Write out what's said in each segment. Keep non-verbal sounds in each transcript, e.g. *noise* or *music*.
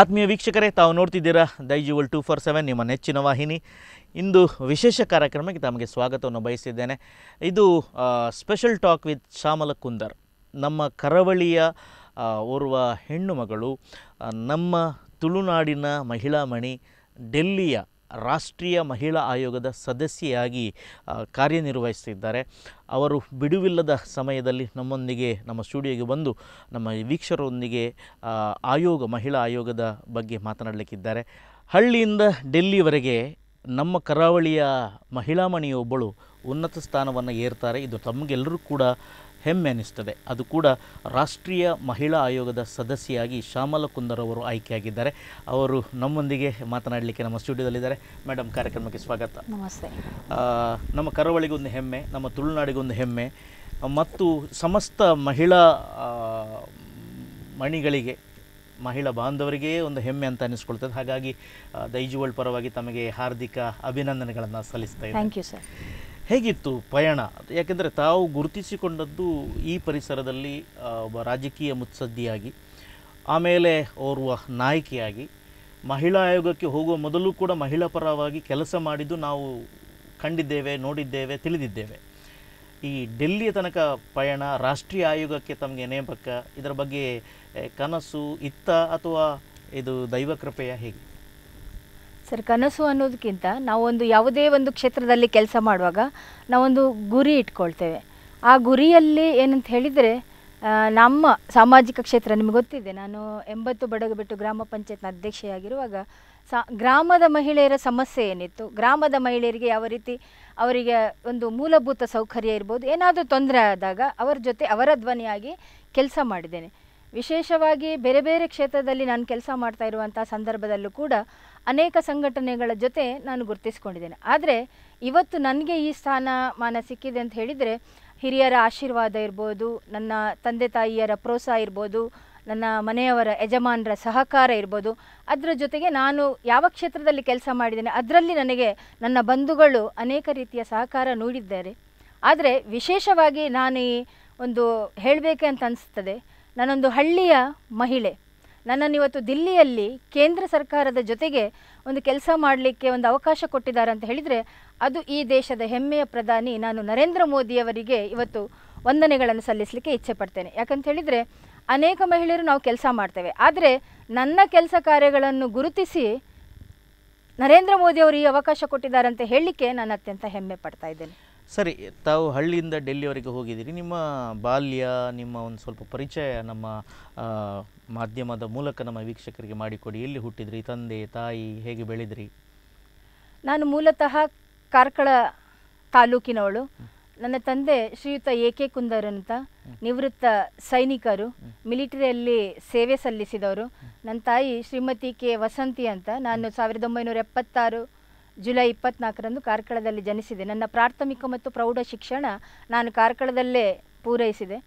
ಆತ್ಮೀಯ ವೀಕ್ಷಕರೇ ತಾವು ನೋಡ್ತಿದ್ದೀರಾ ದೈಜುವಲ್ ಟು ಫೋರ್ ಸೆವೆನ್ ನಿಮ್ಮ ನೆಚ್ಚಿನ ವಾಹಿನಿ ಇಂದು ವಿಶೇಷ ಕಾರ್ಯಕ್ರಮಕ್ಕೆ ತಮಗೆ ಸ್ವಾಗತವನ್ನು ಬಯಸಿದ್ದೇನೆ ಇದು special talk with Shyamala Kundar ನಮ್ಮ ಕರಾವಳಿಯ ಓರ್ವ ಹೆಣ್ಣು ಮಗಳು ನಮ್ಮ ತುಳುನಾಡಿನ ಮಹಿಳಾ ಮಣಿ ಡೆಲ್ಲಿಯ ರಾಷ್ಟ್ರೀಯ ಮಹಿಳಾ ಆಯೋಗದ ಸದಸ್ಯೆಯಾಗಿ ಕಾರ್ಯನಿರ್ವಹಿಸ್ತಿದ್ದಾರೆ ಅವರು ಬಿಡುವಿಲ್ಲದ ಸಮಯದಲ್ಲಿ ನಮ್ಮೊಂದಿಗೆ ನಮ್ಮ ಸ್ಟುಡಿಯೋಗೆ ಬಂದು ನಮ್ಮ ವೀಕ್ಷರೊಂದಿಗೆ ಆಯೋಗ ಮಹಿಳಾ ಆಯೋಗದ ಬಗ್ಗೆ ಮಾತನಾಡಲಿಕ್ಕಿದ್ದಾರೆ ಹಳ್ಳಿಯಿಂದ ಡೆಲ್ಲಿವರೆಗೆ ನಮ್ಮ ಕರಾವಳಿಯ ಮಹಿಳಾ ಮಣಿಯೊಬ್ಬಳು ಉನ್ನತ ಸ್ಥಾನವನ್ನು ಏರ್ತಾರೆ ಇದು ತಮಗೆಲ್ಲರೂ ಕೂಡ ಹೆಮ್ಮೆ ಅನ್ನಿಸ್ತದೆ ಅದು ಕೂಡ ರಾಷ್ಟ್ರೀಯ ಮಹಿಳಾ ಆಯೋಗದ ಸದಸ್ಯೆಯಾಗಿ ಶ್ಯಾಮಲಕುಂದರ್ ಅವರು ಆಯ್ಕೆಯಾಗಿದ್ದಾರೆ ಅವರು ನಮ್ಮೊಂದಿಗೆ ಮಾತನಾಡಲಿಕ್ಕೆ ನಮ್ಮ ಸ್ಟುಡಿಯೋದಲ್ಲಿದ್ದಾರೆ ಮೇಡಮ್ ಕಾರ್ಯಕ್ರಮಕ್ಕೆ ಸ್ವಾಗತ ನಮಸ್ತೆ ನಮ್ಮ ಕರಾವಳಿಗೊಂದು ಹೆಮ್ಮೆ ನಮ್ಮ ತುಳುನಾಡಿಗೊಂದು ಹೆಮ್ಮೆ ಮತ್ತು ಸಮಸ್ತ ಮಹಿಳಾ ಮಣಿಗಳಿಗೆ ಮಹಿಳಾ ಬಾಂಧವರಿಗೆ ಒಂದು ಹೆಮ್ಮೆ ಅಂತ ಅನ್ನಿಸ್ಕೊಳ್ತದೆ ಹಾಗಾಗಿ ದೈಜುವಳ್ ಪರವಾಗಿ ತಮಗೆ ಹಾರ್ದಿಕ ಅಭಿನಂದನೆಗಳನ್ನು ಸಲ್ಲಿಸ್ತಾ ಥ್ಯಾಂಕ್ ಯು ಸರ್ ಹೇಗಿತ್ತು ಪಯಣ ಯಾಕೆಂದರೆ ತಾವು ಗುರುತಿಸಿಕೊಂಡದ್ದು ಈ ಪರಿಸರದಲ್ಲಿ ಒಬ್ಬ ರಾಜಕೀಯ ಮುತ್ಸದ್ದಿಯಾಗಿ ಆಮೇಲೆ ಓರ್ವ ನಾಯಕಿಯಾಗಿ ಮಹಿಳಾ ಆಯೋಗಕ್ಕೆ ಹೋಗುವ ಮೊದಲು ಕೂಡ ಮಹಿಳಾ ಪರವಾಗಿ ಕೆಲಸ ಮಾಡಿದ್ದು ನಾವು ಕಂಡಿದ್ದೇವೆ ನೋಡಿದ್ದೇವೆ ತಿಳಿದಿದ್ದೇವೆ ಈ ಡೆಲ್ಲಿಯ ತನಕ ಪಯಣ ರಾಷ್ಟ್ರೀಯ ಆಯೋಗಕ್ಕೆ ತಮಗೆ ನೇಮಕ ಇದರ ಬಗ್ಗೆ ಕನಸು ಇತ್ತ ಅಥವಾ ಇದು ದೈವ ಕೃಪೆಯ ಹೇಗೆ ಸರ್ ಕನಸು ಅನ್ನೋದಕ್ಕಿಂತ ನಾವೊಂದು ಯಾವುದೇ ಒಂದು ಕ್ಷೇತ್ರದಲ್ಲಿ ಕೆಲಸ ಮಾಡುವಾಗ ನಾವೊಂದು ಗುರಿ ಇಟ್ಕೊಳ್ತೇವೆ ಆ ಗುರಿಯಲ್ಲಿ ಏನಂತ ಹೇಳಿದರೆ ನಮ್ಮ ಸಾಮಾಜಿಕ ಕ್ಷೇತ್ರ ನಿಮಗೆ ಗೊತ್ತಿದೆ ನಾನು ಎಂಬತ್ತು ಬಡಗಬೆಟ್ಟು ಗ್ರಾಮ ಪಂಚಾಯತ್ನ ಅಧ್ಯಕ್ಷೆಯಾಗಿರುವಾಗ ಸ ಗ್ರಾಮದ ಮಹಿಳೆಯರ ಸಮಸ್ಯೆ ಏನಿತ್ತು ಗ್ರಾಮದ ಮಹಿಳೆಯರಿಗೆ ಯಾವ ರೀತಿ ಅವರಿಗೆ ಒಂದು ಮೂಲಭೂತ ಸೌಕರ್ಯ ಇರ್ಬೋದು ಏನಾದರೂ ತೊಂದರೆ ಆದಾಗ ಅವರ ಜೊತೆ ಅವರ ಧ್ವನಿಯಾಗಿ ಕೆಲಸ ಮಾಡಿದ್ದೇನೆ ವಿಶೇಷವಾಗಿ ಬೇರೆ ಬೇರೆ ಕ್ಷೇತ್ರದಲ್ಲಿ ನಾನು ಕೆಲಸ ಮಾಡ್ತಾ ಇರುವಂಥ ಸಂದರ್ಭದಲ್ಲೂ ಕೂಡ ಅನೇಕ ಸಂಘಟನೆಗಳ ಜೊತೆ ನಾನು ಗುರುತಿಸ್ಕೊಂಡಿದ್ದೇನೆ ಆದರೆ ಇವತ್ತು ನನಗೆ ಈ ಸ್ಥಾನಮಾನ ಸಿಕ್ಕಿದೆ ಅಂತ ಹೇಳಿದರೆ ಹಿರಿಯರ ಆಶೀರ್ವಾದ ಇರ್ಬೋದು ನನ್ನ ತಂದೆ ತಾಯಿಯರ ಪ್ರೋತ್ಸಾಹ ಇರ್ಬೋದು ನನ್ನ ಮನೆಯವರ ಯಜಮಾನರ ಸಹಕಾರ ಇರ್ಬೋದು ಅದರ ಜೊತೆಗೆ ನಾನು ಯಾವ ಕ್ಷೇತ್ರದಲ್ಲಿ ಕೆಲಸ ಮಾಡಿದ್ದೇನೆ ಅದರಲ್ಲಿ ನನಗೆ ನನ್ನ ಬಂಧುಗಳು ಅನೇಕ ರೀತಿಯ ಸಹಕಾರ ನೀಡಿದ್ದಾರೆ ಆದರೆ ವಿಶೇಷವಾಗಿ ನಾನು ಒಂದು ಹೇಳಬೇಕೆ ಅಂತ ಅನಿಸ್ತದೆ ನಾನೊಂದು ಹಳ್ಳಿಯ ಮಹಿಳೆ ನನ್ನನ್ನು ಇವತ್ತು ದಿಲ್ಲಿಯಲ್ಲಿ ಕೇಂದ್ರ ಸರ್ಕಾರದ ಜೊತೆಗೆ ಒಂದು ಕೆಲಸ ಮಾಡಲಿಕ್ಕೆ ಒಂದು ಅವಕಾಶ ಕೊಟ್ಟಿದ್ದಾರೆ ಅಂತ ಹೇಳಿದರೆ ಅದು ಈ ದೇಶದ ಹೆಮ್ಮೆಯ ಪ್ರಧಾನಿ ನಾನು ನರೇಂದ್ರ ಮೋದಿಯವರಿಗೆ ಇವತ್ತು ವಂದನೆಗಳನ್ನು ಸಲ್ಲಿಸಲಿಕ್ಕೆ ಇಚ್ಛೆ ಪಡ್ತೇನೆ ಯಾಕಂತ ಹೇಳಿದರೆ ಅನೇಕ ಮಹಿಳೆಯರು ನಾವು ಕೆಲಸ ಮಾಡ್ತೇವೆ ಆದರೆ ನನ್ನ ಕೆಲಸ ಕಾರ್ಯಗಳನ್ನು ಗುರುತಿಸಿ ನರೇಂದ್ರ ಮೋದಿಯವರು ಈ ಅವಕಾಶ ಕೊಟ್ಟಿದ್ದಾರೆ ಅಂತ ಹೇಳಲಿಕ್ಕೆ ನಾನು ಅತ್ಯಂತ ಹೆಮ್ಮೆ ಪಡ್ತಾ ಇದ್ದೇನೆ ಸರಿ ತಾವು ಹಳ್ಳಿಯಿಂದ ಡೆಲ್ಲಿವರೆಗೆ ಹೋಗಿದ್ದೀರಿ ನಿಮ್ಮ ಬಾಲ್ಯ ನಿಮ್ಮ ಒಂದು ಸ್ವಲ್ಪ ಪರಿಚಯ ನಮ್ಮ ಮಾಧ್ಯಮದ ಮೂಲಕ ನಮ್ಮ ವೀಕ್ಷಕರಿಗೆ ಮಾಡಿಕೊಡಿ ಎಲ್ಲಿ ಹುಟ್ಟಿದ್ರಿ ತಂದೆ ತಾಯಿ ಹೇಗೆ ಬೆಳೆದ್ರಿ ನಾನು ಮೂಲತಃ ಕಾರ್ಕಳ ತಾಲೂಕಿನವಳು ನನ್ನ ತಂದೆ ಶ್ರೀಯುತ ಎ ಕೆ ಕುಂದರ್ ಅಂತ ನಿವೃತ್ತ ಸೈನಿಕರು ಮಿಲಿಟರಿಯಲ್ಲಿ ಸೇವೆ ಸಲ್ಲಿಸಿದವರು ನನ್ನ ತಾಯಿ ಶ್ರೀಮತಿ ಕೆ ವಸಂತಿ ಅಂತ ನಾನು ಸಾವಿರದ ಒಂಬೈನೂರ ಎಪ್ಪತ್ತಾರು ಜುಲೈ ಇಪ್ಪತ್ನಾಲ್ಕರಂದು ಕಾರ್ಕಳದಲ್ಲಿ ಜನಿಸಿದೆ ನನ್ನ ಪ್ರಾಥಮಿಕ ಮತ್ತು ಪ್ರೌಢ ಶಿಕ್ಷಣ ನಾನು ಕಾರ್ಕಳದಲ್ಲೇ ಪೂರೈಸಿದೆ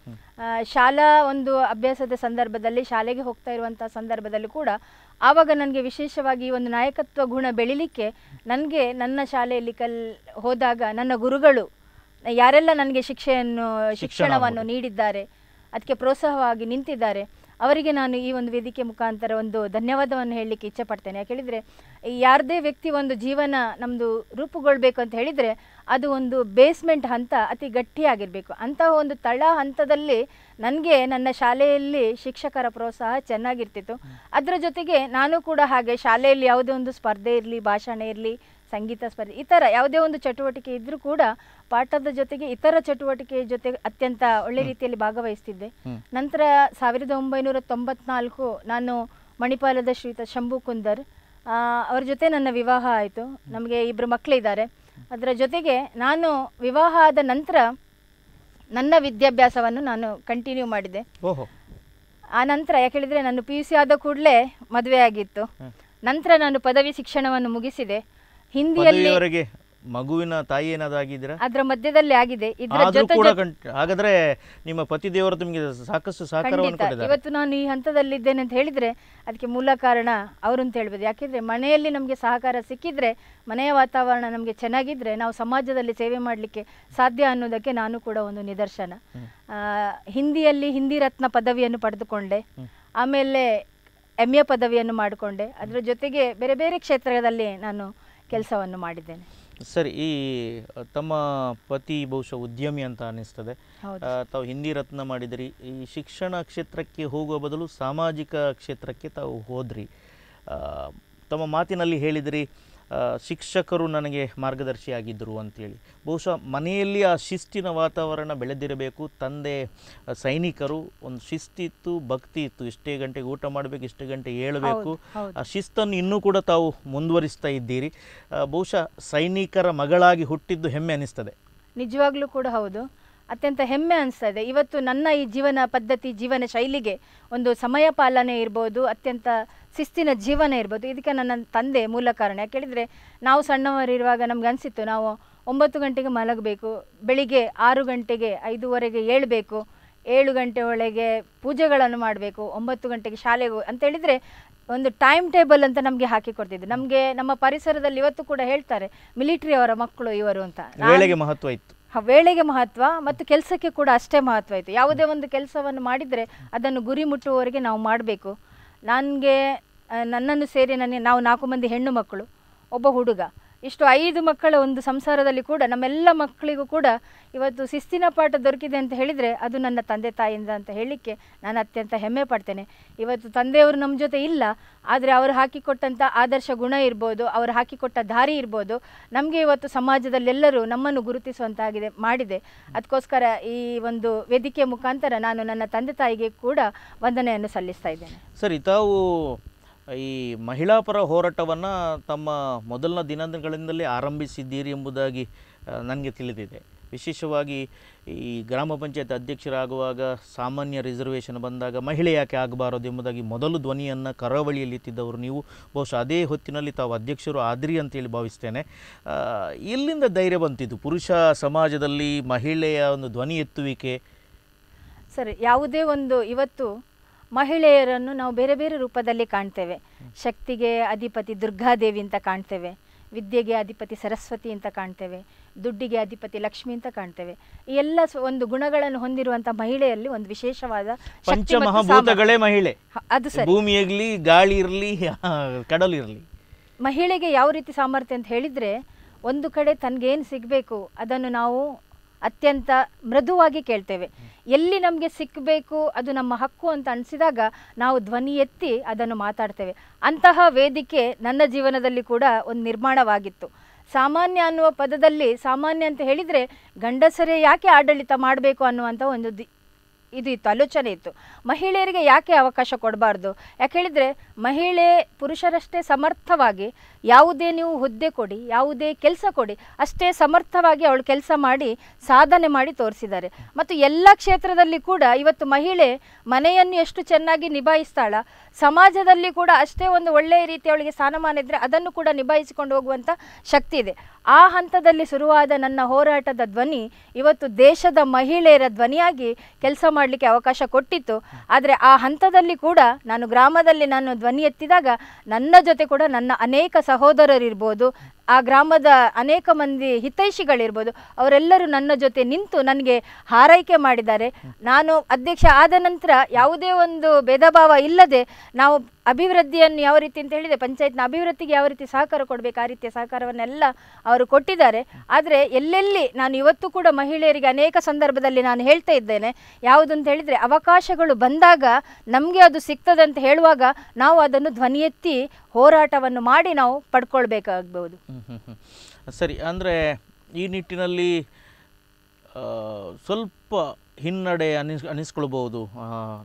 ಶಾಲಾ ಒಂದು ಅಭ್ಯಾಸದ ಸಂದರ್ಭದಲ್ಲಿ ಶಾಲೆಗೆ ಹೋಗ್ತಾ ಇರುವಂಥ ಸಂದರ್ಭದಲ್ಲೂ ಕೂಡ ಆವಾಗ ನನಗೆ ವಿಶೇಷವಾಗಿ ಈ ಒಂದು ನಾಯಕತ್ವ ಗುಣ ಬೆಳಿಲಿಕ್ಕೆ ನನಗೆ ನನ್ನ ಶಾಲೆಯಲ್ಲಿ ಕಲ್ ಹೋದಾಗ ನನ್ನ ಗುರುಗಳು ಯಾರೆಲ್ಲ ನನಗೆ ಶಿಕ್ಷೆಯನ್ನು ಶಿಕ್ಷಣವನ್ನು ನೀಡಿದ್ದಾರೆ ಅದಕ್ಕೆ ಪ್ರೋತ್ಸಾಹವಾಗಿ ನಿಂತಿದ್ದಾರೆ ಅವರಿಗೆ ನಾನು ಈ ಒಂದು ವೇದಿಕೆ ಮುಖಾಂತರ ಒಂದು ಧನ್ಯವಾದವನ್ನು ಹೇಳಲಿಕ್ಕೆ ಇಚ್ಛೆ ಪಡ್ತೇನೆ ಯಾಕೆ ಹೇಳಿದರೆ ಯಾರದೇ ವ್ಯಕ್ತಿ ಒಂದು ಜೀವನ ನಮ್ಮದು ರೂಪುಗೊಳ್ಬೇಕು ಅಂತ ಹೇಳಿದರೆ ಅದು ಒಂದು ಬೇಸ್ಮೆಂಟ್ ಹಂತ ಅತಿ ಗಟ್ಟಿಯಾಗಿರಬೇಕು ಅಂತಹ ಒಂದು ತಳ ಹಂತದಲ್ಲಿ ನನಗೆ ನನ್ನ ಶಾಲೆಯಲ್ಲಿ ಶಿಕ್ಷಕರ ಪ್ರೋತ್ಸಾಹ ಚೆನ್ನಾಗಿರ್ತಿತ್ತು ಅದರ ಜೊತೆಗೆ ನಾನು ಕೂಡ ಹಾಗೆ ಶಾಲೆಯಲ್ಲಿ ಯಾವುದೇ ಒಂದು ಸ್ಪರ್ಧೆ ಇರಲಿ ಭಾಷಣ ಇರಲಿ ಸಂಗೀತ ಸ್ಪರ್ಧೆ ಈ ಥರ ಯಾವುದೇ ಒಂದು ಚಟುವಟಿಕೆ ಇದ್ದರೂ ಕೂಡ ಪಾಠದ ಜೊತೆಗೆ ಇತರ ಚಟುವಟಿಕೆ ಜೊತೆ ಅತ್ಯಂತ ಒಳ್ಳೆ ರೀತಿಯಲ್ಲಿ ಭಾಗವಹಿಸ್ತಿದ್ದೆ ನಂತರ ಸಾವಿರದ ಒಂಬೈನೂರ ತೊಂಬತ್ನಾಲ್ಕು ನಾನು ಮಣಿಪಾಲದ ಶ್ರೀತ ಶಂಭು ಕುಂದರ್ ಅವರ ಜೊತೆ ನನ್ನ ವಿವಾಹ ಆಯಿತು ನಮಗೆ ಇಬ್ಬರು ಮಕ್ಕಳಿದ್ದಾರೆ ಅದರ ಜೊತೆಗೆ ನಾನು ವಿವಾಹ ಆದ ನಂತರ ನನ್ನ ವಿದ್ಯಾಭ್ಯಾಸವನ್ನು ನಾನು ಕಂಟಿನ್ಯೂ ಮಾಡಿದೆ ಆ ನಂತರ ಯಾಕೆ ಹೇಳಿದರೆ ನಾನು ಪಿ ಯು ಸಿ ಆದ ಕೂಡಲೇ ಮದುವೆ ಆಗಿತ್ತು ನಂತರ ನಾನು ಪದವಿ ಶಿಕ್ಷಣವನ್ನು ಮುಗಿಸಿದೆ ಹಿಂದಿಯಲ್ಲಿ ಮಗುವಿನ ತಾಯಿ ಏನಾದ್ರು ಆಗಿದ್ರೆ ಅದರ ಮಧ್ಯದಲ್ಲಿ ಆಗಿದೆ ಇದರ ಹಾಗಾದ್ರೆ ನಿಮ್ಮ ಪತಿ ದೇವರು ನಿಮಗೆ ಸಾಕಷ್ಟು ಸಹಕಾರವನ್ನು ಕೊಟ್ಟಿದ್ದಾರೆ ಇವತ್ತು ನಾನು ಈ ಹಂತದಲ್ಲಿ ಇದ್ದೇನೆ ಅಂತ ಹೇಳಿದ್ರೆ ಅದಕ್ಕೆ ಮೂಲ ಕಾರಣ ಅವರು ಅಂತ ಹೇಳ್ಬೋದು ಯಾಕೆಂದ್ರೆ ಮನೆಯಲ್ಲಿ ನಮಗೆ ಸಹಕಾರ ಸಿಕ್ಕಿದ್ರೆ ಮನೆಯ ವಾತಾವರಣ ನಮಗೆ ಚೆನ್ನಾಗಿದ್ರೆ ನಾವು ಸಮಾಜದಲ್ಲಿ ಸೇವೆ ಮಾಡಲಿಕ್ಕೆ ಸಾಧ್ಯ ಅನ್ನೋದಕ್ಕೆ ನಾನು ಕೂಡ ಒಂದು ನಿದರ್ಶನ ಹಿಂದಿಯಲ್ಲಿ ಹಿಂದಿ ರತ್ನ ಪದವಿಯನ್ನು ಪಡೆದುಕೊಂಡೆ ಆಮೇಲೆ ಎಮ್ ಎ ಪದವಿಯನ್ನು ಮಾಡಿಕೊಂಡೆ ಅದರ ಜೊತೆಗೆ ಬೇರೆ ಬೇರೆ ಕ್ಷೇತ್ರದಲ್ಲಿ ನಾನು ಕೆಲಸವನ್ನು ಮಾಡಿದ್ದೇನೆ ಸರಿ ಈ ತಮ್ಮ ಪತಿ ಬಹುಶಃ ಉದ್ಯಮಿ ಅಂತ ಅನ್ನಿಸ್ತದೆ ತಾವು ಹಿಂದಿ ರತ್ನ ಮಾಡಿದ್ರಿ ಈ ಶಿಕ್ಷಣ ಕ್ಷೇತ್ರಕ್ಕೆ ಹೋಗುವ ಬದಲು ಸಾಮಾಜಿಕ ಕ್ಷೇತ್ರಕ್ಕೆ ತಾವು ಹೋದ್ರಿ ತಮ್ಮ ಮಾತಿನಲ್ಲಿ ಹೇಳಿದ್ರಿ ಶಿಕ್ಷಕರು ನನಗೆ ಮಾರ್ಗದರ್ಶಿಯಾಗಿದ್ದರು ಅಂತೇಳಿ ಬಹುಶಃ ಮನೆಯಲ್ಲಿ ಆ ಶಿಸ್ತಿನ ವಾತಾವರಣ ಬೆಳೆದಿರಬೇಕು ತಂದೆ ಸೈನಿಕರು ಒಂದು ಇತ್ತು ಭಕ್ತಿ ಇತ್ತು ಇಷ್ಟೇ ಗಂಟೆಗೆ ಊಟ ಮಾಡಬೇಕು ಇಷ್ಟು ಗಂಟೆ ಹೇಳಬೇಕು ಆ ಶಿಸ್ತನ್ನು ಇನ್ನೂ ಕೂಡ ತಾವು ಮುಂದುವರಿಸ್ತಾ ಇದ್ದೀರಿ ಬಹುಶಃ ಸೈನಿಕರ ಮಗಳಾಗಿ ಹುಟ್ಟಿದ್ದು ಹೆಮ್ಮೆ ಅನ್ನಿಸ್ತದೆ ನಿಜವಾಗ್ಲೂ ಕೂಡ ಹೌದು ಅತ್ಯಂತ ಹೆಮ್ಮೆ ಅನಿಸ್ತಾ ಇದೆ ಇವತ್ತು ನನ್ನ ಈ ಜೀವನ ಪದ್ಧತಿ ಜೀವನ ಶೈಲಿಗೆ ಒಂದು ಸಮಯ ಪಾಲನೆ ಇರ್ಬೋದು ಅತ್ಯಂತ ಶಿಸ್ತಿನ ಜೀವನ ಇರ್ಬೋದು ಇದಕ್ಕೆ ನನ್ನ ತಂದೆ ಮೂಲ ಕಾರಣ ಯಾಕೆ ಹೇಳಿದರೆ ನಾವು ಸಣ್ಣವರಿರುವಾಗ ನಮ್ಗೆ ಅನಿಸಿತ್ತು ನಾವು ಒಂಬತ್ತು ಗಂಟೆಗೆ ಮಲಗಬೇಕು ಬೆಳಿಗ್ಗೆ ಆರು ಗಂಟೆಗೆ ಐದುವರೆಗೆ ಏಳಬೇಕು ಏಳು ಗಂಟೆ ಒಳಗೆ ಪೂಜೆಗಳನ್ನು ಮಾಡಬೇಕು ಒಂಬತ್ತು ಗಂಟೆಗೆ ಶಾಲೆಗೆ ಅಂತ ಹೇಳಿದ್ರೆ ಒಂದು ಟೈಮ್ ಟೇಬಲ್ ಅಂತ ನಮಗೆ ಹಾಕಿ ನಮಗೆ ನಮ್ಮ ಪರಿಸರದಲ್ಲಿ ಇವತ್ತು ಕೂಡ ಹೇಳ್ತಾರೆ ಮಿಲಿಟ್ರಿ ಅವರ ಮಕ್ಕಳು ಇವರು ಅಂತ ವೇಳೆಗೆ ಮಹತ್ವ ಇತ್ತು ವೇಳೆಗೆ ಮಹತ್ವ ಮತ್ತು ಕೆಲಸಕ್ಕೆ ಕೂಡ ಅಷ್ಟೇ ಮಹತ್ವ ಇತ್ತು ಯಾವುದೇ ಒಂದು ಕೆಲಸವನ್ನು ಮಾಡಿದರೆ ಅದನ್ನು ಗುರಿ ಮುಟ್ಟುವವರೆಗೆ ನಾವು ಮಾಡಬೇಕು ನನಗೆ ನನ್ನನ್ನು ಸೇರಿ ನನಗೆ ನಾವು ನಾಲ್ಕು ಮಂದಿ ಹೆಣ್ಣು ಮಕ್ಕಳು ಒಬ್ಬ ಹುಡುಗ ಇಷ್ಟು ಐದು ಮಕ್ಕಳ ಒಂದು ಸಂಸಾರದಲ್ಲಿ ಕೂಡ ನಮ್ಮೆಲ್ಲ ಮಕ್ಕಳಿಗೂ ಕೂಡ ಇವತ್ತು ಶಿಸ್ತಿನ ಪಾಠ ದೊರಕಿದೆ ಅಂತ ಹೇಳಿದರೆ ಅದು ನನ್ನ ತಂದೆ ತಾಯಿಯಿಂದ ಅಂತ ಹೇಳಲಿಕ್ಕೆ ನಾನು ಅತ್ಯಂತ ಹೆಮ್ಮೆ ಪಡ್ತೇನೆ ಇವತ್ತು ತಂದೆಯವರು ನಮ್ಮ ಜೊತೆ ಇಲ್ಲ ಆದರೆ ಅವರು ಹಾಕಿಕೊಟ್ಟಂಥ ಆದರ್ಶ ಗುಣ ಇರ್ಬೋದು ಅವರು ಹಾಕಿಕೊಟ್ಟ ದಾರಿ ಇರ್ಬೋದು ನಮಗೆ ಇವತ್ತು ಸಮಾಜದಲ್ಲೆಲ್ಲರೂ ನಮ್ಮನ್ನು ಗುರುತಿಸುವಂತಾಗಿದೆ ಮಾಡಿದೆ ಅದಕ್ಕೋಸ್ಕರ ಈ ಒಂದು ವೇದಿಕೆ ಮುಖಾಂತರ ನಾನು ನನ್ನ ತಂದೆ ತಾಯಿಗೆ ಕೂಡ ವಂದನೆಯನ್ನು ಸಲ್ಲಿಸ್ತಾ ಇದ್ದೇನೆ ಸರಿ ತಾವು ಈ ಮಹಿಳಾ ಪರ ಹೋರಾಟವನ್ನು ತಮ್ಮ ಮೊದಲನ ದಿನಗಳಿಂದಲೇ ಆರಂಭಿಸಿದ್ದೀರಿ ಎಂಬುದಾಗಿ ನನಗೆ ತಿಳಿದಿದೆ ವಿಶೇಷವಾಗಿ ಈ ಗ್ರಾಮ ಪಂಚಾಯತ್ ಅಧ್ಯಕ್ಷರಾಗುವಾಗ ಸಾಮಾನ್ಯ ರಿಸರ್ವೇಷನ್ ಬಂದಾಗ ಮಹಿಳೆ ಯಾಕೆ ಆಗಬಾರದು ಎಂಬುದಾಗಿ ಮೊದಲು ಧ್ವನಿಯನ್ನು ಕರಾವಳಿಯಲ್ಲಿ ನೀವು ಬಹುಶಃ ಅದೇ ಹೊತ್ತಿನಲ್ಲಿ ತಾವು ಅಧ್ಯಕ್ಷರು ಆದ್ರಿ ಅಂತೇಳಿ ಭಾವಿಸ್ತೇನೆ ಇಲ್ಲಿಂದ ಧೈರ್ಯ ಬಂತಿದ್ದು ಪುರುಷ ಸಮಾಜದಲ್ಲಿ ಮಹಿಳೆಯ ಒಂದು ಧ್ವನಿ ಎತ್ತುವಿಕೆ ಸರಿ ಯಾವುದೇ ಒಂದು ಇವತ್ತು ಮಹಿಳೆಯರನ್ನು ನಾವು ಬೇರೆ ಬೇರೆ ರೂಪದಲ್ಲಿ ಕಾಣ್ತೇವೆ ಶಕ್ತಿಗೆ ಅಧಿಪತಿ ದುರ್ಗಾದೇವಿ ಅಂತ ಕಾಣ್ತೇವೆ ವಿದ್ಯೆಗೆ ಅಧಿಪತಿ ಸರಸ್ವತಿ ಅಂತ ಕಾಣ್ತೇವೆ ದುಡ್ಡಿಗೆ ಅಧಿಪತಿ ಲಕ್ಷ್ಮಿ ಅಂತ ಕಾಣ್ತೇವೆ ಈ ಎಲ್ಲ ಒಂದು ಗುಣಗಳನ್ನು ಹೊಂದಿರುವಂತಹ ಮಹಿಳೆಯಲ್ಲಿ ಒಂದು ವಿಶೇಷವಾದ ಪಂಚಮಹಾಭೂತಗಳೇ ಮಹಿಳೆ ಅದು ಸರಿ ಭೂಮಿ ಗಾಳಿ ಇರಲಿ ಕಡಲು ಇರಲಿ ಮಹಿಳೆಗೆ ಯಾವ ರೀತಿ ಸಾಮರ್ಥ್ಯ ಅಂತ ಹೇಳಿದ್ರೆ ಒಂದು ಕಡೆ ತನಗೇನು ಸಿಗಬೇಕು ಅದನ್ನು ನಾವು ಅತ್ಯಂತ ಮೃದುವಾಗಿ ಕೇಳ್ತೇವೆ ಎಲ್ಲಿ ನಮಗೆ ಸಿಕ್ಕಬೇಕು ಅದು ನಮ್ಮ ಹಕ್ಕು ಅಂತ ಅನಿಸಿದಾಗ ನಾವು ಧ್ವನಿ ಎತ್ತಿ ಅದನ್ನು ಮಾತಾಡ್ತೇವೆ ಅಂತಹ ವೇದಿಕೆ ನನ್ನ ಜೀವನದಲ್ಲಿ ಕೂಡ ಒಂದು ನಿರ್ಮಾಣವಾಗಿತ್ತು ಸಾಮಾನ್ಯ ಅನ್ನುವ ಪದದಲ್ಲಿ ಸಾಮಾನ್ಯ ಅಂತ ಹೇಳಿದರೆ ಗಂಡಸರೇ ಯಾಕೆ ಆಡಳಿತ ಮಾಡಬೇಕು ಅನ್ನುವಂಥ ಒಂದು ದಿ ಇದು ಇತ್ತು ಆಲೋಚನೆ ಇತ್ತು ಮಹಿಳೆಯರಿಗೆ ಯಾಕೆ ಅವಕಾಶ ಕೊಡಬಾರ್ದು ಯಾಕೆ ಹೇಳಿದರೆ ಮಹಿಳೆ ಪುರುಷರಷ್ಟೇ ಸಮರ್ಥವಾಗಿ ಯಾವುದೇ ನೀವು ಹುದ್ದೆ ಕೊಡಿ ಯಾವುದೇ ಕೆಲಸ ಕೊಡಿ ಅಷ್ಟೇ ಸಮರ್ಥವಾಗಿ ಅವಳು ಕೆಲಸ ಮಾಡಿ ಸಾಧನೆ ಮಾಡಿ ತೋರಿಸಿದ್ದಾರೆ ಮತ್ತು ಎಲ್ಲ ಕ್ಷೇತ್ರದಲ್ಲಿ ಕೂಡ ಇವತ್ತು ಮಹಿಳೆ ಮನೆಯನ್ನು ಎಷ್ಟು ಚೆನ್ನಾಗಿ ನಿಭಾಯಿಸ್ತಾಳ ಸಮಾಜದಲ್ಲಿ ಕೂಡ ಅಷ್ಟೇ ಒಂದು ಒಳ್ಳೆಯ ರೀತಿ ಅವಳಿಗೆ ಸ್ಥಾನಮಾನ ಇದ್ದರೆ ಅದನ್ನು ಕೂಡ ನಿಭಾಯಿಸಿಕೊಂಡು ಹೋಗುವಂಥ ಶಕ್ತಿ ಇದೆ ಆ ಹಂತದಲ್ಲಿ ಶುರುವಾದ ನನ್ನ ಹೋರಾಟದ ಧ್ವನಿ ಇವತ್ತು ದೇಶದ ಮಹಿಳೆಯರ ಧ್ವನಿಯಾಗಿ ಕೆಲಸ ಮಾಡಲಿಕ್ಕೆ ಅವಕಾಶ ಕೊಟ್ಟಿತ್ತು ಆದರೆ ಆ ಹಂತದಲ್ಲಿ ಕೂಡ ನಾನು ಗ್ರಾಮದಲ್ಲಿ ನಾನು ಧ್ವನಿ ಎತ್ತಿದಾಗ ನನ್ನ ಜೊತೆ ಕೂಡ ನನ್ನ ಅನೇಕ ಸಹೋದರರಿರ್ಬೋದು ಆ ಗ್ರಾಮದ ಅನೇಕ ಮಂದಿ ಹಿತೈಷಿಗಳಿರ್ಬೋದು ಅವರೆಲ್ಲರೂ ನನ್ನ ಜೊತೆ ನಿಂತು ನನಗೆ ಹಾರೈಕೆ ಮಾಡಿದ್ದಾರೆ ನಾನು ಅಧ್ಯಕ್ಷ ಆದ ನಂತರ ಯಾವುದೇ ಒಂದು ಭೇದ ಭಾವ ಇಲ್ಲದೆ ನಾವು ಅಭಿವೃದ್ಧಿಯನ್ನು ಯಾವ ರೀತಿ ಅಂತ ಹೇಳಿದೆ ಪಂಚಾಯತ್ನ ಅಭಿವೃದ್ಧಿಗೆ ಯಾವ ರೀತಿ ಸಹಕಾರ ಕೊಡಬೇಕು ಆ ರೀತಿಯ ಸಹಕಾರವನ್ನೆಲ್ಲ ಅವರು ಕೊಟ್ಟಿದ್ದಾರೆ ಆದರೆ ಎಲ್ಲೆಲ್ಲಿ ನಾನು ಇವತ್ತು ಕೂಡ ಮಹಿಳೆಯರಿಗೆ ಅನೇಕ ಸಂದರ್ಭದಲ್ಲಿ ನಾನು ಹೇಳ್ತಾ ಇದ್ದೇನೆ ಯಾವುದು ಅಂತ ಹೇಳಿದರೆ ಅವಕಾಶಗಳು ಬಂದಾಗ ನಮಗೆ ಅದು ಸಿಗ್ತದೆ ಅಂತ ಹೇಳುವಾಗ ನಾವು ಅದನ್ನು ಧ್ವನಿ ಎತ್ತಿ ಹೋರಾಟವನ್ನು ಮಾಡಿ ನಾವು ಪಡ್ಕೊಳ್ಬೇಕಾಗ್ಬೋದು ಸರಿ ಅಂದರೆ ಈ ನಿಟ್ಟಿನಲ್ಲಿ ಸ್ವಲ್ಪ ಹಿನ್ನಡೆ ಅನಿಸ್ ಅನಿಸ್ಕೊಳ್ಬೋದು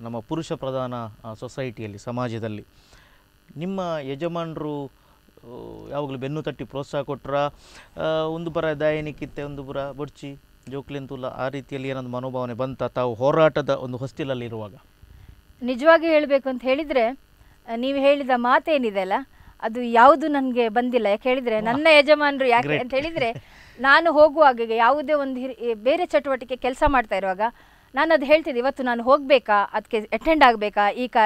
ನಮ್ಮ ಪುರುಷ ಪ್ರಧಾನ ಸೊಸೈಟಿಯಲ್ಲಿ ಸಮಾಜದಲ್ಲಿ ನಿಮ್ಮ ಯಜಮಾನರು ಯಾವಾಗಲೂ ಬೆನ್ನು ತಟ್ಟಿ ಪ್ರೋತ್ಸಾಹ ಕೊಟ್ರ ಒಂದು ಬರ ದಾಯನಿಕ್ಕಿತ್ತೆ ಒಂದು ಬರ ಬೊಡ್ಚಿ ಜೋಕ್ಲೆಂತುಲ್ಲ ಆ ರೀತಿಯಲ್ಲಿ ಏನೊಂದು ಮನೋಭಾವನೆ ಬಂತ ತಾವು ಹೋರಾಟದ ಒಂದು ಹೊಸ್ತಿಲಲ್ಲಿರುವಾಗ ನಿಜವಾಗಿ ಹೇಳಬೇಕು ಅಂತ ಹೇಳಿದರೆ ನೀವು ಹೇಳಿದ ಮಾತೇನಿದೆ ಅಲ್ಲ ಅದು ಯಾವುದು ನನಗೆ ಬಂದಿಲ್ಲ ಯಾಕೆ ಹೇಳಿದರೆ ನನ್ನ ಯಜಮಾನರು ಯಾಕೆ ಅಂತ ಹೇಳಿದರೆ ನಾನು ಹೋಗುವಾಗ ಯಾವುದೇ ಒಂದು ಬೇರೆ ಚಟುವಟಿಕೆ ಕೆಲಸ ಮಾಡ್ತಾ ಇರುವಾಗ ನಾನು ಅದು ಹೇಳ್ತಿದ್ದೆ ಇವತ್ತು ನಾನು ಹೋಗಬೇಕಾ ಅದಕ್ಕೆ ಅಟೆಂಡ್ ಆಗಬೇಕಾ ಈ ಕ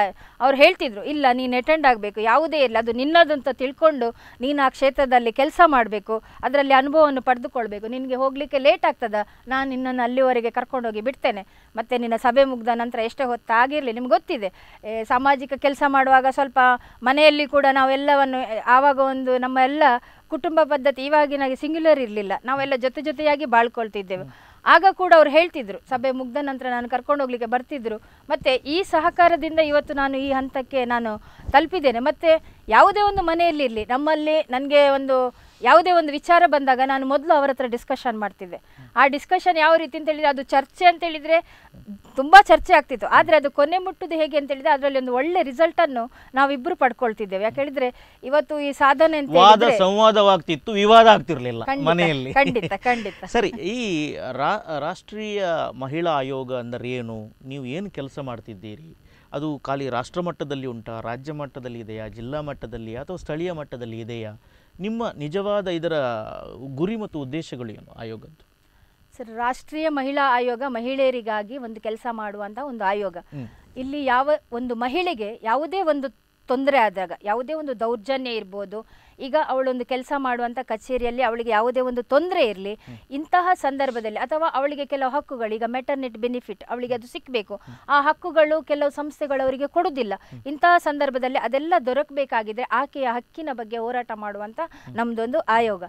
ಅವ್ರು ಹೇಳ್ತಿದ್ರು ಇಲ್ಲ ನೀನು ಅಟೆಂಡ್ ಆಗಬೇಕು ಯಾವುದೇ ಇಲ್ಲ ಅದು ನಿನ್ನದಂತ ತಿಳ್ಕೊಂಡು ನೀನು ಆ ಕ್ಷೇತ್ರದಲ್ಲಿ ಕೆಲಸ ಮಾಡಬೇಕು ಅದರಲ್ಲಿ ಅನುಭವವನ್ನು ಪಡೆದುಕೊಳ್ಬೇಕು ನಿನಗೆ ಹೋಗಲಿಕ್ಕೆ ಲೇಟ್ ಆಗ್ತದ ನಾನು ನಿನ್ನನ್ನು ಅಲ್ಲಿವರೆಗೆ ಕರ್ಕೊಂಡೋಗಿ ಬಿಡ್ತೇನೆ ಮತ್ತು ನಿನ್ನ ಸಭೆ ಮುಗ್ದ ನಂತರ ಎಷ್ಟೇ ಆಗಿರಲಿ ನಿಮ್ಗೆ ಗೊತ್ತಿದೆ ಸಾಮಾಜಿಕ ಕೆಲಸ ಮಾಡುವಾಗ ಸ್ವಲ್ಪ ಮನೆಯಲ್ಲಿ ಕೂಡ ನಾವೆಲ್ಲವನ್ನು ಆವಾಗ ಒಂದು ನಮ್ಮ ಎಲ್ಲ ಕುಟುಂಬ ಪದ್ಧತಿ ಇವಾಗಿನಾಗೆ ಸಿಂಗ್ಯುಲರ್ ಇರಲಿಲ್ಲ ನಾವೆಲ್ಲ ಜೊತೆ ಜೊತೆಯಾಗಿ ಬಾಳ್ಕೊಳ್ತಿದ್ದೇವೆ ಆಗ ಕೂಡ ಅವ್ರು ಹೇಳ್ತಿದ್ರು ಸಭೆ ಮುಗ್ದ ನಂತರ ನಾನು ಕರ್ಕೊಂಡು ಹೋಗ್ಲಿಕ್ಕೆ ಬರ್ತಿದ್ರು ಮತ್ತು ಈ ಸಹಕಾರದಿಂದ ಇವತ್ತು ನಾನು ಈ ಹಂತಕ್ಕೆ ನಾನು ತಲುಪಿದ್ದೇನೆ ಮತ್ತೆ ಯಾವುದೇ ಒಂದು ಮನೆಯಲ್ಲಿರಲಿ ನಮ್ಮಲ್ಲಿ ನನಗೆ ಒಂದು ಯಾವುದೇ ಒಂದು ವಿಚಾರ ಬಂದಾಗ ನಾನು ಮೊದಲು ಅವರ ಹತ್ರ ಡಿಸ್ಕಷನ್ ಮಾಡ್ತಿದ್ದೆ ಆ ಡಿಸ್ಕಷನ್ ಯಾವ ರೀತಿ ಅಂತ ಹೇಳಿದ್ರೆ ಅದು ಚರ್ಚೆ ಅಂತ ಹೇಳಿದ್ರೆ ತುಂಬಾ ಚರ್ಚೆ ಆಗ್ತಿತ್ತು ಆದ್ರೆ ಅದು ಕೊನೆ ಮುಟ್ಟುದು ಹೇಗೆ ಅಂತ ಹೇಳಿದ್ರೆ ಅದರಲ್ಲಿ ಒಂದು ಒಳ್ಳೆ ರಿಸಲ್ಟ್ ಅನ್ನು ನಾವಿಬ್ರು ಪಡ್ಕೊಳ್ತಿದ್ದೇವೆ ಯಾಕೆ ಹೇಳಿದ್ರೆ ಇವತ್ತು ಈ ಸಾಧನೆ ಅಂತ ವಾದ ಸಂವಾದವಾಗ್ತಿತ್ತು ವಿವಾದ ಆಗ್ತಿರ್ಲಿಲ್ಲ ಮನೆಯಲ್ಲಿ ಖಂಡಿತ ಖಂಡಿತ *laughs* ಸರಿ ಈ ರಾಷ್ಟ್ರೀಯ ಮಹಿಳಾ ಆಯೋಗ ಅಂದ್ರೆ ಏನು ನೀವು ಏನು ಕೆಲಸ ಮಾಡ್ತಿದ್ದೀರಿ ಅದು ಖಾಲಿ ರಾಷ್ಟ್ರ ಮಟ್ಟದಲ್ಲಿ ಉಂಟಾ ರಾಜ್ಯ ಮಟ್ಟದಲ್ಲಿ ಇದೆಯಾ ಜಿಲ್ಲಾ ಮಟ್ಟದಲ್ಲಿ ಅಥವಾ ಸ್ಥಳೀಯ ಮಟ್ಟದಲ್ಲಿ ಇದೆಯಾ ನಿಮ್ಮ ನಿಜವಾದ ಇದರ ಗುರಿ ಮತ್ತು ಉದ್ದೇಶಗಳು ಏನು ಆಯೋಗದ್ದು ಸರ್ ರಾಷ್ಟ್ರೀಯ ಮಹಿಳಾ ಆಯೋಗ ಮಹಿಳೆಯರಿಗಾಗಿ ಒಂದು ಕೆಲಸ ಮಾಡುವಂತಹ ಒಂದು ಆಯೋಗ ಇಲ್ಲಿ ಯಾವ ಒಂದು ಮಹಿಳೆಗೆ ಯಾವುದೇ ಒಂದು ತೊಂದರೆ ಆದಾಗ ಯಾವುದೇ ಒಂದು ದೌರ್ಜನ್ಯ ಇರ್ಬೋದು ಈಗ ಅವಳೊಂದು ಕೆಲಸ ಮಾಡುವಂಥ ಕಚೇರಿಯಲ್ಲಿ ಅವಳಿಗೆ ಯಾವುದೇ ಒಂದು ತೊಂದರೆ ಇರಲಿ ಇಂತಹ ಸಂದರ್ಭದಲ್ಲಿ ಅಥವಾ ಅವಳಿಗೆ ಕೆಲವು ಹಕ್ಕುಗಳು ಈಗ ಮೆಟರ್ನಿಟ್ ಬೆನಿಫಿಟ್ ಅವಳಿಗೆ ಅದು ಸಿಕ್ಕಬೇಕು ಆ ಹಕ್ಕುಗಳು ಕೆಲವು ಸಂಸ್ಥೆಗಳು ಅವರಿಗೆ ಕೊಡುವುದಿಲ್ಲ ಇಂತಹ ಸಂದರ್ಭದಲ್ಲಿ ಅದೆಲ್ಲ ದೊರಕಬೇಕಾಗಿದ್ರೆ ಆಕೆಯ ಹಕ್ಕಿನ ಬಗ್ಗೆ ಹೋರಾಟ ಮಾಡುವಂಥ ನಮ್ಮದೊಂದು ಆಯೋಗ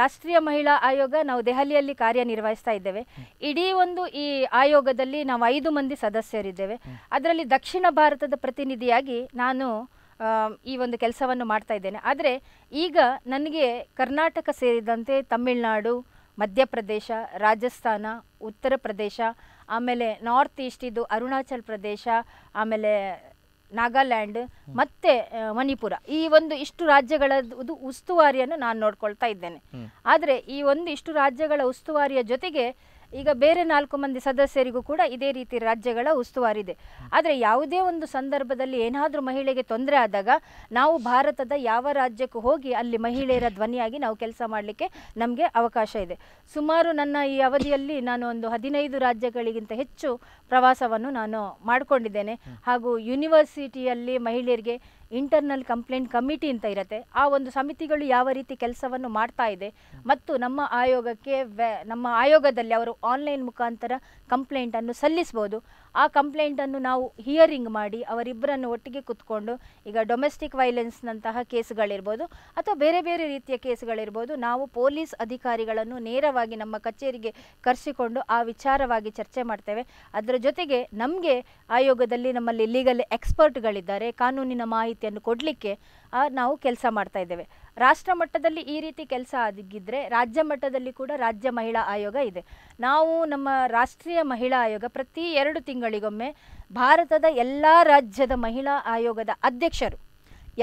ರಾಷ್ಟ್ರೀಯ ಮಹಿಳಾ ಆಯೋಗ ನಾವು ದೆಹಲಿಯಲ್ಲಿ ಕಾರ್ಯನಿರ್ವಹಿಸ್ತಾ ಇದ್ದೇವೆ ಇಡೀ ಒಂದು ಈ ಆಯೋಗದಲ್ಲಿ ನಾವು ಐದು ಮಂದಿ ಸದಸ್ಯರಿದ್ದೇವೆ ಅದರಲ್ಲಿ ದಕ್ಷಿಣ ಭಾರತದ ಪ್ರತಿನಿಧಿಯಾಗಿ ನಾನು ಈ ಒಂದು ಕೆಲಸವನ್ನು ಮಾಡ್ತಾ ಇದ್ದೇನೆ ಆದರೆ ಈಗ ನನಗೆ ಕರ್ನಾಟಕ ಸೇರಿದಂತೆ ತಮಿಳುನಾಡು ಮಧ್ಯಪ್ರದೇಶ ರಾಜಸ್ಥಾನ ಉತ್ತರ ಪ್ರದೇಶ ಆಮೇಲೆ ನಾರ್ತ್ ಈಸ್ಟ್ ಇದು ಅರುಣಾಚಲ್ ಪ್ರದೇಶ ಆಮೇಲೆ ನಾಗಾಲ್ಯಾಂಡ್ ಮತ್ತೆ ಮಣಿಪುರ ಈ ಒಂದು ಇಷ್ಟು ರಾಜ್ಯಗಳ ಉಸ್ತುವಾರಿಯನ್ನು ನಾನು ನೋಡ್ಕೊಳ್ತಾ ಇದ್ದೇನೆ ಆದರೆ ಈ ಒಂದು ಇಷ್ಟು ರಾಜ್ಯಗಳ ಉಸ್ತುವಾರಿಯ ಜೊತೆಗೆ ಈಗ ಬೇರೆ ನಾಲ್ಕು ಮಂದಿ ಸದಸ್ಯರಿಗೂ ಕೂಡ ಇದೇ ರೀತಿ ರಾಜ್ಯಗಳ ಉಸ್ತುವಾರಿ ಇದೆ ಆದರೆ ಯಾವುದೇ ಒಂದು ಸಂದರ್ಭದಲ್ಲಿ ಏನಾದರೂ ಮಹಿಳೆಗೆ ತೊಂದರೆ ಆದಾಗ ನಾವು ಭಾರತದ ಯಾವ ರಾಜ್ಯಕ್ಕೂ ಹೋಗಿ ಅಲ್ಲಿ ಮಹಿಳೆಯರ ಧ್ವನಿಯಾಗಿ ನಾವು ಕೆಲಸ ಮಾಡಲಿಕ್ಕೆ ನಮಗೆ ಅವಕಾಶ ಇದೆ ಸುಮಾರು ನನ್ನ ಈ ಅವಧಿಯಲ್ಲಿ ನಾನು ಒಂದು ಹದಿನೈದು ರಾಜ್ಯಗಳಿಗಿಂತ ಹೆಚ್ಚು ಪ್ರವಾಸವನ್ನು ನಾನು ಮಾಡಿಕೊಂಡಿದ್ದೇನೆ ಹಾಗೂ ಯೂನಿವರ್ಸಿಟಿಯಲ್ಲಿ ಮಹಿಳೆಯರಿಗೆ ಇಂಟರ್ನಲ್ ಕಂಪ್ಲೇಂಟ್ ಕಮಿಟಿ ಅಂತ ಇರುತ್ತೆ ಆ ಒಂದು ಸಮಿತಿಗಳು ಯಾವ ರೀತಿ ಕೆಲಸವನ್ನು ಮಾಡ್ತಾ ಇದೆ ಮತ್ತು ನಮ್ಮ ಆಯೋಗಕ್ಕೆ ನಮ್ಮ ಆಯೋಗದಲ್ಲಿ ಅವರು ಆನ್ಲೈನ್ ಮುಖಾಂತರ ಕಂಪ್ಲೇಂಟನ್ನು ಸಲ್ಲಿಸ್ಬೋದು ಆ ಕಂಪ್ಲೇಂಟನ್ನು ನಾವು ಹಿಯರಿಂಗ್ ಮಾಡಿ ಅವರಿಬ್ಬರನ್ನು ಒಟ್ಟಿಗೆ ಕೂತ್ಕೊಂಡು ಈಗ ಡೊಮೆಸ್ಟಿಕ್ ವೈಲೆನ್ಸ್ನಂತಹ ಕೇಸ್ಗಳಿರ್ಬೋದು ಅಥವಾ ಬೇರೆ ಬೇರೆ ರೀತಿಯ ಕೇಸ್ಗಳಿರ್ಬೋದು ನಾವು ಪೊಲೀಸ್ ಅಧಿಕಾರಿಗಳನ್ನು ನೇರವಾಗಿ ನಮ್ಮ ಕಚೇರಿಗೆ ಕರೆಸಿಕೊಂಡು ಆ ವಿಚಾರವಾಗಿ ಚರ್ಚೆ ಮಾಡ್ತೇವೆ ಅದರ ಜೊತೆಗೆ ನಮಗೆ ಆಯೋಗದಲ್ಲಿ ನಮ್ಮಲ್ಲಿ ಲೀಗಲ್ ಎಕ್ಸ್ಪರ್ಟ್ಗಳಿದ್ದಾರೆ ಕಾನೂನಿನ ಮಾಹಿತಿಯನ್ನು ಕೊಡಲಿಕ್ಕೆ ನಾವು ಕೆಲಸ ಮಾಡ್ತಾ ಇದ್ದೇವೆ ರಾಷ್ಟ್ರ ಮಟ್ಟದಲ್ಲಿ ಈ ರೀತಿ ಕೆಲಸ ಆಗಿದ್ದರೆ ರಾಜ್ಯ ಮಟ್ಟದಲ್ಲಿ ಕೂಡ ರಾಜ್ಯ ಮಹಿಳಾ ಆಯೋಗ ಇದೆ ನಾವು ನಮ್ಮ ರಾಷ್ಟ್ರೀಯ ಮಹಿಳಾ ಆಯೋಗ ಪ್ರತಿ ಎರಡು ತಿಂಗಳಿಗೊಮ್ಮೆ ಭಾರತದ ಎಲ್ಲ ರಾಜ್ಯದ ಮಹಿಳಾ ಆಯೋಗದ ಅಧ್ಯಕ್ಷರು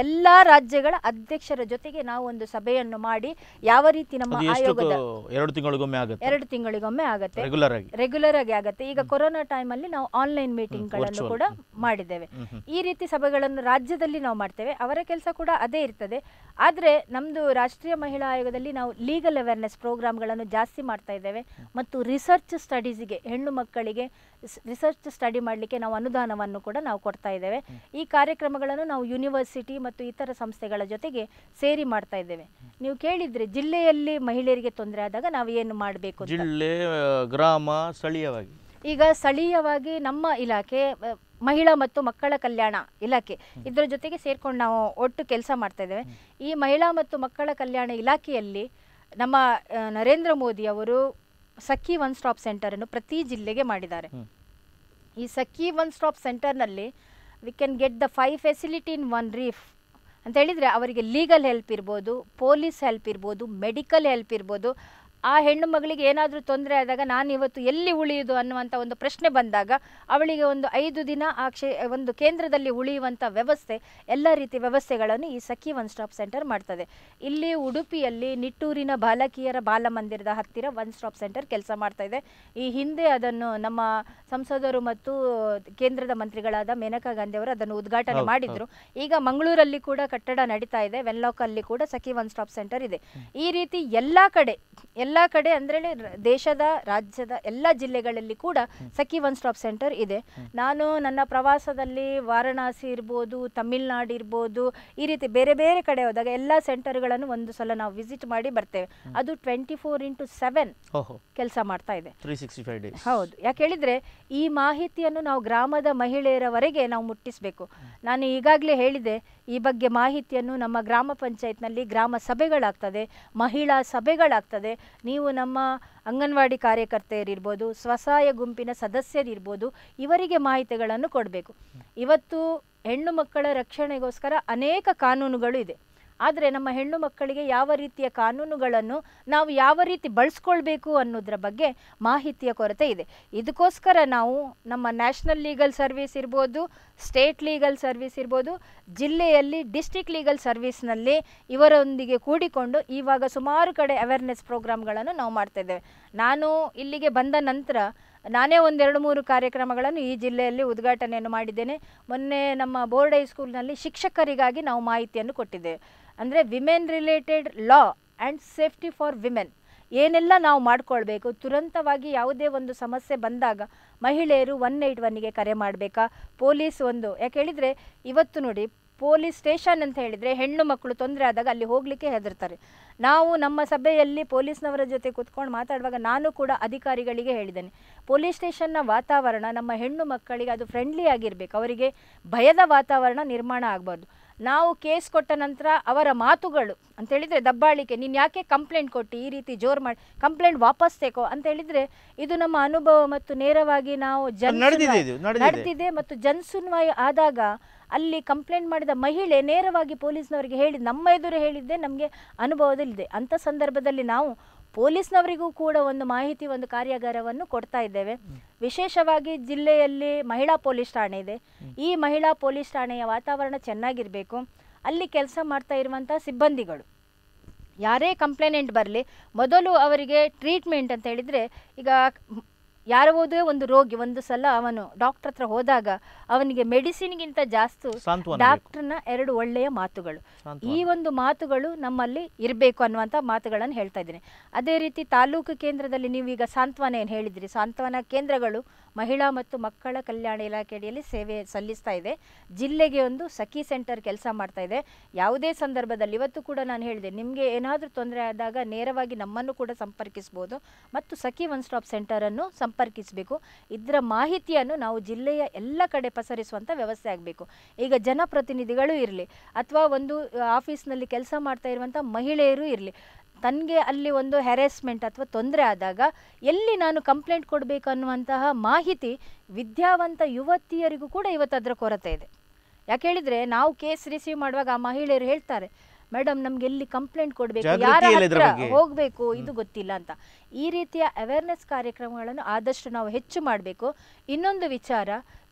ಎಲ್ಲ ರಾಜ್ಯಗಳ ಅಧ್ಯಕ್ಷರ ಜೊತೆಗೆ ನಾವು ಒಂದು ಸಭೆಯನ್ನು ಮಾಡಿ ಯಾವ ರೀತಿ ನಮ್ಮ ಆಯೋಗದ ಎರಡು ತಿಂಗಳಿಗೊಮ್ಮೆ ಆಗುತ್ತೆ ಎರಡು ತಿಂಗಳಿಗೊಮ್ಮೆ ರೆಗ್ಯುಲರ್ ಆಗಿ ಆಗುತ್ತೆ ಈಗ ಕೊರೋನಾ ಟೈಮ್ ಅಲ್ಲಿ ನಾವು ಆನ್ಲೈನ್ ಮೀಟಿಂಗ್ ಗಳನ್ನು ಕೂಡ ಮಾಡಿದ್ದೇವೆ ಈ ರೀತಿ ಸಭೆಗಳನ್ನು ರಾಜ್ಯದಲ್ಲಿ ನಾವು ಮಾಡ್ತೇವೆ ಅವರ ಕೆಲಸ ಕೂಡ ಅದೇ ಇರ್ತದೆ ಆದ್ರೆ ನಮ್ದು ರಾಷ್ಟ್ರೀಯ ಮಹಿಳಾ ಆಯೋಗದಲ್ಲಿ ನಾವು ಲೀಗಲ್ ಅವೇರ್ನೆಸ್ ಗಳನ್ನು ಜಾಸ್ತಿ ಮಾಡ್ತಾ ಇದ್ದೇವೆ ಮತ್ತು ರಿಸರ್ಚ್ ಸ್ಟಡೀಸ್ಗೆ ಹೆಣ್ಣು ಮಕ್ಕಳಿಗೆ ರಿಸರ್ಚ್ ಸ್ಟಡಿ ಮಾಡಲಿಕ್ಕೆ ನಾವು ಅನುದಾನವನ್ನು ಕೂಡ ನಾವು ಕೊಡ್ತಾ ಇದ್ದೇವೆ ಈ ಕಾರ್ಯಕ್ರಮಗಳನ್ನು ನಾವು ಯೂನಿವರ್ಸಿಟಿ ಮತ್ತು ಇತರ ಸಂಸ್ಥೆಗಳ ಜೊತೆಗೆ ಸೇರಿ ಮಾಡ್ತಾ ಇದ್ದೇವೆ ನೀವು ಕೇಳಿದ್ರೆ ಜಿಲ್ಲೆಯಲ್ಲಿ ಮಹಿಳೆಯರಿಗೆ ತೊಂದರೆ ಆದಾಗ ನಾವು ಏನು ಮಾಡಬೇಕು ಜಿಲ್ಲೆ ಗ್ರಾಮ ಸ್ಥಳೀಯವಾಗಿ ಈಗ ಸ್ಥಳೀಯವಾಗಿ ನಮ್ಮ ಇಲಾಖೆ ಮಹಿಳಾ ಮತ್ತು ಮಕ್ಕಳ ಕಲ್ಯಾಣ ಇಲಾಖೆ ಇದರ ಜೊತೆಗೆ ಸೇರ್ಕೊಂಡು ನಾವು ಒಟ್ಟು ಕೆಲಸ ಮಾಡ್ತಾ ಇದ್ದೇವೆ ಈ ಮಹಿಳಾ ಮತ್ತು ಮಕ್ಕಳ ಕಲ್ಯಾಣ ಇಲಾಖೆಯಲ್ಲಿ ನಮ್ಮ ನರೇಂದ್ರ ಮೋದಿ ಅವರು ಸಖಿ ಒನ್ ಸ್ಟಾಪ್ ಸೆಂಟರ್ ಅನ್ನು ಪ್ರತಿ ಜಿಲ್ಲೆಗೆ ಮಾಡಿದ್ದಾರೆ ಈ ಸಖಿ ಒನ್ ಸ್ಟಾಪ್ ಸೆಂಟರ್ ನಲ್ಲಿ we can get the five facility in one roof ಅಂತ ಹೇಳಿದ್ರೆ ಅವರಿಗೆ ಲೀಗಲ್ ಹೆಲ್ಪ್ ಇರ್ಬೋದು ಪೊಲೀಸ್ ಹೆಲ್ಪ್ ಇರ್ಬೋದು ಮೆಡಿಕಲ್ ಹೆಲ್ಪ್ ಇರ್ಬೋದು ಆ ಹೆಣ್ಣು ಮಗಳಿಗೆ ಏನಾದರೂ ತೊಂದರೆ ಆದಾಗ ನಾನು ಇವತ್ತು ಎಲ್ಲಿ ಉಳಿಯುವುದು ಅನ್ನುವಂಥ ಒಂದು ಪ್ರಶ್ನೆ ಬಂದಾಗ ಅವಳಿಗೆ ಒಂದು ಐದು ದಿನ ಆ ಕ್ಷೇ ಒಂದು ಕೇಂದ್ರದಲ್ಲಿ ಉಳಿಯುವಂಥ ವ್ಯವಸ್ಥೆ ಎಲ್ಲ ರೀತಿ ವ್ಯವಸ್ಥೆಗಳನ್ನು ಈ ಸಖಿ ಒನ್ ಸ್ಟಾಪ್ ಸೆಂಟರ್ ಮಾಡ್ತದೆ ಇಲ್ಲಿ ಉಡುಪಿಯಲ್ಲಿ ನಿಟ್ಟೂರಿನ ಬಾಲಕಿಯರ ಬಾಲಮಂದಿರದ ಹತ್ತಿರ ಒನ್ ಸ್ಟಾಪ್ ಸೆಂಟರ್ ಕೆಲಸ ಮಾಡ್ತಾ ಇದೆ ಈ ಹಿಂದೆ ಅದನ್ನು ನಮ್ಮ ಸಂಸದರು ಮತ್ತು ಕೇಂದ್ರದ ಮಂತ್ರಿಗಳಾದ ಮೇನಕಾ ಗಾಂಧಿ ಅವರು ಅದನ್ನು ಉದ್ಘಾಟನೆ ಮಾಡಿದ್ರು ಈಗ ಮಂಗಳೂರಲ್ಲಿ ಕೂಡ ಕಟ್ಟಡ ನಡೀತಾ ಇದೆ ವೆನ್ಲಾಕ್ ಕೂಡ ಸಖಿ ಒನ್ ಸ್ಟಾಪ್ ಸೆಂಟರ್ ಇದೆ ಈ ರೀತಿ ಎಲ್ಲ ಕಡೆ ಎಲ್ಲ ಎಲ್ಲ ಕಡೆ ಅಂದ್ರೆ ದೇಶದ ರಾಜ್ಯದ ಎಲ್ಲ ಜಿಲ್ಲೆಗಳಲ್ಲಿ ಕೂಡ ಸಖಿ ಒನ್ ಸ್ಟಾಪ್ ಸೆಂಟರ್ ಇದೆ ನಾನು ನನ್ನ ಪ್ರವಾಸದಲ್ಲಿ ವಾರಣಾಸಿ ಇರ್ಬೋದು ತಮಿಳ್ನಾಡು ಇರ್ಬೋದು ಈ ರೀತಿ ಬೇರೆ ಬೇರೆ ಕಡೆ ಹೋದಾಗ ಎಲ್ಲ ಸೆಂಟರ್ಗಳನ್ನು ಒಂದು ಸಲ ನಾವು ವಿಸಿಟ್ ಮಾಡಿ ಬರ್ತೇವೆ ಅದು ಟ್ವೆಂಟಿ ಫೋರ್ ಇಂಟು ಸೆವೆನ್ ಕೆಲಸ ಮಾಡ್ತಾ ಇದೆ ಹೌದು ಯಾಕೆ ಹೇಳಿದ್ರೆ ಈ ಮಾಹಿತಿಯನ್ನು ನಾವು ಗ್ರಾಮದ ಮಹಿಳೆಯರವರೆಗೆ ನಾವು ಮುಟ್ಟಿಸಬೇಕು ನಾನು ಈಗಾಗಲೇ ಹೇಳಿದೆ ಈ ಬಗ್ಗೆ ಮಾಹಿತಿಯನ್ನು ನಮ್ಮ ಗ್ರಾಮ ಪಂಚಾಯತ್ನಲ್ಲಿ ಗ್ರಾಮ ಸಭೆಗಳಾಗ್ತದೆ ಮಹಿಳಾ ಸಭೆಗಳಾಗ್ತದೆ ನೀವು ನಮ್ಮ ಅಂಗನವಾಡಿ ಕಾರ್ಯಕರ್ತೆಯರಿರ್ಬೋದು ಸ್ವಸಹಾಯ ಗುಂಪಿನ ಸದಸ್ಯರಿರ್ಬೋದು ಇವರಿಗೆ ಮಾಹಿತಿಗಳನ್ನು ಕೊಡಬೇಕು ಇವತ್ತು ಹೆಣ್ಣು ಮಕ್ಕಳ ರಕ್ಷಣೆಗೋಸ್ಕರ ಅನೇಕ ಕಾನೂನುಗಳು ಇದೆ ಆದರೆ ನಮ್ಮ ಹೆಣ್ಣು ಮಕ್ಕಳಿಗೆ ಯಾವ ರೀತಿಯ ಕಾನೂನುಗಳನ್ನು ನಾವು ಯಾವ ರೀತಿ ಬಳಸ್ಕೊಳ್ಬೇಕು ಅನ್ನೋದ್ರ ಬಗ್ಗೆ ಮಾಹಿತಿಯ ಕೊರತೆ ಇದೆ ಇದಕ್ಕೋಸ್ಕರ ನಾವು ನಮ್ಮ ನ್ಯಾಷನಲ್ ಲೀಗಲ್ ಸರ್ವಿಸ್ ಇರ್ಬೋದು ಸ್ಟೇಟ್ ಲೀಗಲ್ ಸರ್ವಿಸ್ ಇರ್ಬೋದು ಜಿಲ್ಲೆಯಲ್ಲಿ ಡಿಸ್ಟಿಕ್ ಲೀಗಲ್ ಸರ್ವಿಸ್ನಲ್ಲಿ ಇವರೊಂದಿಗೆ ಕೂಡಿಕೊಂಡು ಇವಾಗ ಸುಮಾರು ಕಡೆ ಅವೇರ್ನೆಸ್ ಪ್ರೋಗ್ರಾಮ್ಗಳನ್ನು ನಾವು ಮಾಡ್ತಾ ನಾನು ಇಲ್ಲಿಗೆ ಬಂದ ನಂತರ ನಾನೇ ಒಂದೆರಡು ಮೂರು ಕಾರ್ಯಕ್ರಮಗಳನ್ನು ಈ ಜಿಲ್ಲೆಯಲ್ಲಿ ಉದ್ಘಾಟನೆಯನ್ನು ಮಾಡಿದ್ದೇನೆ ಮೊನ್ನೆ ನಮ್ಮ ಬೋರ್ಡ್ ಹೈಸ್ಕೂಲ್ನಲ್ಲಿ ಶಿಕ್ಷಕರಿಗಾಗಿ ನಾವು ಮಾಹಿತಿಯನ್ನು ಕೊಟ್ಟಿದ್ದೇವೆ ಅಂದರೆ women related law and safety for women ಏನೆಲ್ಲ ನಾವು ಮಾಡಿಕೊಳ್ಬೇಕು ತುರಂತವಾಗಿ ಯಾವುದೇ ಒಂದು ಸಮಸ್ಯೆ ಬಂದಾಗ ಮಹಿಳೆಯರು ಒನ್ ಏಟ್ ಒನ್ಗೆ ಕರೆ ಮಾಡಬೇಕಾ ಪೊಲೀಸ್ ಒಂದು ಯಾಕೆ ಹೇಳಿದರೆ ಇವತ್ತು ನೋಡಿ ಪೊಲೀಸ್ ಸ್ಟೇಷನ್ ಅಂತ ಹೇಳಿದರೆ ಹೆಣ್ಣು ಮಕ್ಕಳು ತೊಂದರೆ ಆದಾಗ ಅಲ್ಲಿ ಹೋಗಲಿಕ್ಕೆ ಹೆದರ್ತಾರೆ ನಾವು ನಮ್ಮ ಸಭೆಯಲ್ಲಿ ಪೊಲೀಸ್ನವರ ಜೊತೆ ಕೂತ್ಕೊಂಡು ಮಾತಾಡುವಾಗ ನಾನು ಕೂಡ ಅಧಿಕಾರಿಗಳಿಗೆ ಹೇಳಿದ್ದೇನೆ ಪೊಲೀಸ್ ಸ್ಟೇಷನ್ನ ವಾತಾವರಣ ನಮ್ಮ ಹೆಣ್ಣು ಮಕ್ಕಳಿಗೆ ಅದು ಫ್ರೆಂಡ್ಲಿ ಆಗಿರಬೇಕು ಅವರಿಗೆ ಭಯದ ವಾತಾವರಣ ನಿರ್ಮಾಣ ಆಗಬಾರ್ದು ನಾವು ಕೇಸ್ ಕೊಟ್ಟ ನಂತರ ಅವರ ಮಾತುಗಳು ಅಂತ ಹೇಳಿದರೆ ದಬ್ಬಾಳಿಕೆ ನೀನು ಯಾಕೆ ಕಂಪ್ಲೇಂಟ್ ಕೊಟ್ಟು ಈ ರೀತಿ ಜೋರು ಮಾಡಿ ಕಂಪ್ಲೇಂಟ್ ವಾಪಸ್ ತೆಕೋ ಅಂತ ಹೇಳಿದರೆ ಇದು ನಮ್ಮ ಅನುಭವ ಮತ್ತು ನೇರವಾಗಿ ನಾವು ಜನ ನಡೆದಿದೆ ಮತ್ತು ಜನ್ಸುನ್ವಾಯಿ ಆದಾಗ ಅಲ್ಲಿ ಕಂಪ್ಲೇಂಟ್ ಮಾಡಿದ ಮಹಿಳೆ ನೇರವಾಗಿ ಪೊಲೀಸ್ನವರಿಗೆ ಹೇಳಿ ನಮ್ಮ ಎದುರು ಹೇಳಿದ್ದೆ ನಮಗೆ ಅನುಭವದಲ್ಲಿದೆ ಅಂಥ ಸಂದರ್ಭದಲ್ಲಿ ನಾವು ಪೊಲೀಸ್ನವರಿಗೂ ಕೂಡ ಒಂದು ಮಾಹಿತಿ ಒಂದು ಕಾರ್ಯಾಗಾರವನ್ನು ಕೊಡ್ತಾ ಇದ್ದೇವೆ ವಿಶೇಷವಾಗಿ ಜಿಲ್ಲೆಯಲ್ಲಿ ಮಹಿಳಾ ಪೊಲೀಸ್ ಠಾಣೆ ಇದೆ ಈ ಮಹಿಳಾ ಪೊಲೀಸ್ ಠಾಣೆಯ ವಾತಾವರಣ ಚೆನ್ನಾಗಿರಬೇಕು ಅಲ್ಲಿ ಕೆಲಸ ಮಾಡ್ತಾ ಇರುವಂಥ ಸಿಬ್ಬಂದಿಗಳು ಯಾರೇ ಕಂಪ್ಲೇನೆಂಟ್ ಬರಲಿ ಮೊದಲು ಅವರಿಗೆ ಟ್ರೀಟ್ಮೆಂಟ್ ಅಂತ ಹೇಳಿದರೆ ಈಗ ಯಾರೋದೇ ಒಂದು ರೋಗಿ ಒಂದು ಸಲ ಅವನು ಡಾಕ್ಟರ್ ಹತ್ರ ಹೋದಾಗ ಅವನಿಗೆ ಮೆಡಿಸಿನ್ಗಿಂತ ಜಾಸ್ತಿ ಡಾಕ್ಟರ್ನ ಎರಡು ಒಳ್ಳೆಯ ಮಾತುಗಳು ಈ ಒಂದು ಮಾತುಗಳು ನಮ್ಮಲ್ಲಿ ಇರಬೇಕು ಅನ್ನುವಂತ ಮಾತುಗಳನ್ನು ಹೇಳ್ತಾ ಇದ್ದೀನಿ ಅದೇ ರೀತಿ ತಾಲೂಕು ಕೇಂದ್ರದಲ್ಲಿ ನೀವೀಗ ಸಾಂತ್ವನ ಏನು ಹೇಳಿದ್ರಿ ಸಾಂತ್ವನ ಕೇಂದ್ರಗಳು ಮಹಿಳಾ ಮತ್ತು ಮಕ್ಕಳ ಕಲ್ಯಾಣ ಇಲಾಖೆಯಲ್ಲಿ ಸೇವೆ ಸಲ್ಲಿಸ್ತಾ ಇದೆ ಜಿಲ್ಲೆಗೆ ಒಂದು ಸಖಿ ಸೆಂಟರ್ ಕೆಲಸ ಮಾಡ್ತಾ ಇದೆ ಯಾವುದೇ ಸಂದರ್ಭದಲ್ಲಿ ಇವತ್ತು ಕೂಡ ನಾನು ಹೇಳಿದೆ ನಿಮಗೆ ಏನಾದರೂ ತೊಂದರೆ ಆದಾಗ ನೇರವಾಗಿ ನಮ್ಮನ್ನು ಕೂಡ ಸಂಪರ್ಕಿಸ್ಬೋದು ಮತ್ತು ಸಖಿ ಒನ್ ಸ್ಟಾಪ್ ಸೆಂಟರನ್ನು ಸಂಪರ್ಕಿಸಬೇಕು ಇದರ ಮಾಹಿತಿಯನ್ನು ನಾವು ಜಿಲ್ಲೆಯ ಎಲ್ಲ ಕಡೆ ಪಸರಿಸುವಂಥ ವ್ಯವಸ್ಥೆ ಆಗಬೇಕು ಈಗ ಜನಪ್ರತಿನಿಧಿಗಳು ಇರಲಿ ಅಥವಾ ಒಂದು ಆಫೀಸ್ನಲ್ಲಿ ಕೆಲಸ ಮಾಡ್ತಾ ಇರುವಂಥ ಮಹಿಳೆಯರು ಇರಲಿ ತನಗೆ ಅಲ್ಲಿ ಒಂದು ಹೆರೆಸ್ಮೆಂಟ್ ಅಥವಾ ತೊಂದರೆ ಆದಾಗ ಎಲ್ಲಿ ನಾನು ಕಂಪ್ಲೇಂಟ್ ಕೊಡಬೇಕು ಅನ್ನುವಂತಹ ಮಾಹಿತಿ ವಿದ್ಯಾವಂತ ಯುವತಿಯರಿಗೂ ಕೂಡ ಇವತ್ತು ಅದರ ಕೊರತೆ ಇದೆ ಯಾಕೆ ಹೇಳಿದರೆ ನಾವು ಕೇಸ್ ರಿಸೀವ್ ಮಾಡುವಾಗ ಆ ಮಹಿಳೆಯರು ಹೇಳ್ತಾರೆ ಮೇಡಮ್ ನಮ್ಗೆ ಎಲ್ಲಿ ಕಂಪ್ಲೇಂಟ್ ಕೊಡಬೇಕು ಯಾರ ಹೋಗಬೇಕು ಇದು ಗೊತ್ತಿಲ್ಲ ಅಂತ ಈ ರೀತಿಯ ಅವೇರ್ನೆಸ್ ಕಾರ್ಯಕ್ರಮಗಳನ್ನು ಆದಷ್ಟು ನಾವು ಹೆಚ್ಚು ಮಾಡಬೇಕು ಇನ್ನೊಂದು ವಿಚಾರ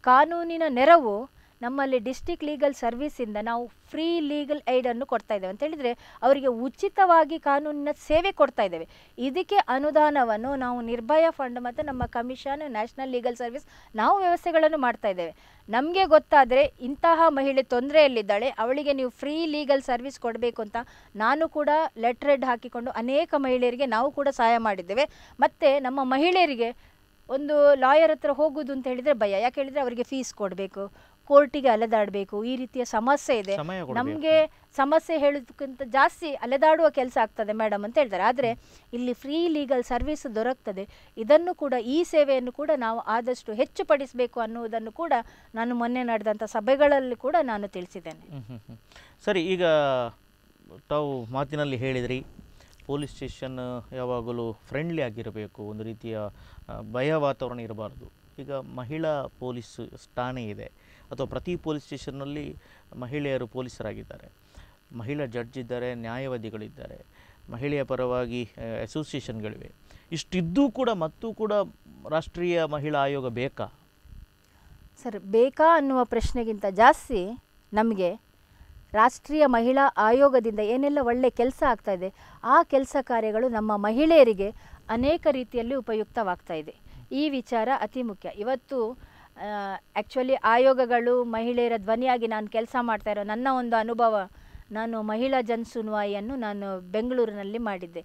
ಕಾನೂನಿನ ನೆರವು ನಮ್ಮಲ್ಲಿ ಡಿಸ್ಟಿಕ್ ಲೀಗಲ್ ಸರ್ವಿಸಿಂದ ನಾವು ಫ್ರೀ ಲೀಗಲ್ ಏಡನ್ನು ಕೊಡ್ತಾ ಇದ್ದೇವೆ ಅಂತ ಹೇಳಿದರೆ ಅವರಿಗೆ ಉಚಿತವಾಗಿ ಕಾನೂನಿನ ಸೇವೆ ಕೊಡ್ತಾ ಇದ್ದೇವೆ ಇದಕ್ಕೆ ಅನುದಾನವನ್ನು ನಾವು ನಿರ್ಭಯ ಫಂಡ್ ಮತ್ತು ನಮ್ಮ ಕಮಿಷನ್ ನ್ಯಾಷನಲ್ ಲೀಗಲ್ ಸರ್ವಿಸ್ ನಾವು ವ್ಯವಸ್ಥೆಗಳನ್ನು ಮಾಡ್ತಾ ಇದ್ದೇವೆ ನಮಗೆ ಗೊತ್ತಾದರೆ ಇಂತಹ ಮಹಿಳೆ ತೊಂದರೆಯಲ್ಲಿದ್ದಾಳೆ ಅವಳಿಗೆ ನೀವು ಫ್ರೀ ಲೀಗಲ್ ಸರ್ವಿಸ್ ಕೊಡಬೇಕು ಅಂತ ನಾನು ಕೂಡ ಲೆಟರ್ ಹೆಡ್ ಹಾಕಿಕೊಂಡು ಅನೇಕ ಮಹಿಳೆಯರಿಗೆ ನಾವು ಕೂಡ ಸಹಾಯ ಮಾಡಿದ್ದೇವೆ ಮತ್ತು ನಮ್ಮ ಮಹಿಳೆಯರಿಗೆ ಒಂದು ಲಾಯರ್ ಹತ್ರ ಹೋಗೋದು ಅಂತ ಹೇಳಿದರೆ ಭಯ ಯಾಕೆ ಹೇಳಿದರೆ ಅವರಿಗೆ ಫೀಸ್ ಕೊಡಬೇಕು ಕೋರ್ಟಿಗೆ ಅಲೆದಾಡಬೇಕು ಈ ರೀತಿಯ ಸಮಸ್ಯೆ ಇದೆ ನಮಗೆ ಸಮಸ್ಯೆ ಹೇಳೋದಕ್ಕಿಂತ ಜಾಸ್ತಿ ಅಲೆದಾಡುವ ಕೆಲಸ ಆಗ್ತದೆ ಮೇಡಮ್ ಅಂತ ಹೇಳ್ತಾರೆ ಆದರೆ ಇಲ್ಲಿ ಫ್ರೀ ಲೀಗಲ್ ಸರ್ವಿಸ್ ದೊರಕ್ತದೆ ಇದನ್ನು ಕೂಡ ಈ ಸೇವೆಯನ್ನು ಕೂಡ ನಾವು ಆದಷ್ಟು ಹೆಚ್ಚು ಪಡಿಸಬೇಕು ಅನ್ನುವುದನ್ನು ಕೂಡ ನಾನು ಮೊನ್ನೆ ನಡೆದಂಥ ಸಭೆಗಳಲ್ಲಿ ಕೂಡ ನಾನು ತಿಳಿಸಿದ್ದೇನೆ ಸರಿ ಈಗ ತಾವು ಮಾತಿನಲ್ಲಿ ಹೇಳಿದ್ರಿ ಪೊಲೀಸ್ ಸ್ಟೇಷನ್ ಯಾವಾಗಲೂ ಫ್ರೆಂಡ್ಲಿ ಆಗಿರಬೇಕು ಒಂದು ರೀತಿಯ ಭಯ ವಾತಾವರಣ ಇರಬಾರ್ದು ಈಗ ಮಹಿಳಾ ಪೊಲೀಸ್ ಠಾಣೆ ಇದೆ ಅಥವಾ ಪ್ರತಿ ಪೊಲೀಸ್ ಸ್ಟೇಷನ್ನಲ್ಲಿ ಮಹಿಳೆಯರು ಪೊಲೀಸರಾಗಿದ್ದಾರೆ ಮಹಿಳಾ ಜಡ್ಜ್ ಇದ್ದಾರೆ ನ್ಯಾಯವಾದಿಗಳಿದ್ದಾರೆ ಮಹಿಳೆಯ ಪರವಾಗಿ ಅಸೋಸಿಯೇಷನ್ಗಳಿವೆ ಇಷ್ಟಿದ್ದೂ ಕೂಡ ಮತ್ತೂ ಕೂಡ ರಾಷ್ಟ್ರೀಯ ಮಹಿಳಾ ಆಯೋಗ ಬೇಕಾ ಸರ್ ಬೇಕಾ ಅನ್ನುವ ಪ್ರಶ್ನೆಗಿಂತ ಜಾಸ್ತಿ ನಮಗೆ ರಾಷ್ಟ್ರೀಯ ಮಹಿಳಾ ಆಯೋಗದಿಂದ ಏನೆಲ್ಲ ಒಳ್ಳೆ ಕೆಲಸ ಆಗ್ತಾ ಇದೆ ಆ ಕೆಲಸ ಕಾರ್ಯಗಳು ನಮ್ಮ ಮಹಿಳೆಯರಿಗೆ ಅನೇಕ ರೀತಿಯಲ್ಲಿ ಉಪಯುಕ್ತವಾಗ್ತಾ ಇದೆ ಈ ವಿಚಾರ ಅತಿ ಮುಖ್ಯ ಇವತ್ತು ಆ್ಯಕ್ಚುಲಿ ಆಯೋಗಗಳು ಮಹಿಳೆಯರ ಧ್ವನಿಯಾಗಿ ನಾನು ಕೆಲಸ ಮಾಡ್ತಾ ಇರೋ ನನ್ನ ಒಂದು ಅನುಭವ ನಾನು ಮಹಿಳಾ ಜನ್ ನಾನು ಬೆಂಗಳೂರಿನಲ್ಲಿ ಮಾಡಿದ್ದೆ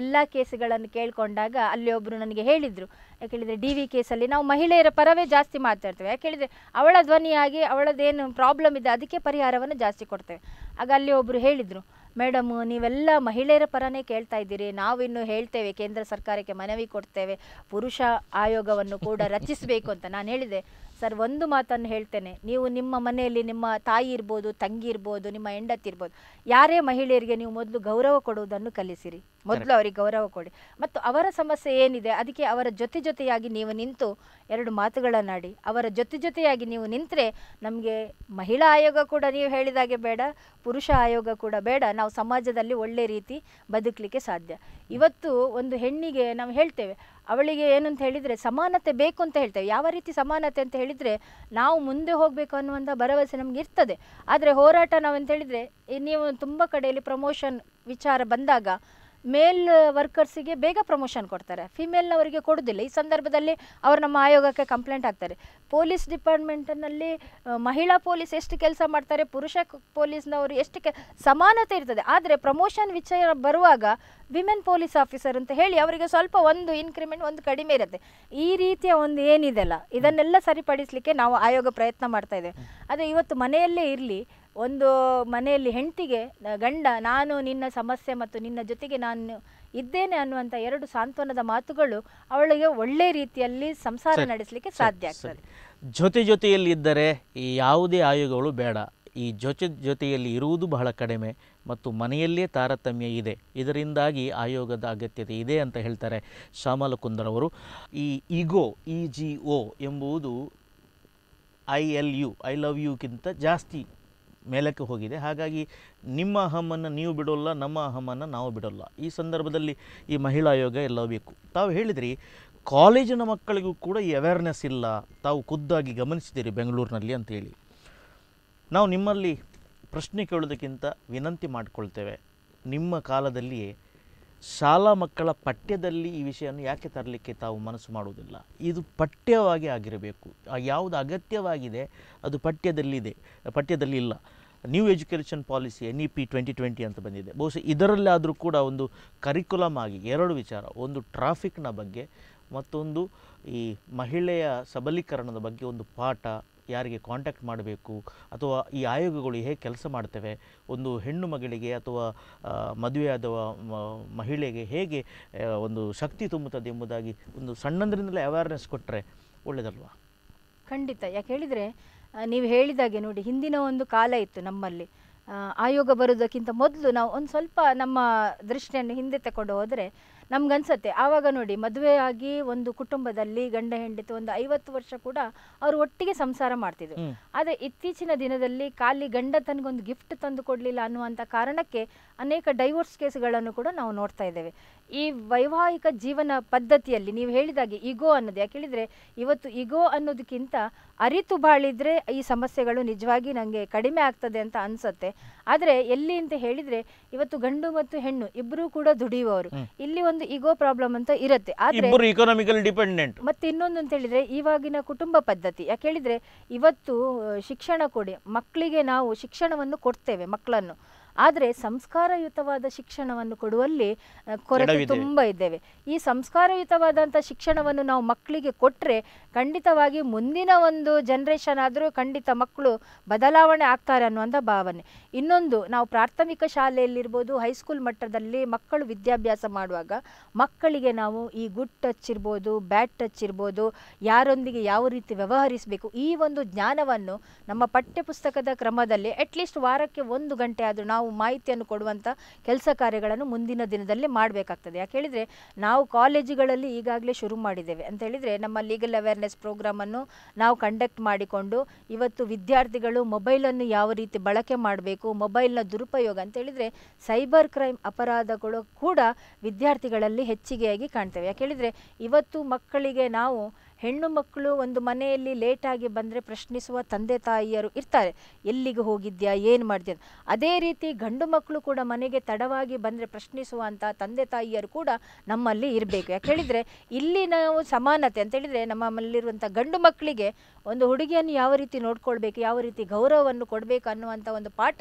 ಎಲ್ಲ ಕೇಸುಗಳನ್ನು ಕೇಳಿಕೊಂಡಾಗ ಅಲ್ಲಿ ಒಬ್ಬರು ನನಗೆ ಹೇಳಿದರು ಯಾಕೇಳಿದರೆ ಡಿ ವಿ ಕೇಸಲ್ಲಿ ನಾವು ಮಹಿಳೆಯರ ಪರವೇ ಜಾಸ್ತಿ ಮಾತಾಡ್ತೇವೆ ಯಾಕೇಳಿದರೆ ಅವಳ ಧ್ವನಿಯಾಗಿ ಅವಳದ್ದೇನು ಪ್ರಾಬ್ಲಮ್ ಇದೆ ಅದಕ್ಕೆ ಪರಿಹಾರವನ್ನು ಜಾಸ್ತಿ ಕೊಡ್ತೇವೆ ಆಗ ಅಲ್ಲಿ ಒಬ್ಬರು ಹೇಳಿದರು ಮೇಡಮ್ ನೀವೆಲ್ಲ ಮಹಿಳೆಯರ ಪರನೇ ಕೇಳ್ತಾ ಇದ್ದೀರಿ ನಾವಿನ್ನು ಹೇಳ್ತೇವೆ ಕೇಂದ್ರ ಸರ್ಕಾರಕ್ಕೆ ಮನವಿ ಕೊಡ್ತೇವೆ ಪುರುಷ ಆಯೋಗವನ್ನು ಕೂಡ ರಚಿಸಬೇಕು ಅಂತ ನಾನು ಹೇಳಿದೆ ಸರ್ ಒಂದು ಮಾತನ್ನು ಹೇಳ್ತೇನೆ ನೀವು ನಿಮ್ಮ ಮನೆಯಲ್ಲಿ ನಿಮ್ಮ ತಾಯಿ ಇರ್ಬೋದು ತಂಗಿ ಇರ್ಬೋದು ನಿಮ್ಮ ಹೆಂಡತಿ ಇರ್ಬೋದು ಯಾರೇ ಮಹಿಳೆಯರಿಗೆ ನೀವು ಮೊದಲು ಗೌರವ ಕೊಡುವುದನ್ನು ಕಲಿಸಿರಿ ಮೊದಲು ಅವರಿಗೆ ಗೌರವ ಕೊಡಿ ಮತ್ತು ಅವರ ಸಮಸ್ಯೆ ಏನಿದೆ ಅದಕ್ಕೆ ಅವರ ಜೊತೆ ಜೊತೆಯಾಗಿ ನೀವು ನಿಂತು ಎರಡು ಮಾತುಗಳನ್ನಾಡಿ ಅವರ ಜೊತೆ ಜೊತೆಯಾಗಿ ನೀವು ನಿಂತರೆ ನಮಗೆ ಮಹಿಳಾ ಆಯೋಗ ಕೂಡ ನೀವು ಹೇಳಿದಾಗೆ ಬೇಡ ಪುರುಷ ಆಯೋಗ ಕೂಡ ಬೇಡ ನಾವು ಸಮಾಜದಲ್ಲಿ ಒಳ್ಳೆ ರೀತಿ ಬದುಕಲಿಕ್ಕೆ ಸಾಧ್ಯ ಇವತ್ತು ಒಂದು ಹೆಣ್ಣಿಗೆ ನಾವು ಹೇಳ್ತೇವೆ ಅವಳಿಗೆ ಏನಂತ ಹೇಳಿದರೆ ಸಮಾನತೆ ಬೇಕು ಅಂತ ಹೇಳ್ತೇವೆ ಯಾವ ರೀತಿ ಸಮಾನತೆ ಅಂತ ಹೇಳಿದರೆ ನಾವು ಮುಂದೆ ಹೋಗಬೇಕು ಅನ್ನುವಂಥ ಭರವಸೆ ನಮಗೆ ಇರ್ತದೆ ಆದರೆ ಹೋರಾಟ ನಾವಂತ ಹೇಳಿದರೆ ನೀವು ತುಂಬ ಕಡೆಯಲ್ಲಿ ಪ್ರಮೋಷನ್ ವಿಚಾರ ಬಂದಾಗ ಮೇಲ್ ವರ್ಕರ್ಸಿಗೆ ಬೇಗ ಪ್ರಮೋಷನ್ ಕೊಡ್ತಾರೆ ಫಿಮೇಲ್ನವರಿಗೆ ಕೊಡೋದಿಲ್ಲ ಈ ಸಂದರ್ಭದಲ್ಲಿ ಅವರು ನಮ್ಮ ಆಯೋಗಕ್ಕೆ ಕಂಪ್ಲೇಂಟ್ ಆಗ್ತಾರೆ ಪೊಲೀಸ್ ಡಿಪಾರ್ಟ್ಮೆಂಟ್ನಲ್ಲಿ ಮಹಿಳಾ ಪೊಲೀಸ್ ಎಷ್ಟು ಕೆಲಸ ಮಾಡ್ತಾರೆ ಪುರುಷ ಪೊಲೀಸ್ನವರು ಎಷ್ಟು ಕೆ ಸಮಾನತೆ ಇರ್ತದೆ ಆದರೆ ಪ್ರಮೋಷನ್ ವಿಚಾರ ಬರುವಾಗ ವಿಮೆನ್ ಪೊಲೀಸ್ ಆಫೀಸರ್ ಅಂತ ಹೇಳಿ ಅವರಿಗೆ ಸ್ವಲ್ಪ ಒಂದು ಇನ್ಕ್ರಿಮೆಂಟ್ ಒಂದು ಕಡಿಮೆ ಇರುತ್ತೆ ಈ ರೀತಿಯ ಒಂದು ಏನಿದೆಲ್ಲ ಇದನ್ನೆಲ್ಲ ಸರಿಪಡಿಸಲಿಕ್ಕೆ ನಾವು ಆಯೋಗ ಪ್ರಯತ್ನ ಮಾಡ್ತಾ ಇದ್ದೇವೆ ಆದರೆ ಇವತ್ತು ಮನೆಯಲ್ಲೇ ಇರಲಿ ಒಂದು ಮನೆಯಲ್ಲಿ ಹೆಂಡತಿಗೆ ಗಂಡ ನಾನು ನಿನ್ನ ಸಮಸ್ಯೆ ಮತ್ತು ನಿನ್ನ ಜೊತೆಗೆ ನಾನು ಇದ್ದೇನೆ ಅನ್ನುವಂಥ ಎರಡು ಸಾಂತ್ವನದ ಮಾತುಗಳು ಅವಳಿಗೆ ಒಳ್ಳೆ ರೀತಿಯಲ್ಲಿ ಸಂಸಾರ ನಡೆಸಲಿಕ್ಕೆ ಸಾಧ್ಯ ಆಗ್ತದೆ ಜೊತೆ ಜೊತೆಯಲ್ಲಿ ಇದ್ದರೆ ಈ ಯಾವುದೇ ಆಯೋಗಗಳು ಬೇಡ ಈ ಜೊತೆ ಜೊತೆಯಲ್ಲಿ ಇರುವುದು ಬಹಳ ಕಡಿಮೆ ಮತ್ತು ಮನೆಯಲ್ಲೇ ತಾರತಮ್ಯ ಇದೆ ಇದರಿಂದಾಗಿ ಆಯೋಗದ ಅಗತ್ಯತೆ ಇದೆ ಅಂತ ಹೇಳ್ತಾರೆ ಶ್ಯಾಮಲ ಈ ಇಗೋ ಇ ಜಿ ಓ ಎಂಬುದು I L U I love ಯುಗಿಂತ ಜಾಸ್ತಿ ಮೇಲಕ್ಕೆ ಹೋಗಿದೆ ಹಾಗಾಗಿ ನಿಮ್ಮ ಅಹಮನ್ನು ನೀವು ಬಿಡೋಲ್ಲ ನಮ್ಮ ಅಹಮನ್ನು ನಾವು ಬಿಡೋಲ್ಲ ಈ ಸಂದರ್ಭದಲ್ಲಿ ಈ ಮಹಿಳಾ ಆಯೋಗ ಎಲ್ಲ ಬೇಕು ತಾವು ಹೇಳಿದ್ರಿ ಕಾಲೇಜಿನ ಮಕ್ಕಳಿಗೂ ಕೂಡ ಈ ಅವೇರ್ನೆಸ್ ಇಲ್ಲ ತಾವು ಖುದ್ದಾಗಿ ಗಮನಿಸಿದ್ದೀರಿ ಬೆಂಗಳೂರಿನಲ್ಲಿ ಅಂತೇಳಿ ನಾವು ನಿಮ್ಮಲ್ಲಿ ಪ್ರಶ್ನೆ ಕೇಳೋದಕ್ಕಿಂತ ವಿನಂತಿ ಮಾಡಿಕೊಳ್ತೇವೆ ನಿಮ್ಮ ಕಾಲದಲ್ಲಿಯೇ ಶಾಲಾ ಮಕ್ಕಳ ಪಠ್ಯದಲ್ಲಿ ಈ ವಿಷಯವನ್ನು ಯಾಕೆ ತರಲಿಕ್ಕೆ ತಾವು ಮನಸ್ಸು ಮಾಡುವುದಿಲ್ಲ ಇದು ಪಠ್ಯವಾಗಿ ಆಗಿರಬೇಕು ಯಾವುದು ಅಗತ್ಯವಾಗಿದೆ ಅದು ಪಠ್ಯದಲ್ಲಿದೆ ಪಠ್ಯದಲ್ಲಿ ಇಲ್ಲ new education policy N E P twenty twenty ಅಂತ ಬಂದಿದೆ ಬಹುಶಃ ಇದರಲ್ಲಾದರೂ ಕೂಡ ಒಂದು ಕರಿಕುಲಮ್ ಆಗಿ ಎರಡು ವಿಚಾರ ಒಂದು ಟ್ರಾಫಿಕ್ನ ಬಗ್ಗೆ ಮತ್ತೊಂದು ಈ ಮಹಿಳೆಯ ಸಬಲೀಕರಣದ ಬಗ್ಗೆ ಒಂದು ಪಾಠ ಯಾರಿಗೆ ಕಾಂಟ್ಯಾಕ್ಟ್ ಮಾಡಬೇಕು ಅಥವಾ ಈ ಆಯೋಗಗಳು ಹೇಗೆ ಕೆಲಸ ಮಾಡ್ತವೆ ಒಂದು ಹೆಣ್ಣು ಮಗಳಿಗೆ ಅಥವಾ ಮದುವೆಯಾದ ಮಹಿಳೆಗೆ ಹೇಗೆ ಒಂದು ಶಕ್ತಿ ತುಂಬುತ್ತದೆ ಎಂಬುದಾಗಿ ಒಂದು ಸಣ್ಣಂದ್ರಿಂದಲೇ ಅವೇರ್ನೆಸ್ ಕೊಟ್ಟರೆ ಒಳ್ಳೇದಲ್ವಾ ಖಂಡಿತ ಯಾಕೆ ಹೇಳಿದರೆ ನೀವು ಹೇಳಿದಾಗೆ ನೋಡಿ ಹಿಂದಿನ ಒಂದು ಕಾಲ ಇತ್ತು ನಮ್ಮಲ್ಲಿ ಆಯೋಗ ಬರೋದಕ್ಕಿಂತ ಮೊದಲು ನಾವು ಒಂದು ಸ್ವಲ್ಪ ನಮ್ಮ ದೃಷ್ಟಿಯನ್ನು ಹಿಂದೆ ತಗೊಂಡು ಹೋದರೆ ನಮ್ಗನ್ಸತ್ತೆ ಆವಾಗ ನೋಡಿ ಮದುವೆ ಒಂದು ಕುಟುಂಬದಲ್ಲಿ ಗಂಡ ಹೆಂಡತಿ ಒಂದು ಐವತ್ತು ವರ್ಷ ಕೂಡ ಅವರು ಒಟ್ಟಿಗೆ ಸಂಸಾರ ಮಾಡ್ತಿದ್ರು ಆದರೆ ಇತ್ತೀಚಿನ ದಿನದಲ್ಲಿ ಖಾಲಿ ಗಂಡ ತನಗೊಂದು ಗಿಫ್ಟ್ ತಂದು ಕೊಡ್ಲಿಲ್ಲ ಅನ್ನುವಂಥ ಕಾರಣಕ್ಕೆ ಅನೇಕ ಡೈವೋರ್ಸ್ ಕೇಸ್ಗಳನ್ನು ಕೂಡ ನಾವು ನೋಡ್ತಾ ಇದ್ದೇವೆ ಈ ವೈವಾಹಿಕ ಜೀವನ ಪದ್ಧತಿಯಲ್ಲಿ ನೀವು ಹೇಳಿದಾಗೆ ಇಗೋ ಅನ್ನೋದು ಯಾಕೆ ಹೇಳಿದರೆ ಇವತ್ತು ಇಗೋ ಅನ್ನೋದಕ್ಕಿಂತ ಅರಿತು ಬಾಳಿದ್ರೆ ಈ ಸಮಸ್ಯೆಗಳು ನಿಜವಾಗಿ ನನಗೆ ಕಡಿಮೆ ಆಗ್ತದೆ ಅಂತ ಅನ್ಸುತ್ತೆ ಆದರೆ ಎಲ್ಲಿ ಅಂತ ಹೇಳಿದ್ರೆ ಇವತ್ತು ಗಂಡು ಮತ್ತು ಹೆಣ್ಣು ಇಬ್ಬರೂ ಕೂಡ ದುಡಿಯುವವರು ಇಲ್ಲಿ ಒಂದು ಒಂದು ಈಗೋ ಪ್ರಾಬ್ಲಮ್ ಅಂತ ಇರುತ್ತೆ ಆದ್ರೆ ಇಕೋನಾಮಿಕಲ್ ಡಿಪೆಂಡೆಂಟ್ ಮತ್ತೆ ಇನ್ನೊಂದು ಅಂತ ಹೇಳಿದ್ರೆ ಇವಾಗಿನ ಕುಟುಂಬ ಪದ್ಧತಿ ಯಾಕೆ ಹೇಳಿದ್ರೆ ಇವತ್ತು ಶಿಕ್ಷಣ ಕೊಡಿ ಮಕ್ಕಳಿಗೆ ನಾವು ಶಿಕ್ಷಣವನ್ನು ಕೊಡ್ತೇವೆ ಮಕ್ಕಳನ್ನು ಆದರೆ ಸಂಸ್ಕಾರಯುತವಾದ ಶಿಕ್ಷಣವನ್ನು ಕೊಡುವಲ್ಲಿ ಕೊರತೆ ತುಂಬ ಇದ್ದೇವೆ ಈ ಸಂಸ್ಕಾರಯುತವಾದಂಥ ಶಿಕ್ಷಣವನ್ನು ನಾವು ಮಕ್ಕಳಿಗೆ ಕೊಟ್ಟರೆ ಖಂಡಿತವಾಗಿ ಮುಂದಿನ ಒಂದು ಜನ್ರೇಷನ್ ಆದರೂ ಖಂಡಿತ ಮಕ್ಕಳು ಬದಲಾವಣೆ ಆಗ್ತಾರೆ ಅನ್ನುವಂಥ ಭಾವನೆ ಇನ್ನೊಂದು ನಾವು ಪ್ರಾಥಮಿಕ ಶಾಲೆಯಲ್ಲಿರ್ಬೋದು ಹೈಸ್ಕೂಲ್ ಮಟ್ಟದಲ್ಲಿ ಮಕ್ಕಳು ವಿದ್ಯಾಭ್ಯಾಸ ಮಾಡುವಾಗ ಮಕ್ಕಳಿಗೆ ನಾವು ಈ ಗುಡ್ ಟಚ್ ಇರ್ಬೋದು ಬ್ಯಾಡ್ ಟಚ್ ಇರ್ಬೋದು ಯಾರೊಂದಿಗೆ ಯಾವ ರೀತಿ ವ್ಯವಹರಿಸಬೇಕು ಈ ಒಂದು ಜ್ಞಾನವನ್ನು ನಮ್ಮ ಪಠ್ಯಪುಸ್ತಕದ ಕ್ರಮದಲ್ಲಿ ಅಟ್ಲೀಸ್ಟ್ ವಾರಕ್ಕೆ ಒಂದು ಗಂಟೆ ಆದರೂ ನಾವು ಮಾಹಿತಿಯನ್ನು ಕೊಡುವಂಥ ಕೆಲಸ ಕಾರ್ಯಗಳನ್ನು ಮುಂದಿನ ದಿನದಲ್ಲಿ ಮಾಡಬೇಕಾಗ್ತದೆ ಯಾಕೆ ಹೇಳಿದರೆ ನಾವು ಕಾಲೇಜುಗಳಲ್ಲಿ ಈಗಾಗಲೇ ಶುರು ಮಾಡಿದ್ದೇವೆ ಅಂತ ಹೇಳಿದರೆ ನಮ್ಮ ಲೀಗಲ್ ಅವೇರ್ನೆಸ್ ಪ್ರೋಗ್ರಾಮನ್ನು ನಾವು ಕಂಡಕ್ಟ್ ಮಾಡಿಕೊಂಡು ಇವತ್ತು ವಿದ್ಯಾರ್ಥಿಗಳು ಮೊಬೈಲನ್ನು ಯಾವ ರೀತಿ ಬಳಕೆ ಮಾಡಬೇಕು ಮೊಬೈಲ್ನ ದುರುಪಯೋಗ ಅಂತ ಹೇಳಿದರೆ ಸೈಬರ್ ಕ್ರೈಮ್ ಅಪರಾಧಗಳು ಕೂಡ ವಿದ್ಯಾರ್ಥಿಗಳಲ್ಲಿ ಹೆಚ್ಚಿಗೆಯಾಗಿ ಕಾಣ್ತೇವೆ ಯಾಕೆ ಹೇಳಿದರೆ ಇವತ್ತು ಮಕ್ಕಳಿಗೆ ನಾವು ಹೆಣ್ಣು ಮಕ್ಕಳು ಒಂದು ಮನೆಯಲ್ಲಿ ಲೇಟಾಗಿ ಬಂದರೆ ಪ್ರಶ್ನಿಸುವ ತಂದೆ ತಾಯಿಯರು ಇರ್ತಾರೆ ಎಲ್ಲಿಗೆ ಹೋಗಿದ್ಯಾ ಏನು ಮಾಡಿದ್ಯಾ ಅದೇ ರೀತಿ ಗಂಡು ಮಕ್ಕಳು ಕೂಡ ಮನೆಗೆ ತಡವಾಗಿ ಬಂದರೆ ಪ್ರಶ್ನಿಸುವಂಥ ತಂದೆ ತಾಯಿಯರು ಕೂಡ ನಮ್ಮಲ್ಲಿ ಇರಬೇಕು ಯಾಕೆ ಹೇಳಿದರೆ ಇಲ್ಲಿ ನಾವು ಸಮಾನತೆ ಅಂತ ಹೇಳಿದರೆ ನಮ್ಮಲ್ಲಿರುವಂಥ ಗಂಡು ಮಕ್ಕಳಿಗೆ ಒಂದು ಹುಡುಗಿಯನ್ನು ಯಾವ ರೀತಿ ನೋಡ್ಕೊಳ್ಬೇಕು ಯಾವ ರೀತಿ ಗೌರವವನ್ನು ಕೊಡಬೇಕು ಅನ್ನುವಂಥ ಒಂದು ಪಾಠ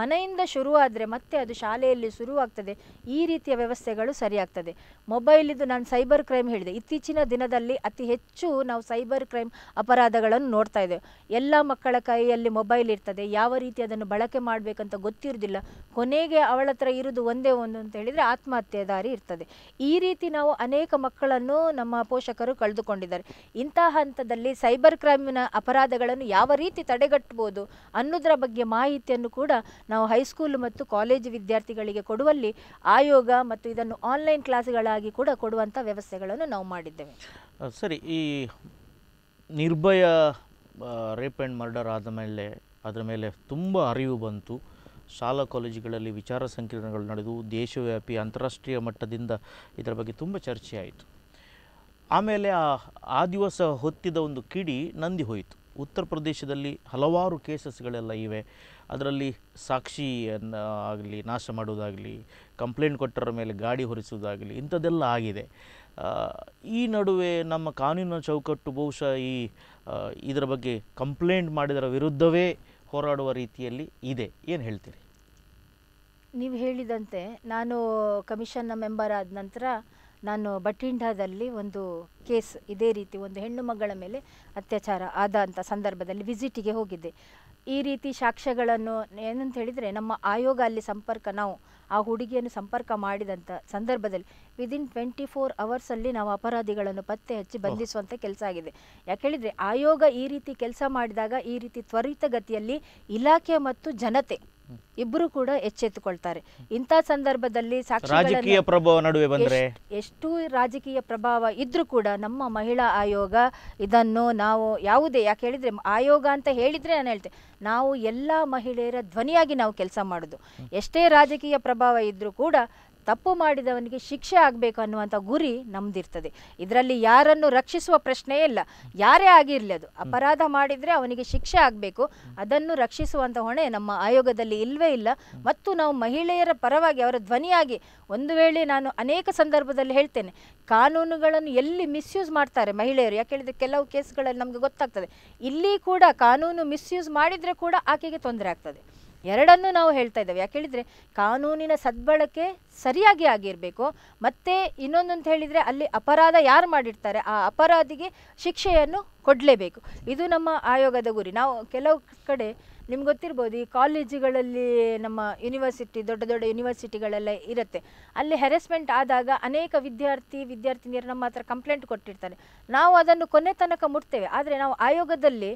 ಮನೆಯಿಂದ ಶುರುವಾದರೆ ಮತ್ತೆ ಅದು ಶಾಲೆಯಲ್ಲಿ ಶುರುವಾಗ್ತದೆ ಈ ರೀತಿಯ ವ್ಯವಸ್ಥೆಗಳು ಸರಿಯಾಗ್ತದೆ ಮೊಬೈಲಿದ್ದು ನಾನು ಸೈಬರ್ ಕ್ರೈಮ್ ಹೇಳಿದೆ ಇತ್ತೀಚಿನ ದಿನದಲ್ಲಿ ಅತಿ ಹೆಚ್ಚು ಹೆಚ್ಚು ನಾವು ಸೈಬರ್ ಕ್ರೈಮ್ ಅಪರಾಧಗಳನ್ನು ನೋಡ್ತಾ ಇದ್ದೇವೆ ಎಲ್ಲ ಮಕ್ಕಳ ಕೈಯಲ್ಲಿ ಮೊಬೈಲ್ ಇರ್ತದೆ ಯಾವ ರೀತಿ ಅದನ್ನು ಬಳಕೆ ಮಾಡಬೇಕಂತ ಗೊತ್ತಿರೋದಿಲ್ಲ ಕೊನೆಗೆ ಅವಳ ಹತ್ರ ಒಂದೇ ಒಂದು ಅಂತ ಹೇಳಿದರೆ ಆತ್ಮಹತ್ಯೆ ದಾರಿ ಇರ್ತದೆ ಈ ರೀತಿ ನಾವು ಅನೇಕ ಮಕ್ಕಳನ್ನು ನಮ್ಮ ಪೋಷಕರು ಕಳೆದುಕೊಂಡಿದ್ದಾರೆ ಇಂತಹ ಹಂತದಲ್ಲಿ ಸೈಬರ್ ಕ್ರೈಮ್ನ ಅಪರಾಧಗಳನ್ನು ಯಾವ ರೀತಿ ತಡೆಗಟ್ಟಬಹುದು ಅನ್ನೋದರ ಬಗ್ಗೆ ಮಾಹಿತಿಯನ್ನು ಕೂಡ ನಾವು ಹೈಸ್ಕೂಲ್ ಮತ್ತು ಕಾಲೇಜು ವಿದ್ಯಾರ್ಥಿಗಳಿಗೆ ಕೊಡುವಲ್ಲಿ ಆಯೋಗ ಮತ್ತು ಇದನ್ನು ಆನ್ಲೈನ್ ಕ್ಲಾಸ್ಗಳಾಗಿ ಕೂಡ ಕೊಡುವಂಥ ವ್ಯವಸ್ಥೆಗಳನ್ನು ನಾವು ಮಾಡಿದ್ದೇವೆ ಸರಿ ಈ ನಿರ್ಭಯ ರೇಪ್ ಆ್ಯಂಡ್ ಮರ್ಡರ್ ಆದ ಮೇಲೆ ಅದರ ಮೇಲೆ ತುಂಬ ಅರಿವು ಬಂತು ಶಾಲಾ ಕಾಲೇಜುಗಳಲ್ಲಿ ವಿಚಾರ ಸಂಕಿರಣಗಳು ನಡೆದು ದೇಶವ್ಯಾಪಿ ಅಂತಾರಾಷ್ಟ್ರೀಯ ಮಟ್ಟದಿಂದ ಇದರ ಬಗ್ಗೆ ತುಂಬ ಚರ್ಚೆ ಆಯಿತು ಆಮೇಲೆ ಆ ಆ ದಿವಸ ಹೊತ್ತಿದ ಒಂದು ಕಿಡಿ ನಂದಿ ಹೋಯಿತು ಉತ್ತರ ಪ್ರದೇಶದಲ್ಲಿ ಹಲವಾರು ಕೇಸಸ್ಗಳೆಲ್ಲ ಇವೆ ಅದರಲ್ಲಿ ಸಾಕ್ಷಿಯನ್ನು ಆಗಲಿ ನಾಶ ಮಾಡೋದಾಗಲಿ ಕಂಪ್ಲೇಂಟ್ ಕೊಟ್ಟರ ಮೇಲೆ ಗಾಡಿ ಹೊರಿಸೋದಾಗಲಿ ಇಂಥದ್ದೆಲ್ಲ ಆಗಿದೆ ಈ ನಡುವೆ ನಮ್ಮ ಕಾನೂನಿನ ಚೌಕಟ್ಟು ಬಹುಶಃ ಈ ಇದರ ಬಗ್ಗೆ ಕಂಪ್ಲೇಂಟ್ ಮಾಡಿದರ ವಿರುದ್ಧವೇ ಹೋರಾಡುವ ರೀತಿಯಲ್ಲಿ ಇದೆ ಏನು ಹೇಳ್ತೀರಿ ನೀವು ಹೇಳಿದಂತೆ ನಾನು ಕಮಿಷನ್ನ ಮೆಂಬರ್ ಆದ ನಂತರ ನಾನು ಬಠಿಂಡಾದಲ್ಲಿ ಒಂದು ಕೇಸ್ ಇದೇ ರೀತಿ ಒಂದು ಹೆಣ್ಣು ಮಗಳ ಮೇಲೆ ಅತ್ಯಾಚಾರ ಆದಂಥ ಸಂದರ್ಭದಲ್ಲಿ ವಿಸಿಟಿಗೆ ಹೋಗಿದ್ದೆ ಈ ರೀತಿ ಸಾಕ್ಷ್ಯಗಳನ್ನು ಏನಂತ ಹೇಳಿದರೆ ನಮ್ಮ ಆಯೋಗ ಅಲ್ಲಿ ಸಂಪರ್ಕ ನಾವು ಆ ಹುಡುಗಿಯನ್ನು ಸಂಪರ್ಕ ಮಾಡಿದಂಥ ಸಂದರ್ಭದಲ್ಲಿ ವಿದಿನ್ ಟ್ವೆಂಟಿ ಫೋರ್ ಅವರ್ಸಲ್ಲಿ ನಾವು ಅಪರಾಧಿಗಳನ್ನು ಪತ್ತೆ ಹಚ್ಚಿ ಬಂಧಿಸುವಂತ ಕೆಲಸ ಆಗಿದೆ ಯಾಕೆ ಹೇಳಿದ್ರೆ ಆಯೋಗ ಈ ರೀತಿ ಕೆಲಸ ಮಾಡಿದಾಗ ಈ ರೀತಿ ತ್ವರಿತಗತಿಯಲ್ಲಿ ಇಲಾಖೆ ಮತ್ತು ಜನತೆ ಇಬ್ಬರು ಕೂಡ ಎಚ್ಚೆತ್ತುಕೊಳ್ತಾರೆ ಇಂಥ ಸಂದರ್ಭದಲ್ಲಿ ರಾಜಕೀಯ ಪ್ರಭಾವ ನಡುವೆ ಬಂದರೆ ಎಷ್ಟು ರಾಜಕೀಯ ಪ್ರಭಾವ ಇದ್ರೂ ಕೂಡ ನಮ್ಮ ಮಹಿಳಾ ಆಯೋಗ ಇದನ್ನು ನಾವು ಯಾವುದೇ ಯಾಕೆ ಹೇಳಿದ್ರೆ ಆಯೋಗ ಅಂತ ಹೇಳಿದ್ರೆ ನಾನು ಹೇಳ್ತೇನೆ ನಾವು ಎಲ್ಲಾ ಮಹಿಳೆಯರ ಧ್ವನಿಯಾಗಿ ನಾವು ಕೆಲಸ ಮಾಡುದು ಎಷ್ಟೇ ರಾಜಕೀಯ ಪ್ರಭಾವ ಇದ್ರೂ ಕೂಡ ತಪ್ಪು ಮಾಡಿದವನಿಗೆ ಶಿಕ್ಷೆ ಆಗಬೇಕು ಅನ್ನುವಂಥ ಗುರಿ ನಮ್ದಿರ್ತದೆ ಇದರಲ್ಲಿ ಯಾರನ್ನು ರಕ್ಷಿಸುವ ಪ್ರಶ್ನೆಯೇ ಇಲ್ಲ ಯಾರೇ ಆಗಿರಲಿ ಅದು ಅಪರಾಧ ಮಾಡಿದರೆ ಅವನಿಗೆ ಶಿಕ್ಷೆ ಆಗಬೇಕು ಅದನ್ನು ರಕ್ಷಿಸುವಂಥ ಹೊಣೆ ನಮ್ಮ ಆಯೋಗದಲ್ಲಿ ಇಲ್ಲವೇ ಇಲ್ಲ ಮತ್ತು ನಾವು ಮಹಿಳೆಯರ ಪರವಾಗಿ ಅವರ ಧ್ವನಿಯಾಗಿ ಒಂದು ವೇಳೆ ನಾನು ಅನೇಕ ಸಂದರ್ಭದಲ್ಲಿ ಹೇಳ್ತೇನೆ ಕಾನೂನುಗಳನ್ನು ಎಲ್ಲಿ ಮಿಸ್ಯೂಸ್ ಮಾಡ್ತಾರೆ ಮಹಿಳೆಯರು ಯಾಕೆ ಹೇಳಿದರೆ ಕೆಲವು ಕೇಸ್ಗಳಲ್ಲಿ ನಮಗೆ ಗೊತ್ತಾಗ್ತದೆ ಇಲ್ಲಿ ಕೂಡ ಕಾನೂನು ಮಿಸ್ಯೂಸ್ ಮಾಡಿದರೆ ಕೂಡ ಆಕೆಗೆ ತೊಂದರೆ ಆಗ್ತದೆ ಎರಡನ್ನು ನಾವು ಹೇಳ್ತಾ ಇದ್ದೇವೆ ಯಾಕೆ ಹೇಳಿದರೆ ಕಾನೂನಿನ ಸದ್ಬಳಕೆ ಸರಿಯಾಗಿ ಆಗಿರಬೇಕು ಮತ್ತು ಇನ್ನೊಂದು ಅಂತ ಹೇಳಿದರೆ ಅಲ್ಲಿ ಅಪರಾಧ ಯಾರು ಮಾಡಿರ್ತಾರೆ ಆ ಅಪರಾಧಿಗೆ ಶಿಕ್ಷೆಯನ್ನು ಕೊಡಲೇಬೇಕು ಇದು ನಮ್ಮ ಆಯೋಗದ ಗುರಿ ನಾವು ಕೆಲವು ಕಡೆ ನಿಮ್ಗೆ ಗೊತ್ತಿರ್ಬೋದು ಈ ಕಾಲೇಜುಗಳಲ್ಲಿ ನಮ್ಮ ಯೂನಿವರ್ಸಿಟಿ ದೊಡ್ಡ ದೊಡ್ಡ ಯೂನಿವರ್ಸಿಟಿಗಳೆಲ್ಲ ಇರುತ್ತೆ ಅಲ್ಲಿ ಹೆರೆಸ್ಮೆಂಟ್ ಆದಾಗ ಅನೇಕ ವಿದ್ಯಾರ್ಥಿ ವಿದ್ಯಾರ್ಥಿನಿಯರು ನಮ್ಮ ಹತ್ರ ಕಂಪ್ಲೇಂಟ್ ಕೊಟ್ಟಿರ್ತಾರೆ ನಾವು ಅದನ್ನು ಕೊನೆ ತನಕ ಮುಟ್ತೇವೆ ಆದರೆ ನಾವು ಆಯೋಗದಲ್ಲಿ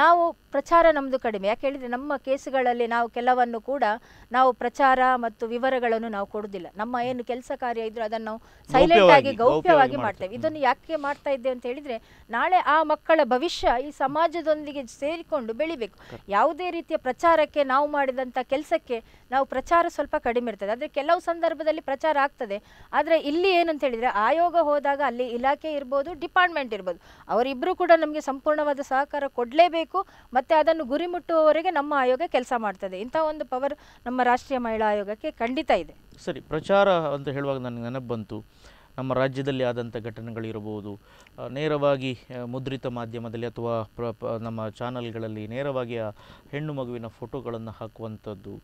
ನಾವು ಪ್ರಚಾರ ನಮ್ಮದು ಕಡಿಮೆ ಯಾಕೆ ಹೇಳಿದರೆ ನಮ್ಮ ಕೇಸುಗಳಲ್ಲಿ ನಾವು ಕೆಲವನ್ನು ಕೂಡ ನಾವು ಪ್ರಚಾರ ಮತ್ತು ವಿವರಗಳನ್ನು ನಾವು ಕೊಡುವುದಿಲ್ಲ ನಮ್ಮ ಏನು ಕೆಲಸ ಕಾರ್ಯ ಇದ್ರೂ ಅದನ್ನು ನಾವು ಸೈಲೆಂಟ್ ಆಗಿ ಗೌಪ್ಯವಾಗಿ ಮಾಡ್ತೇವೆ ಇದನ್ನು ಯಾಕೆ ಮಾಡ್ತಾ ಇದ್ದೇವೆ ಅಂತ ಹೇಳಿದರೆ ನಾಳೆ ಆ ಮಕ್ಕಳ ಭವಿಷ್ಯ ಈ ಸಮಾಜದೊಂದಿಗೆ ಸೇರಿಕೊಂಡು ಬೆಳಿಬೇಕು ಯಾವುದೇ ರೀತಿಯ ಪ್ರಚಾರಕ್ಕೆ ನಾವು ಮಾಡಿದಂಥ ಕೆಲಸಕ್ಕೆ ನಾವು ಪ್ರಚಾರ ಸ್ವಲ್ಪ ಕಡಿಮೆ ಇರ್ತದೆ ಆದರೆ ಕೆಲವು ಸಂದರ್ಭದಲ್ಲಿ ಪ್ರಚಾರ ಆಗ್ತದೆ ಆದರೆ ಇಲ್ಲಿ ಏನಂತ ಹೇಳಿದರೆ ಆಯೋಗ ಹೋದಾಗ ಅಲ್ಲಿ ಇಲಾಖೆ ಇರ್ಬೋದು ಡಿಪಾರ್ಟ್ಮೆಂಟ್ ಇರ್ಬೋದು ಅವರಿಬ್ಬರು ಕೂಡ ನಮಗೆ ಸಂಪೂರ್ಣವಾದ ಸಹಕಾರ ಕೊಡಲೇಬೇಕು ಮಾಡಬೇಕು ಮತ್ತು ಅದನ್ನು ಗುರಿ ಮುಟ್ಟುವವರೆಗೆ ನಮ್ಮ ಆಯೋಗ ಕೆಲಸ ಮಾಡ್ತದೆ ಇಂಥ ಒಂದು ಪವರ್ ನಮ್ಮ ರಾಷ್ಟ್ರೀಯ ಮಹಿಳಾ ಆಯೋಗಕ್ಕೆ ಖಂಡಿತ ಇದೆ ಸರಿ ಪ್ರಚಾರ ಅಂತ ಹೇಳುವಾಗ ನನಗೆ ನೆನಪು ಬಂತು ನಮ್ಮ ರಾಜ್ಯದಲ್ಲಿ ಆದಂಥ ಘಟನೆಗಳಿರಬಹುದು ನೇರವಾಗಿ ಮುದ್ರಿತ ಮಾಧ್ಯಮದಲ್ಲಿ ಅಥವಾ ನಮ್ಮ ಚಾನಲ್ಗಳಲ್ಲಿ ನೇರವಾಗಿ ಆ ಹೆಣ್ಣು ಮಗುವಿನ ಫೋಟೋಗಳನ್ನು ಹಾಕುವಂಥದ್ದು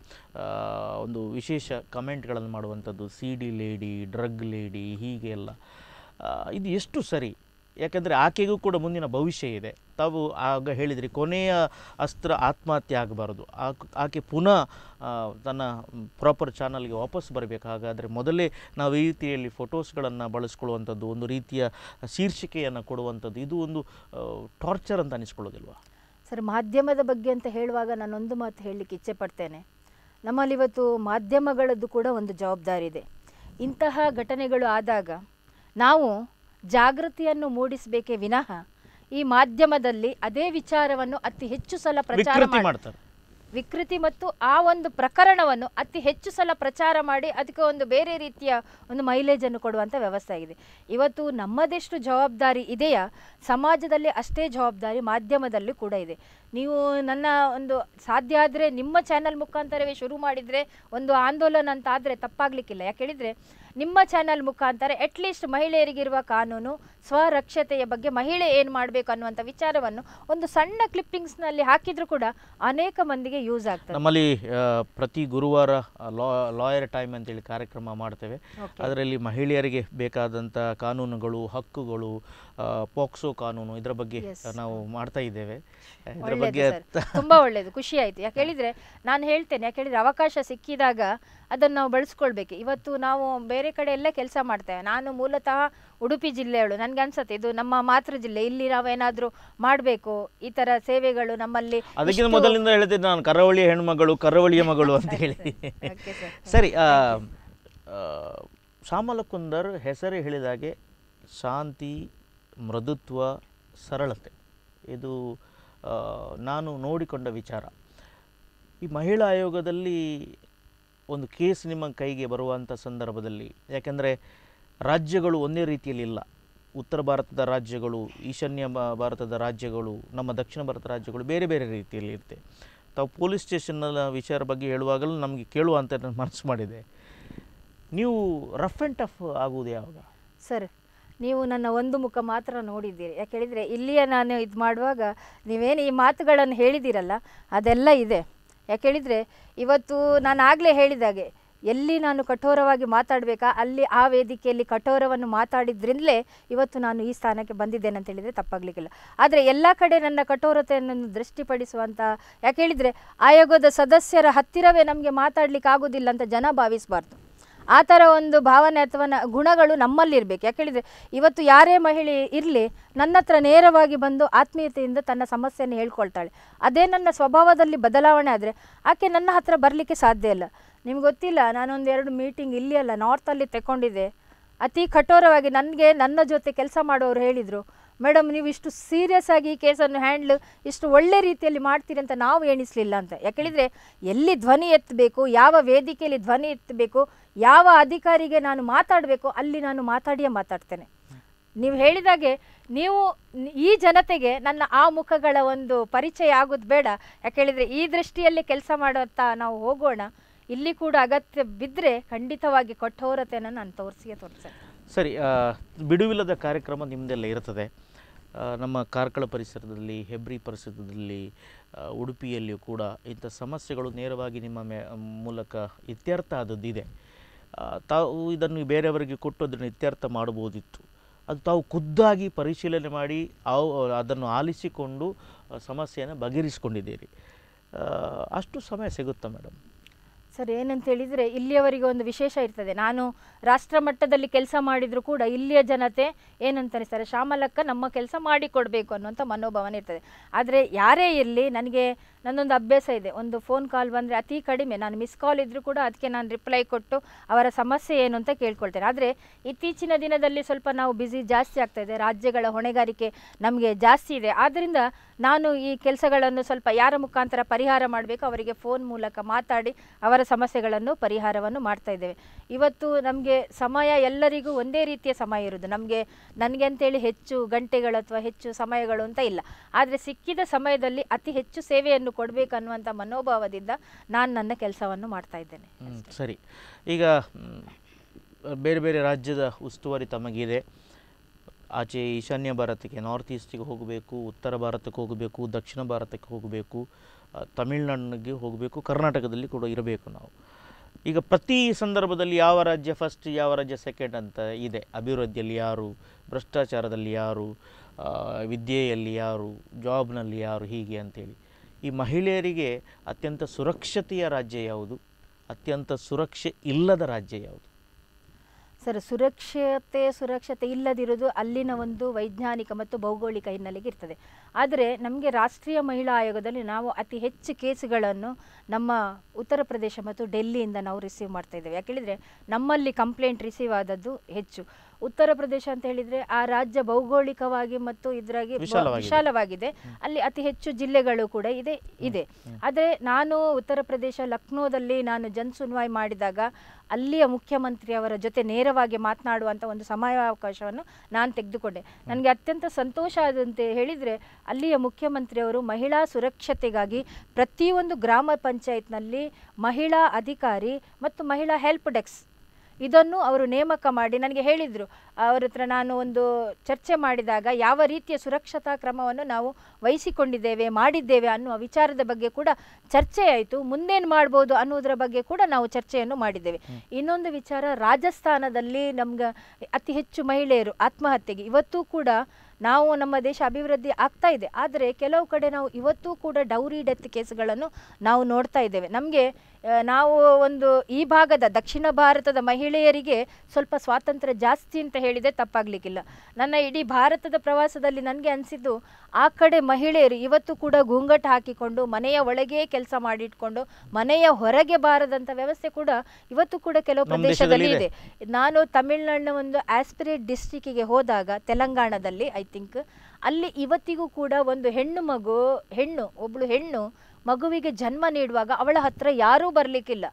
ಒಂದು ವಿಶೇಷ ಕಮೆಂಟ್ಗಳನ್ನು ಮಾಡುವಂಥದ್ದು C D lady drug lady ಹೀಗೆ ಎಲ್ಲ ಇದು ಎಷ್ಟು ಸರಿ ಯಾಕೆಂದರೆ ಆಕೆಗೂ ಕೂಡ ಮುಂದಿನ ಭವಿಷ್ಯ ಇದೆ ತಾವು ಆಗ ಹೇಳಿದರೆ ಕೊನೆಯ ಅಸ್ತ್ರ ಆತ್ಮಹತ್ಯೆ ಆಗಬಾರ್ದು ಆಕೆ ಪುನಃ ತನ್ನ ಪ್ರಾಪರ್ ಚಾನಲ್ಗೆ ವಾಪಸ್ ಬರಬೇಕು ಹಾಗಾದರೆ ಮೊದಲೇ ನಾವು ಈ ರೀತಿಯಲ್ಲಿ ಫೋಟೋಸ್ಗಳನ್ನು ಬಳಸ್ಕೊಳ್ಳುವಂಥದ್ದು ಒಂದು ರೀತಿಯ ಶೀರ್ಷಿಕೆಯನ್ನು ಕೊಡುವಂಥದ್ದು ಇದು ಒಂದು ಟಾರ್ಚರ್ ಅಂತ ಅನಿಸ್ಕೊಳ್ಳೋದಿಲ್ವ ಸರ್ ಮಾಧ್ಯಮದ ಬಗ್ಗೆ ಅಂತ ಹೇಳುವಾಗ ನಾನೊಂದು ಮಾತು ಹೇಳಲಿಕ್ಕೆ ಇಚ್ಛೆ ಪಡ್ತೇನೆ ಇವತ್ತು ಮಾಧ್ಯಮಗಳದ್ದು ಕೂಡ ಒಂದು ಜವಾಬ್ದಾರಿ ಇದೆ ಇಂತಹ ಘಟನೆಗಳು ಆದಾಗ ನಾವು ಜಾಗೃತಿಯನ್ನು ಮೂಡಿಸಬೇಕೇ ವಿನಃ ಈ ಮಾಧ್ಯಮದಲ್ಲಿ ಅದೇ ವಿಚಾರವನ್ನು ಅತಿ ಹೆಚ್ಚು ಸಲ ಪ್ರಚಾರ ಮಾಡ್ತಾರೆ ವಿಕೃತಿ ಮತ್ತು ಆ ಒಂದು ಪ್ರಕರಣವನ್ನು ಅತಿ ಹೆಚ್ಚು ಸಲ ಪ್ರಚಾರ ಮಾಡಿ ಅದಕ್ಕೆ ಒಂದು ಬೇರೆ ರೀತಿಯ ಒಂದು ಅನ್ನು ಕೊಡುವಂಥ ವ್ಯವಸ್ಥೆ ಆಗಿದೆ ಇವತ್ತು ನಮ್ಮದೆಷ್ಟು ಜವಾಬ್ದಾರಿ ಇದೆಯಾ ಸಮಾಜದಲ್ಲಿ ಅಷ್ಟೇ ಜವಾಬ್ದಾರಿ ಮಾಧ್ಯಮದಲ್ಲಿ ಕೂಡ ಇದೆ ನೀವು ನನ್ನ ಒಂದು ಸಾಧ್ಯ ಆದರೆ ನಿಮ್ಮ ಚಾನೆಲ್ ಮುಖಾಂತರವೇ ಶುರು ಮಾಡಿದರೆ ಒಂದು ಆಂದೋಲನ ಅಂತ ಆದರೆ ತಪ್ಪಾಗ್ಲಿಕ್ಕಿಲ್ಲ ಯಾಕೆ ಹೇಳಿದರೆ ನಿಮ್ಮ ಚಾನಲ್ ಮುಖಾಂತರ ಅಟ್ಲೀಸ್ಟ್ ಮಹಿಳೆಯರಿಗಿರುವ ಕಾನೂನು ಸ್ವರಕ್ಷತೆಯ ಬಗ್ಗೆ ಮಹಿಳೆ ಏನು ಮಾಡಬೇಕು ಅನ್ನುವಂಥ ವಿಚಾರವನ್ನು ಒಂದು ಸಣ್ಣ ಕ್ಲಿಪ್ಪಿಂಗ್ಸ್ನಲ್ಲಿ ಹಾಕಿದ್ರು ಕೂಡ ಅನೇಕ ಮಂದಿಗೆ ಯೂಸ್ ಆಗ್ತದೆ ನಮ್ಮಲ್ಲಿ ಪ್ರತಿ ಗುರುವಾರ ಲಾ ಲಾಯರ್ ಟೈಮ್ ಅಂತೇಳಿ ಕಾರ್ಯಕ್ರಮ ಮಾಡ್ತೇವೆ ಅದರಲ್ಲಿ ಮಹಿಳೆಯರಿಗೆ ಬೇಕಾದಂಥ ಕಾನೂನುಗಳು ಹಕ್ಕುಗಳು ಪೋಕ್ಸೋ ಕಾನೂನು ಇದರ ಬಗ್ಗೆ ನಾವು ಮಾಡ್ತಾ ಇದ್ದೇವೆ ಇದರ ಬಗ್ಗೆ ತುಂಬಾ ಒಳ್ಳೇದು ಖುಷಿ ಆಯ್ತು ಯಾಕೆ ಹೇಳಿದ್ರೆ ನಾನು ಹೇಳ್ತೇನೆ ಯಾಕೆ ಹೇಳಿದ್ರೆ ಅವಕಾಶ ಸಿಕ್ಕಿದಾಗ ಅದನ್ನು ನಾವು ಬಳಸ್ಕೊಳ್ಬೇಕು ಇವತ್ತು ನಾವು ಬೇರೆ ಕಡೆ ಎಲ್ಲ ಕೆಲಸ ಮಾಡ್ತೇವೆ ನಾನು ಮೂಲತಃ ಉಡುಪಿ ಜಿಲ್ಲೆಯವಳು ನನ್ಗೆ ಅನ್ಸುತ್ತೆ ಇದು ನಮ್ಮ ಮಾತೃ ಜಿಲ್ಲೆ ಇಲ್ಲಿ ಏನಾದರೂ ಮಾಡಬೇಕು ಈ ತರ ಸೇವೆಗಳು ನಮ್ಮಲ್ಲಿ ಅದಕ್ಕಿಂತ ಮೊದಲಿಂದ ಹೇಳ್ತಿದ್ದೆ ನಾನು ಕರಾವಳಿಯ ಹೆಣ್ಮಗಳು ಕರಾವಳಿಯ ಮಗಳು ಅಂತ ಹೇಳಿ *laughs* ಸರಿ ಸಾಮಲಕುಂದರ್ ಹೆಸರು ಹೇಳಿದಾಗೆ ಶಾಂತಿ ಮೃದುತ್ವ ಸರಳತೆ ಇದು ನಾನು ನೋಡಿಕೊಂಡ ವಿಚಾರ ಈ ಮಹಿಳಾ ಆಯೋಗದಲ್ಲಿ ಒಂದು ಕೇಸ್ ನಿಮ್ಮ ಕೈಗೆ ಬರುವಂಥ ಸಂದರ್ಭದಲ್ಲಿ ಯಾಕೆಂದರೆ ರಾಜ್ಯಗಳು ಒಂದೇ ರೀತಿಯಲ್ಲಿಲ್ಲ ಉತ್ತರ ಭಾರತದ ರಾಜ್ಯಗಳು ಈಶಾನ್ಯ ಭಾರತದ ರಾಜ್ಯಗಳು ನಮ್ಮ ದಕ್ಷಿಣ ಭಾರತ ರಾಜ್ಯಗಳು ಬೇರೆ ಬೇರೆ ರೀತಿಯಲ್ಲಿ ಇರುತ್ತೆ ತಾವು ಪೊಲೀಸ್ ಸ್ಟೇಷನ್ನ ವಿಚಾರ ಬಗ್ಗೆ ಹೇಳುವಾಗಲೂ ನಮಗೆ ಕೇಳುವ ಅಂತ ನಾನು ಮನಸ್ಸು ಮಾಡಿದೆ ನೀವು ರಫ್ ಆ್ಯಂಡ್ ಟಫ್ ಆಗುವುದು ಯಾವಾಗ ಸರಿ ನೀವು ನನ್ನ ಒಂದು ಮುಖ ಮಾತ್ರ ನೋಡಿದ್ದೀರಿ ಯಾಕೆ ಹೇಳಿದರೆ ಇಲ್ಲಿಯ ನಾನು ಇದು ಮಾಡುವಾಗ ನೀವೇನು ಈ ಮಾತುಗಳನ್ನು ಹೇಳಿದ್ದೀರಲ್ಲ ಅದೆಲ್ಲ ಇದೆ ಯಾಕೆ ಹೇಳಿದರೆ ಇವತ್ತು ನಾನು ಆಗಲೇ ಹೇಳಿದಾಗೆ ಎಲ್ಲಿ ನಾನು ಕಠೋರವಾಗಿ ಮಾತಾಡಬೇಕಾ ಅಲ್ಲಿ ಆ ವೇದಿಕೆಯಲ್ಲಿ ಕಠೋರವನ್ನು ಮಾತಾಡಿದ್ರಿಂದಲೇ ಇವತ್ತು ನಾನು ಈ ಸ್ಥಾನಕ್ಕೆ ಬಂದಿದ್ದೇನೆ ಅಂತ ಹೇಳಿದರೆ ತಪ್ಪಾಗಲಿಕ್ಕಿಲ್ಲ ಆದರೆ ಎಲ್ಲ ಕಡೆ ನನ್ನ ಕಠೋರತೆಯನ್ನು ದೃಷ್ಟಿಪಡಿಸುವಂಥ ಯಾಕೆ ಹೇಳಿದರೆ ಆಯೋಗದ ಸದಸ್ಯರ ಹತ್ತಿರವೇ ನಮಗೆ ಮಾತಾಡಲಿಕ್ಕೆ ಆಗೋದಿಲ್ಲ ಅಂತ ಜನ ಭಾವಿಸಬಾರ್ದು ಆ ಥರ ಒಂದು ಭಾವನೆ ಅಥವಾ ಗುಣಗಳು ನಮ್ಮಲ್ಲಿರಬೇಕು ಯಾಕೆ ಹೇಳಿದರೆ ಇವತ್ತು ಯಾರೇ ಮಹಿಳೆ ಇರಲಿ ನನ್ನ ಹತ್ರ ನೇರವಾಗಿ ಬಂದು ಆತ್ಮೀಯತೆಯಿಂದ ತನ್ನ ಸಮಸ್ಯೆಯನ್ನು ಹೇಳ್ಕೊಳ್ತಾಳೆ ಅದೇ ನನ್ನ ಸ್ವಭಾವದಲ್ಲಿ ಬದಲಾವಣೆ ಆದರೆ ಆಕೆ ನನ್ನ ಹತ್ರ ಬರಲಿಕ್ಕೆ ಸಾಧ್ಯ ಇಲ್ಲ ನಿಮ್ಗೆ ಗೊತ್ತಿಲ್ಲ ನಾನೊಂದು ಎರಡು ಮೀಟಿಂಗ್ ಇಲ್ಲಿ ಅಲ್ಲ ನಾರ್ತಲ್ಲಿ ತಗೊಂಡಿದ್ದೆ ಅತಿ ಕಠೋರವಾಗಿ ನನಗೆ ನನ್ನ ಜೊತೆ ಕೆಲಸ ಮಾಡೋರು ಹೇಳಿದರು ಮೇಡಮ್ ನೀವು ಇಷ್ಟು ಸೀರಿಯಸ್ ಆಗಿ ಈ ಕೇಸನ್ನು ಹ್ಯಾಂಡ್ಲ್ ಇಷ್ಟು ಒಳ್ಳೆ ರೀತಿಯಲ್ಲಿ ಮಾಡ್ತೀರಿ ಅಂತ ನಾವು ಎಣಿಸಲಿಲ್ಲ ಅಂತ ಯಾಕೆ ಹೇಳಿದರೆ ಎಲ್ಲಿ ಧ್ವನಿ ಎತ್ತಬೇಕು ಯಾವ ವೇದಿಕೆಯಲ್ಲಿ ಧ್ವನಿ ಎತ್ತಬೇಕು ಯಾವ ಅಧಿಕಾರಿಗೆ ನಾನು ಮಾತಾಡಬೇಕು ಅಲ್ಲಿ ನಾನು ಮಾತಾಡಿಯೇ ಮಾತಾಡ್ತೇನೆ ನೀವು ಹೇಳಿದಾಗೆ ನೀವು ಈ ಜನತೆಗೆ ನನ್ನ ಆ ಮುಖಗಳ ಒಂದು ಪರಿಚಯ ಆಗೋದು ಬೇಡ ಯಾಕೆ ಹೇಳಿದರೆ ಈ ದೃಷ್ಟಿಯಲ್ಲಿ ಕೆಲಸ ಮಾಡುವಂತ ನಾವು ಹೋಗೋಣ ಇಲ್ಲಿ ಕೂಡ ಅಗತ್ಯ ಬಿದ್ದರೆ ಖಂಡಿತವಾಗಿ ಕೊಟ್ಟೋರತೆಯನ್ನು ನಾನು ತೋರಿಸಿಯೇ ತೋರಿಸ್ತೇನೆ ಸರಿ ಬಿಡುವಿಲ್ಲದ ಕಾರ್ಯಕ್ರಮ ನಿಮ್ಮದೆಲ್ಲ ಇರುತ್ತದೆ ನಮ್ಮ ಕಾರ್ಕಳ ಪರಿಸರದಲ್ಲಿ ಹೆಬ್ರಿ ಪರಿಸರದಲ್ಲಿ ಉಡುಪಿಯಲ್ಲಿಯೂ ಕೂಡ ಇಂಥ ಸಮಸ್ಯೆಗಳು ನೇರವಾಗಿ ನಿಮ್ಮ ಮೂಲಕ ಇತ್ಯರ್ಥ ಆದದ್ದಿದೆ ತಾವು ಇದನ್ನು ಬೇರೆಯವರಿಗೆ ಕೊಟ್ಟು ಅದನ್ನು ಇತ್ಯರ್ಥ ಮಾಡಬಹುದಿತ್ತು ಅದು ತಾವು ಖುದ್ದಾಗಿ ಪರಿಶೀಲನೆ ಮಾಡಿ ಅವು ಅದನ್ನು ಆಲಿಸಿಕೊಂಡು ಸಮಸ್ಯೆಯನ್ನು ಬಗೆಹರಿಸಿಕೊಂಡಿದ್ದೀರಿ ಅಷ್ಟು ಸಮಯ ಸಿಗುತ್ತಾ ಮೇಡಮ್ ಸರ್ ಏನಂತ ಹೇಳಿದರೆ ಇಲ್ಲಿಯವರಿಗೆ ಒಂದು ವಿಶೇಷ ಇರ್ತದೆ ನಾನು ರಾಷ್ಟ್ರ ಮಟ್ಟದಲ್ಲಿ ಕೆಲಸ ಮಾಡಿದರೂ ಕೂಡ ಇಲ್ಲಿಯ ಜನತೆ ಏನಂತ ಅನಿಸ್ತಾರೆ ಶ್ಯಾಮಲಕ್ಕ ನಮ್ಮ ಕೆಲಸ ಮಾಡಿಕೊಡಬೇಕು ಅನ್ನುವಂಥ ಮನೋಭಾವನೆ ಇರ್ತದೆ ಆದರೆ ಯಾರೇ ಇರಲಿ ನನಗೆ ನನ್ನೊಂದು ಅಭ್ಯಾಸ ಇದೆ ಒಂದು ಫೋನ್ ಕಾಲ್ ಬಂದರೆ ಅತಿ ಕಡಿಮೆ ನಾನು ಮಿಸ್ ಕಾಲ್ ಇದ್ದರೂ ಕೂಡ ಅದಕ್ಕೆ ನಾನು ರಿಪ್ಲೈ ಕೊಟ್ಟು ಅವರ ಸಮಸ್ಯೆ ಏನು ಅಂತ ಕೇಳ್ಕೊಳ್ತೇನೆ ಆದರೆ ಇತ್ತೀಚಿನ ದಿನದಲ್ಲಿ ಸ್ವಲ್ಪ ನಾವು ಬ್ಯುಸಿ ಜಾಸ್ತಿ ಆಗ್ತಾ ಇದೆ ರಾಜ್ಯಗಳ ಹೊಣೆಗಾರಿಕೆ ನಮಗೆ ಜಾಸ್ತಿ ಇದೆ ಆದ್ದರಿಂದ ನಾನು ಈ ಕೆಲಸಗಳನ್ನು ಸ್ವಲ್ಪ ಯಾರ ಮುಖಾಂತರ ಪರಿಹಾರ ಮಾಡಬೇಕು ಅವರಿಗೆ ಫೋನ್ ಮೂಲಕ ಮಾತಾಡಿ ಅವರ ಸಮಸ್ಯೆಗಳನ್ನು ಪರಿಹಾರವನ್ನು ಮಾಡ್ತಾ ಇದ್ದೇವೆ ಇವತ್ತು ನಮಗೆ ಸಮಯ ಎಲ್ಲರಿಗೂ ಒಂದೇ ರೀತಿಯ ಸಮಯ ಇರುವುದು ನಮಗೆ ನನಗೆ ಅಂತೇಳಿ ಹೆಚ್ಚು ಗಂಟೆಗಳು ಅಥವಾ ಹೆಚ್ಚು ಸಮಯಗಳು ಅಂತ ಇಲ್ಲ ಆದರೆ ಸಿಕ್ಕಿದ ಸಮಯದಲ್ಲಿ ಅತಿ ಹೆಚ್ಚು ಸೇವೆಯನ್ನು ಕೊಡ್ಬೇಕು ಕೊಡಬೇಕನ್ನುವಂಥ ಮನೋಭಾವದಿಂದ ನಾನು ನನ್ನ ಕೆಲಸವನ್ನು ಮಾಡ್ತಾ ಇದ್ದೇನೆ ಸರಿ ಈಗ ಬೇರೆ ಬೇರೆ ರಾಜ್ಯದ ಉಸ್ತುವಾರಿ ತಮಗಿದೆ ಆಚೆ ಈಶಾನ್ಯ ಭಾರತಕ್ಕೆ ನಾರ್ತ್ ಈಸ್ಟಿಗೆ ಹೋಗಬೇಕು ಉತ್ತರ ಭಾರತಕ್ಕೆ ಹೋಗಬೇಕು ದಕ್ಷಿಣ ಭಾರತಕ್ಕೆ ಹೋಗಬೇಕು ತಮಿಳುನಾಡಿಗೆ ಹೋಗಬೇಕು ಕರ್ನಾಟಕದಲ್ಲಿ ಕೂಡ ಇರಬೇಕು ನಾವು ಈಗ ಪ್ರತಿ ಸಂದರ್ಭದಲ್ಲಿ ಯಾವ ರಾಜ್ಯ ಫಸ್ಟ್ ಯಾವ ರಾಜ್ಯ ಸೆಕೆಂಡ್ ಅಂತ ಇದೆ ಅಭಿವೃದ್ಧಿಯಲ್ಲಿ ಯಾರು ಭ್ರಷ್ಟಾಚಾರದಲ್ಲಿ ಯಾರು ವಿದ್ಯೆಯಲ್ಲಿ ಯಾರು ಜಾಬ್ನಲ್ಲಿ ಯಾರು ಹೀಗೆ ಅಂತೇಳಿ ಈ ಮಹಿಳೆಯರಿಗೆ ಅತ್ಯಂತ ಸುರಕ್ಷತೆಯ ರಾಜ್ಯ ಯಾವುದು ಅತ್ಯಂತ ಸುರಕ್ಷೆ ಇಲ್ಲದ ರಾಜ್ಯ ಯಾವುದು ಸರ್ ಸುರಕ್ಷತೆ ಸುರಕ್ಷತೆ ಇಲ್ಲದಿರುವುದು ಅಲ್ಲಿನ ಒಂದು ವೈಜ್ಞಾನಿಕ ಮತ್ತು ಭೌಗೋಳಿಕ ಹಿನ್ನೆಲೆಗೆ ಇರ್ತದೆ ಆದರೆ ನಮಗೆ ರಾಷ್ಟ್ರೀಯ ಮಹಿಳಾ ಆಯೋಗದಲ್ಲಿ ನಾವು ಅತಿ ಹೆಚ್ಚು ಕೇಸುಗಳನ್ನು ನಮ್ಮ ಉತ್ತರ ಪ್ರದೇಶ ಮತ್ತು ಡೆಲ್ಲಿಯಿಂದ ನಾವು ರಿಸೀವ್ ಮಾಡ್ತಾ ಇದ್ದೇವೆ ಯಾಕೇಳಿದರೆ ನಮ್ಮಲ್ಲಿ ಕಂಪ್ಲೇಂಟ್ ರಿಸೀವ್ ಆದದ್ದು ಹೆಚ್ಚು ಉತ್ತರ ಪ್ರದೇಶ ಅಂತ ಹೇಳಿದರೆ ಆ ರಾಜ್ಯ ಭೌಗೋಳಿಕವಾಗಿ ಮತ್ತು ಇದರಾಗಿ ವಿಶಾಲವಾಗಿದೆ ಅಲ್ಲಿ ಅತಿ ಹೆಚ್ಚು ಜಿಲ್ಲೆಗಳು ಕೂಡ ಇದೆ ಇದೆ ಆದರೆ ನಾನು ಉತ್ತರ ಪ್ರದೇಶ ಲಕ್ನೋದಲ್ಲಿ ನಾನು ಜನ್ ಮಾಡಿದಾಗ ಅಲ್ಲಿಯ ಮುಖ್ಯಮಂತ್ರಿಯವರ ಜೊತೆ ನೇರವಾಗಿ ಮಾತನಾಡುವಂಥ ಒಂದು ಸಮಯಾವಕಾಶವನ್ನು ನಾನು ತೆಗೆದುಕೊಂಡೆ ನನಗೆ ಅತ್ಯಂತ ಸಂತೋಷ ಆದಂತೆ ಹೇಳಿದರೆ ಅಲ್ಲಿಯ ಮುಖ್ಯಮಂತ್ರಿಯವರು ಮಹಿಳಾ ಸುರಕ್ಷತೆಗಾಗಿ ಪ್ರತಿಯೊಂದು ಗ್ರಾಮ ಪಂಚಾಯತ್ ಪಂಚಾಯತ್ನಲ್ಲಿ ಮಹಿಳಾ ಅಧಿಕಾರಿ ಮತ್ತು ಮಹಿಳಾ ಹೆಲ್ಪ್ ಡೆಸ್ಕ್ ಇದನ್ನು ಅವರು ನೇಮಕ ಮಾಡಿ ನನಗೆ ಹೇಳಿದರು ಅವರ ಹತ್ರ ನಾನು ಒಂದು ಚರ್ಚೆ ಮಾಡಿದಾಗ ಯಾವ ರೀತಿಯ ಸುರಕ್ಷತಾ ಕ್ರಮವನ್ನು ನಾವು ವಹಿಸಿಕೊಂಡಿದ್ದೇವೆ ಮಾಡಿದ್ದೇವೆ ಅನ್ನುವ ವಿಚಾರದ ಬಗ್ಗೆ ಕೂಡ ಚರ್ಚೆಯಾಯಿತು ಮುಂದೇನು ಮಾಡ್ಬೋದು ಅನ್ನೋದರ ಬಗ್ಗೆ ಕೂಡ ನಾವು ಚರ್ಚೆಯನ್ನು ಮಾಡಿದ್ದೇವೆ ಇನ್ನೊಂದು ವಿಚಾರ ರಾಜಸ್ಥಾನದಲ್ಲಿ ನಮ್ಗೆ ಅತಿ ಹೆಚ್ಚು ಮಹಿಳೆಯರು ಆತ್ಮಹತ್ಯೆಗೆ ಇವತ್ತು ಕೂಡ ನಾವು ನಮ್ಮ ದೇಶ ಅಭಿವೃದ್ಧಿ ಆಗ್ತಾ ಇದೆ ಆದರೆ ಕೆಲವು ಕಡೆ ನಾವು ಇವತ್ತೂ ಕೂಡ ಡೌರಿ ಡೆತ್ ಕೇಸ್ಗಳನ್ನು ನಾವು ನೋಡ್ತಾ ಇದ್ದೇವೆ ನಮಗೆ ನಾವು ಒಂದು ಈ ಭಾಗದ ದಕ್ಷಿಣ ಭಾರತದ ಮಹಿಳೆಯರಿಗೆ ಸ್ವಲ್ಪ ಸ್ವಾತಂತ್ರ್ಯ ಜಾಸ್ತಿ ಅಂತ ಹೇಳಿದರೆ ತಪ್ಪಾಗಲಿಕ್ಕಿಲ್ಲ ನನ್ನ ಇಡೀ ಭಾರತದ ಪ್ರವಾಸದಲ್ಲಿ ನನಗೆ ಅನಿಸಿದ್ದು ಆ ಕಡೆ ಮಹಿಳೆಯರು ಇವತ್ತು ಕೂಡ ಗೂಂಗಟ ಹಾಕಿಕೊಂಡು ಮನೆಯ ಒಳಗೆ ಕೆಲಸ ಮಾಡಿಟ್ಕೊಂಡು ಮನೆಯ ಹೊರಗೆ ಬಾರದಂಥ ವ್ಯವಸ್ಥೆ ಕೂಡ ಇವತ್ತು ಕೂಡ ಕೆಲವು ಪ್ರದೇಶದಲ್ಲಿ ಇದೆ ನಾನು ತಮಿಳುನಾಡಿನ ಒಂದು ಆಸ್ಪಿರೇಟ್ ಡಿಸ್ಟಿಕ್ಕಿಗೆ ಹೋದಾಗ ತೆಲಂಗಾಣದಲ್ಲಿ ಐ ಥಿಂಕ್ ಅಲ್ಲಿ ಇವತ್ತಿಗೂ ಕೂಡ ಒಂದು ಹೆಣ್ಣು ಮಗು ಹೆಣ್ಣು ಒಬ್ಬಳು ಹೆಣ್ಣು ಮಗುವಿಗೆ ಜನ್ಮ ನೀಡುವಾಗ ಅವಳ ಹತ್ರ ಯಾರೂ ಬರಲಿಕ್ಕಿಲ್ಲ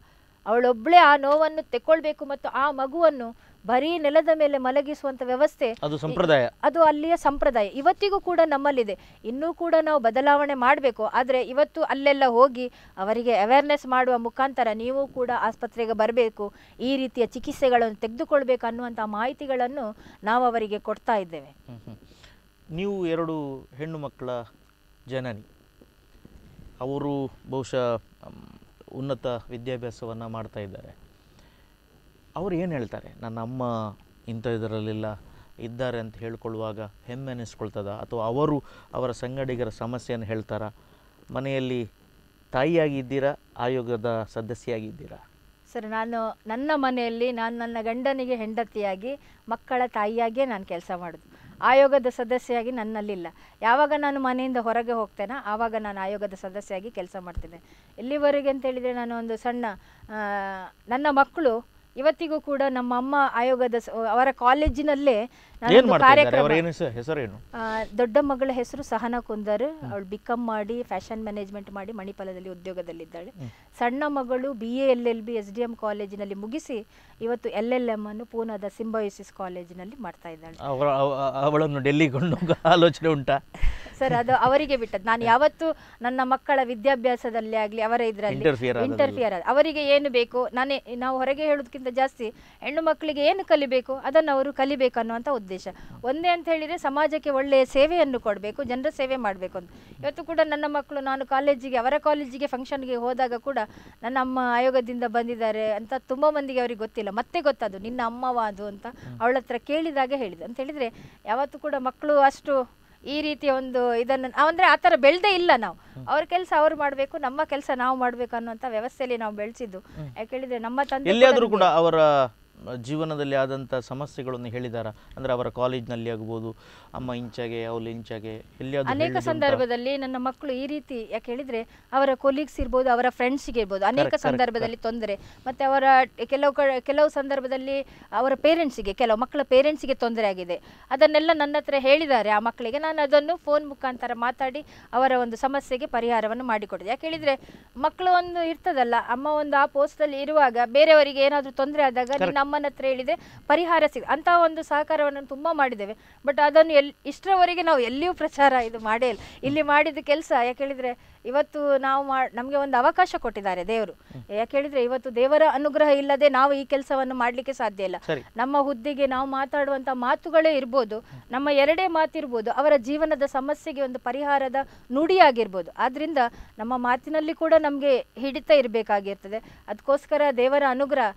ಅವಳೊಬ್ಳೆ ಆ ನೋವನ್ನು ತೆಕ್ಕೊಳ್ಬೇಕು ಮತ್ತು ಆ ಮಗುವನ್ನು ಬರೀ ನೆಲದ ಮೇಲೆ ಮಲಗಿಸುವಂತ ವ್ಯವಸ್ಥೆ ಅದು ಸಂಪ್ರದಾಯ ಅದು ಅಲ್ಲಿಯ ಸಂಪ್ರದಾಯ ಇವತ್ತಿಗೂ ಕೂಡ ನಮ್ಮಲ್ಲಿದೆ ಇನ್ನೂ ಕೂಡ ನಾವು ಬದಲಾವಣೆ ಮಾಡಬೇಕು ಆದರೆ ಇವತ್ತು ಅಲ್ಲೆಲ್ಲ ಹೋಗಿ ಅವರಿಗೆ ಅವೇರ್ನೆಸ್ ಮಾಡುವ ಮುಖಾಂತರ ನೀವು ಕೂಡ ಆಸ್ಪತ್ರೆಗೆ ಬರಬೇಕು ಈ ರೀತಿಯ ಚಿಕಿತ್ಸೆಗಳನ್ನು ತೆಗೆದುಕೊಳ್ಬೇಕು ಅನ್ನುವಂತ ಮಾಹಿತಿಗಳನ್ನು ನಾವು ಅವರಿಗೆ ಕೊಡ್ತಾ ಇದ್ದೇವೆ ನೀವು ಎರಡು ಹೆಣ್ಣು ಮಕ್ಕಳ ಜನನಿ ಅವರು ಬಹುಶಃ ಉನ್ನತ ವಿದ್ಯಾಭ್ಯಾಸವನ್ನು ಮಾಡ್ತಾ ಇದ್ದಾರೆ ಅವರು ಏನು ಹೇಳ್ತಾರೆ ನನ್ನ ಅಮ್ಮ ಇಂಥ ಇದರಲ್ಲಿಲ್ಲ ಇದ್ದಾರೆ ಅಂತ ಹೇಳ್ಕೊಳ್ಳುವಾಗ ಹೆಮ್ಮೆ ಅನ್ನಿಸ್ಕೊಳ್ತದ ಅಥವಾ ಅವರು ಅವರ ಸಂಗಡಿಗರ ಸಮಸ್ಯೆಯನ್ನು ಹೇಳ್ತಾರ ಮನೆಯಲ್ಲಿ ತಾಯಿಯಾಗಿ ಇದ್ದೀರಾ ಆಯೋಗದ ಸದಸ್ಯೆಯಾಗಿದ್ದೀರಾ ಸರ್ ನಾನು ನನ್ನ ಮನೆಯಲ್ಲಿ ನಾನು ನನ್ನ ಗಂಡನಿಗೆ ಹೆಂಡತಿಯಾಗಿ ಮಕ್ಕಳ ತಾಯಿಯಾಗಿಯೇ ನಾನು ಕೆಲಸ ಮಾಡೋದು ಆಯೋಗದ ಸದಸ್ಯೆಯಾಗಿ ನನ್ನಲ್ಲಿಲ್ಲ ಯಾವಾಗ ನಾನು ಮನೆಯಿಂದ ಹೊರಗೆ ಹೋಗ್ತೇನೆ ಆವಾಗ ನಾನು ಆಯೋಗದ ಸದಸ್ಯೆಯಾಗಿ ಕೆಲಸ ಮಾಡ್ತೇನೆ ಇಲ್ಲಿವರೆಗೆ ಅಂತೇಳಿದರೆ ನಾನು ಒಂದು ಸಣ್ಣ ನನ್ನ ಮಕ್ಕಳು ಇವತ್ತಿಗೂ ಕೂಡ ನಮ್ಮ ಅಮ್ಮ ಆಯೋಗದ ಸ ಅವರ ಕಾಲೇಜಿನಲ್ಲೇ ಏನ್ ದೊಡ್ಡ ಮಗಳ ಹೆಸರು ಸಹನ ಕುಂದರ್ ಅವಳು ಬಿಕಮ್ ಮಾಡಿ ಫ್ಯಾಷನ್ ಮ್ಯಾನೇಜ್ಮೆಂಟ್ ಮಾಡಿ ಮಣಿಪಾಲದಲ್ಲಿ ಉದ್ಯೋಗದಲ್ಲಿದ್ದಾಳೆ ಸಣ್ಣ ಮಗಳು B A L L B S D M ಕಾಲೇಜಿನಲ್ಲಿ ಮುಗಿಸಿ ಇವತ್ತು ಎಲ್ ಎಲ್ ಎಂ ಅನ್ನು ಪೂನಾದ ಸಿಂಬಯೋಸಿಸ್ ಕಾಲೇಜಿನಲ್ಲಿ ಮಾಡ್ತಾ ಇದ್ದಾಳೆ ಅವಳನ್ನು ಆಲೋಚನೆ ಉಂಟಾ ಸರ್ ಅದು ಅವರಿಗೆ ಬಿಟ್ಟದ್ದು ನಾನು ಯಾವತ್ತು ನನ್ನ ಮಕ್ಕಳ ವಿದ್ಯಾಭ್ಯಾಸದಲ್ಲಿ ಆಗಲಿ ಅವರ ಇದರಲ್ಲಿ ಇಂಟರ್ಫಿಯರ್ ಅವರಿಗೆ ಏನು ಬೇಕು ನಾನೇ ನಾವು ಹೊರಗೆ ಹೇಳೋದಕ್ಕಿಂತ ಜಾಸ್ತಿ ಹೆಣ್ಣು ಮಕ್ಕಳಿಗೆ ಏನು ಕಲಿಬೇಕು ಅದನ್ನು ಅವರು ಕಲಿಬೇಕು ಅನ್ನುವಂಥ ಉದ್ದೇಶ ಒಂದೇ ಅಂತ ಹೇಳಿದರೆ ಸಮಾಜಕ್ಕೆ ಒಳ್ಳೆಯ ಸೇವೆಯನ್ನು ಕೊಡಬೇಕು ಜನರ ಸೇವೆ ಮಾಡಬೇಕು ಅಂತ ಇವತ್ತು ಕೂಡ ನನ್ನ ಮಕ್ಕಳು ನಾನು ಕಾಲೇಜಿಗೆ ಅವರ ಕಾಲೇಜಿಗೆ ಫಂಕ್ಷನ್ಗೆ ಹೋದಾಗ ಕೂಡ ನನ್ನ ಅಮ್ಮ ಆಯೋಗದಿಂದ ಬಂದಿದ್ದಾರೆ ಅಂತ ತುಂಬ ಮಂದಿಗೆ ಅವರಿಗೆ ಗೊತ್ತಿಲ್ಲ ಮತ್ತೆ ಗೊತ್ತದು ನಿನ್ನ ಅಮ್ಮವ ಅದು ಅಂತ ಅವಳ ಹತ್ರ ಕೇಳಿದಾಗ ಹೇಳಿದೆ ಅಂತ ಹೇಳಿದರೆ ಯಾವತ್ತು ಕೂಡ ಮಕ್ಕಳು ಅಷ್ಟು ಈ ರೀತಿಯ ಒಂದು ಇದನ್ನು ಅಂದರೆ ಆ ಥರ ಬೆಳೆದೇ ಇಲ್ಲ ನಾವು ಅವ್ರ ಕೆಲಸ ಅವ್ರು ಮಾಡಬೇಕು ನಮ್ಮ ಕೆಲಸ ನಾವು ಮಾಡಬೇಕು ಅನ್ನೋಂಥ ವ್ಯವಸ್ಥೆಯಲ್ಲಿ ನಾವು ಬೆಳೆಸಿದ್ದು ಯಾಕೆ ಹೇಳಿದರೆ ನಮ್ಮ ತಂದೆ ಕೂಡ ಅವರ ಜೀವನದಲ್ಲಿ ಆದಂಥ ಸಮಸ್ಯೆಗಳನ್ನು ಹೇಳಿದಾರ ಅಂದ್ರೆ ಅವರ ಕಾಲೇಜ್ನಲ್ಲಿ ಆಗ್ಬೋದು ಅಮ್ಮ ಇಂಚಾಗೆ ಅವಳು ಇಂಚಾಗೆ ಅನೇಕ ಸಂದರ್ಭದಲ್ಲಿ ನನ್ನ ಮಕ್ಕಳು ಈ ರೀತಿ ಯಾಕೆ ಹೇಳಿದ್ರೆ ಅವರ ಕೊಲೀಗ್ಸ್ ಇರ್ಬೋದು ಅವರ ಫ್ರೆಂಡ್ಸ್ಗೆ ಇರ್ಬೋದು ಅನೇಕ ಸಂದರ್ಭದಲ್ಲಿ ತೊಂದರೆ ಮತ್ತೆ ಅವರ ಕೆಲವು ಕೆಲವು ಸಂದರ್ಭದಲ್ಲಿ ಅವರ ಪೇರೆಂಟ್ಸಿಗೆ ಕೆಲವು ಮಕ್ಕಳ ಪೇರೆಂಟ್ಸಿಗೆ ತೊಂದರೆ ಆಗಿದೆ ಅದನ್ನೆಲ್ಲ ನನ್ನ ಹತ್ರ ಹೇಳಿದ್ದಾರೆ ಆ ಮಕ್ಕಳಿಗೆ ನಾನು ಅದನ್ನು ಫೋನ್ ಮುಖಾಂತರ ಮಾತಾಡಿ ಅವರ ಒಂದು ಸಮಸ್ಯೆಗೆ ಪರಿಹಾರವನ್ನು ಮಾಡಿಕೊಡೋದು ಯಾಕೆ ಹೇಳಿದ್ರೆ ಮಕ್ಕಳು ಒಂದು ಇರ್ತದಲ್ಲ ಅಮ್ಮ ಒಂದು ಆ ಪೋಸ್ಟಲ್ಲಿ ಇರುವಾಗ ಬೇರೆಯವರಿಗೆ ಏನಾದರೂ ತೊಂದರೆ ಆದಾಗ ನಮ್ಮನ್ನ ಹತ್ರ ಹೇಳಿದೆ ಪರಿಹಾರ ಸಿಗ ಅಂತ ಒಂದು ಸಹಕಾರವನ್ನು ತುಂಬಾ ಮಾಡಿದ್ದೇವೆ ಬಟ್ ಅದನ್ನು ಎಲ್ಲಿ ಇಷ್ಟರವರೆಗೆ ನಾವು ಎಲ್ಲಿಯೂ ಪ್ರಚಾರ ಇದು ಮಾಡೇ ಇಲ್ಲ ಇಲ್ಲಿ ಮಾಡಿದ ಕೆಲಸ ಯಾಕೆ ಹೇಳಿದ್ರೆ ಇವತ್ತು ನಾವು ನಮಗೆ ಒಂದು ಅವಕಾಶ ಕೊಟ್ಟಿದ್ದಾರೆ ದೇವರು ಯಾಕೆ ಹೇಳಿದ್ರೆ ಇವತ್ತು ದೇವರ ಅನುಗ್ರಹ ಇಲ್ಲದೆ ನಾವು ಈ ಕೆಲಸವನ್ನು ಮಾಡಲಿಕ್ಕೆ ಸಾಧ್ಯ ಇಲ್ಲ ನಮ್ಮ ಹುದ್ದೆಗೆ ನಾವು ಮಾತಾಡುವಂತ ಮಾತುಗಳೇ ಇರ್ಬೋದು ನಮ್ಮ ಎರಡೇ ಮಾತಿರ್ಬೋದು ಅವರ ಜೀವನದ ಸಮಸ್ಯೆಗೆ ಒಂದು ಪರಿಹಾರದ ನುಡಿಯಾಗಿರ್ಬೋದು ಆದ್ರಿಂದ ನಮ್ಮ ಮಾತಿನಲ್ಲಿ ಕೂಡ ನಮಗೆ ಹಿಡಿತ ಇರಬೇಕಾಗಿರ್ತದೆ ಅದಕ್ಕೋಸ್ಕರ ದೇವರ ಅನುಗ್ರಹ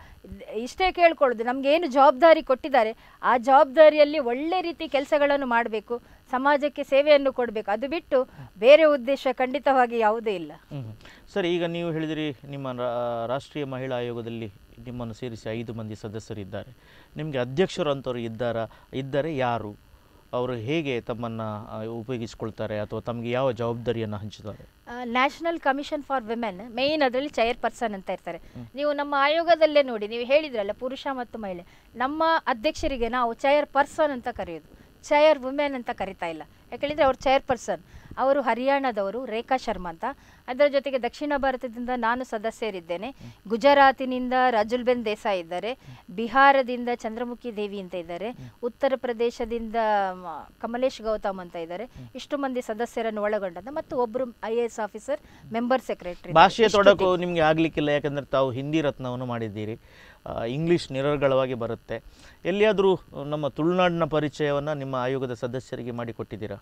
ಇಷ್ಟೇ ಕೇಳ್ಕೊಳ್ಳೋದು ನಮ್ಗೆ ಏನು ಜವಾಬ್ದಾರಿ ಕೊಟ್ಟಿದ್ದಾರೆ ಆ ಜವಾಬ್ದಾರಿಯಲ್ಲಿ ಒಳ್ಳೆ ರೀತಿ ಕೆಲಸಗಳನ್ನು ಮಾಡಬೇಕು ಸಮಾಜಕ್ಕೆ ಸೇವೆಯನ್ನು ಕೊಡಬೇಕು ಅದು ಬಿಟ್ಟು ಬೇರೆ ಉದ್ದೇಶ ಖಂಡಿತವಾಗಿ ಯಾವುದೇ ಇಲ್ಲ ಸರ್ ಈಗ ನೀವು ಹೇಳಿದಿರಿ ನಿಮ್ಮ ರಾಷ್ಟ್ರೀಯ ಮಹಿಳಾ ಆಯೋಗದಲ್ಲಿ ನಿಮ್ಮನ್ನು ಸೇರಿಸಿ ಐದು ಮಂದಿ ಸದಸ್ಯರಿದ್ದಾರೆ ನಿಮಗೆ ಅಧ್ಯಕ್ಷರು ಅಂತವರು ಇದ್ದಾರ ಇದ್ದರೆ ಯಾರು ಅವರು ಹೇಗೆ ತಮ್ಮನ್ನು ಉಪಯೋಗಿಸಿಕೊಳ್ತಾರೆ ಅಥವಾ ತಮಗೆ ಯಾವ ಜವಾಬ್ದಾರಿಯನ್ನು ಹಂಚುತ್ತಾರೆ national commission for women main ಅದರಲ್ಲಿ ಚೇರ್ ಪರ್ಸನ್ ಅಂತ ಇರ್ತಾರೆ ನೀವು ನಮ್ಮ ಆಯೋಗದಲ್ಲೇ ನೋಡಿ ನೀವು ಹೇಳಿದ್ರಲ್ಲ ಪುರುಷ ಮತ್ತು ಮಹಿಳೆ ನಮ್ಮ ಅಧ್ಯಕ್ಷರಿಗೆ ನಾವು ಚೇರ್ ಪರ್ಸನ್ ಅಂತ ಕರೆಯೋದು ಚೇರ್ ವುಮೆನ್ ಅಂತ ಕರಿತಾ ಇಲ್ಲ ಯಾಕೇಳಿದರೆ ಅವ್ರ ಚೇರ್ ಪರ್ಸನ್ ಅವರು ಹರಿಯಾಣದವರು ರೇಖಾ ಶರ್ಮಾ ಅಂತ ಅದರ ಜೊತೆಗೆ ದಕ್ಷಿಣ ಭಾರತದಿಂದ ನಾನು ಸದಸ್ಯರಿದ್ದೇನೆ ಗುಜರಾತಿನಿಂದ ರಾಜುಲ್ಬೆನ್ ದೇಸಾಯಿ ಇದ್ದಾರೆ ಬಿಹಾರದಿಂದ ಚಂದ್ರಮುಖಿ ದೇವಿ ಅಂತ ಇದ್ದಾರೆ ಉತ್ತರ ಪ್ರದೇಶದಿಂದ ಕಮಲೇಶ್ ಗೌತಮ್ ಅಂತ ಇದ್ದಾರೆ ಇಷ್ಟು ಮಂದಿ ಸದಸ್ಯರನ್ನು ಒಳಗೊಂಡಂತ ಮತ್ತು ಒಬ್ಬರು I A S officer member secretary ಭಾಷೆ ತೊಡಕು ನಿಮಗೆ ಆಗ್ಲಿಕ್ಕಿಲ್ಲ ಯಾಕಂದ್ರೆ ತಾವು ಹಿಂದಿ ರತ್ನವನ್ನು ಮಾಡಿದ್ದೀರಿ ಇಂಗ್ಲೀಷ್ ನಿರರ್ಗಳವಾಗಿ ಬರುತ್ತೆ ಎಲ್ಲಿಯಾದರೂ ನಮ್ಮ ತುಳುನಾಡಿನ ಪರಿಚಯವನ್ನು ನಿಮ್ಮ ಆಯೋಗದ ಸದಸ್ಯರಿಗೆ ಮಾಡಿಕೊಟ್ಟಿದ್ದೀರಾ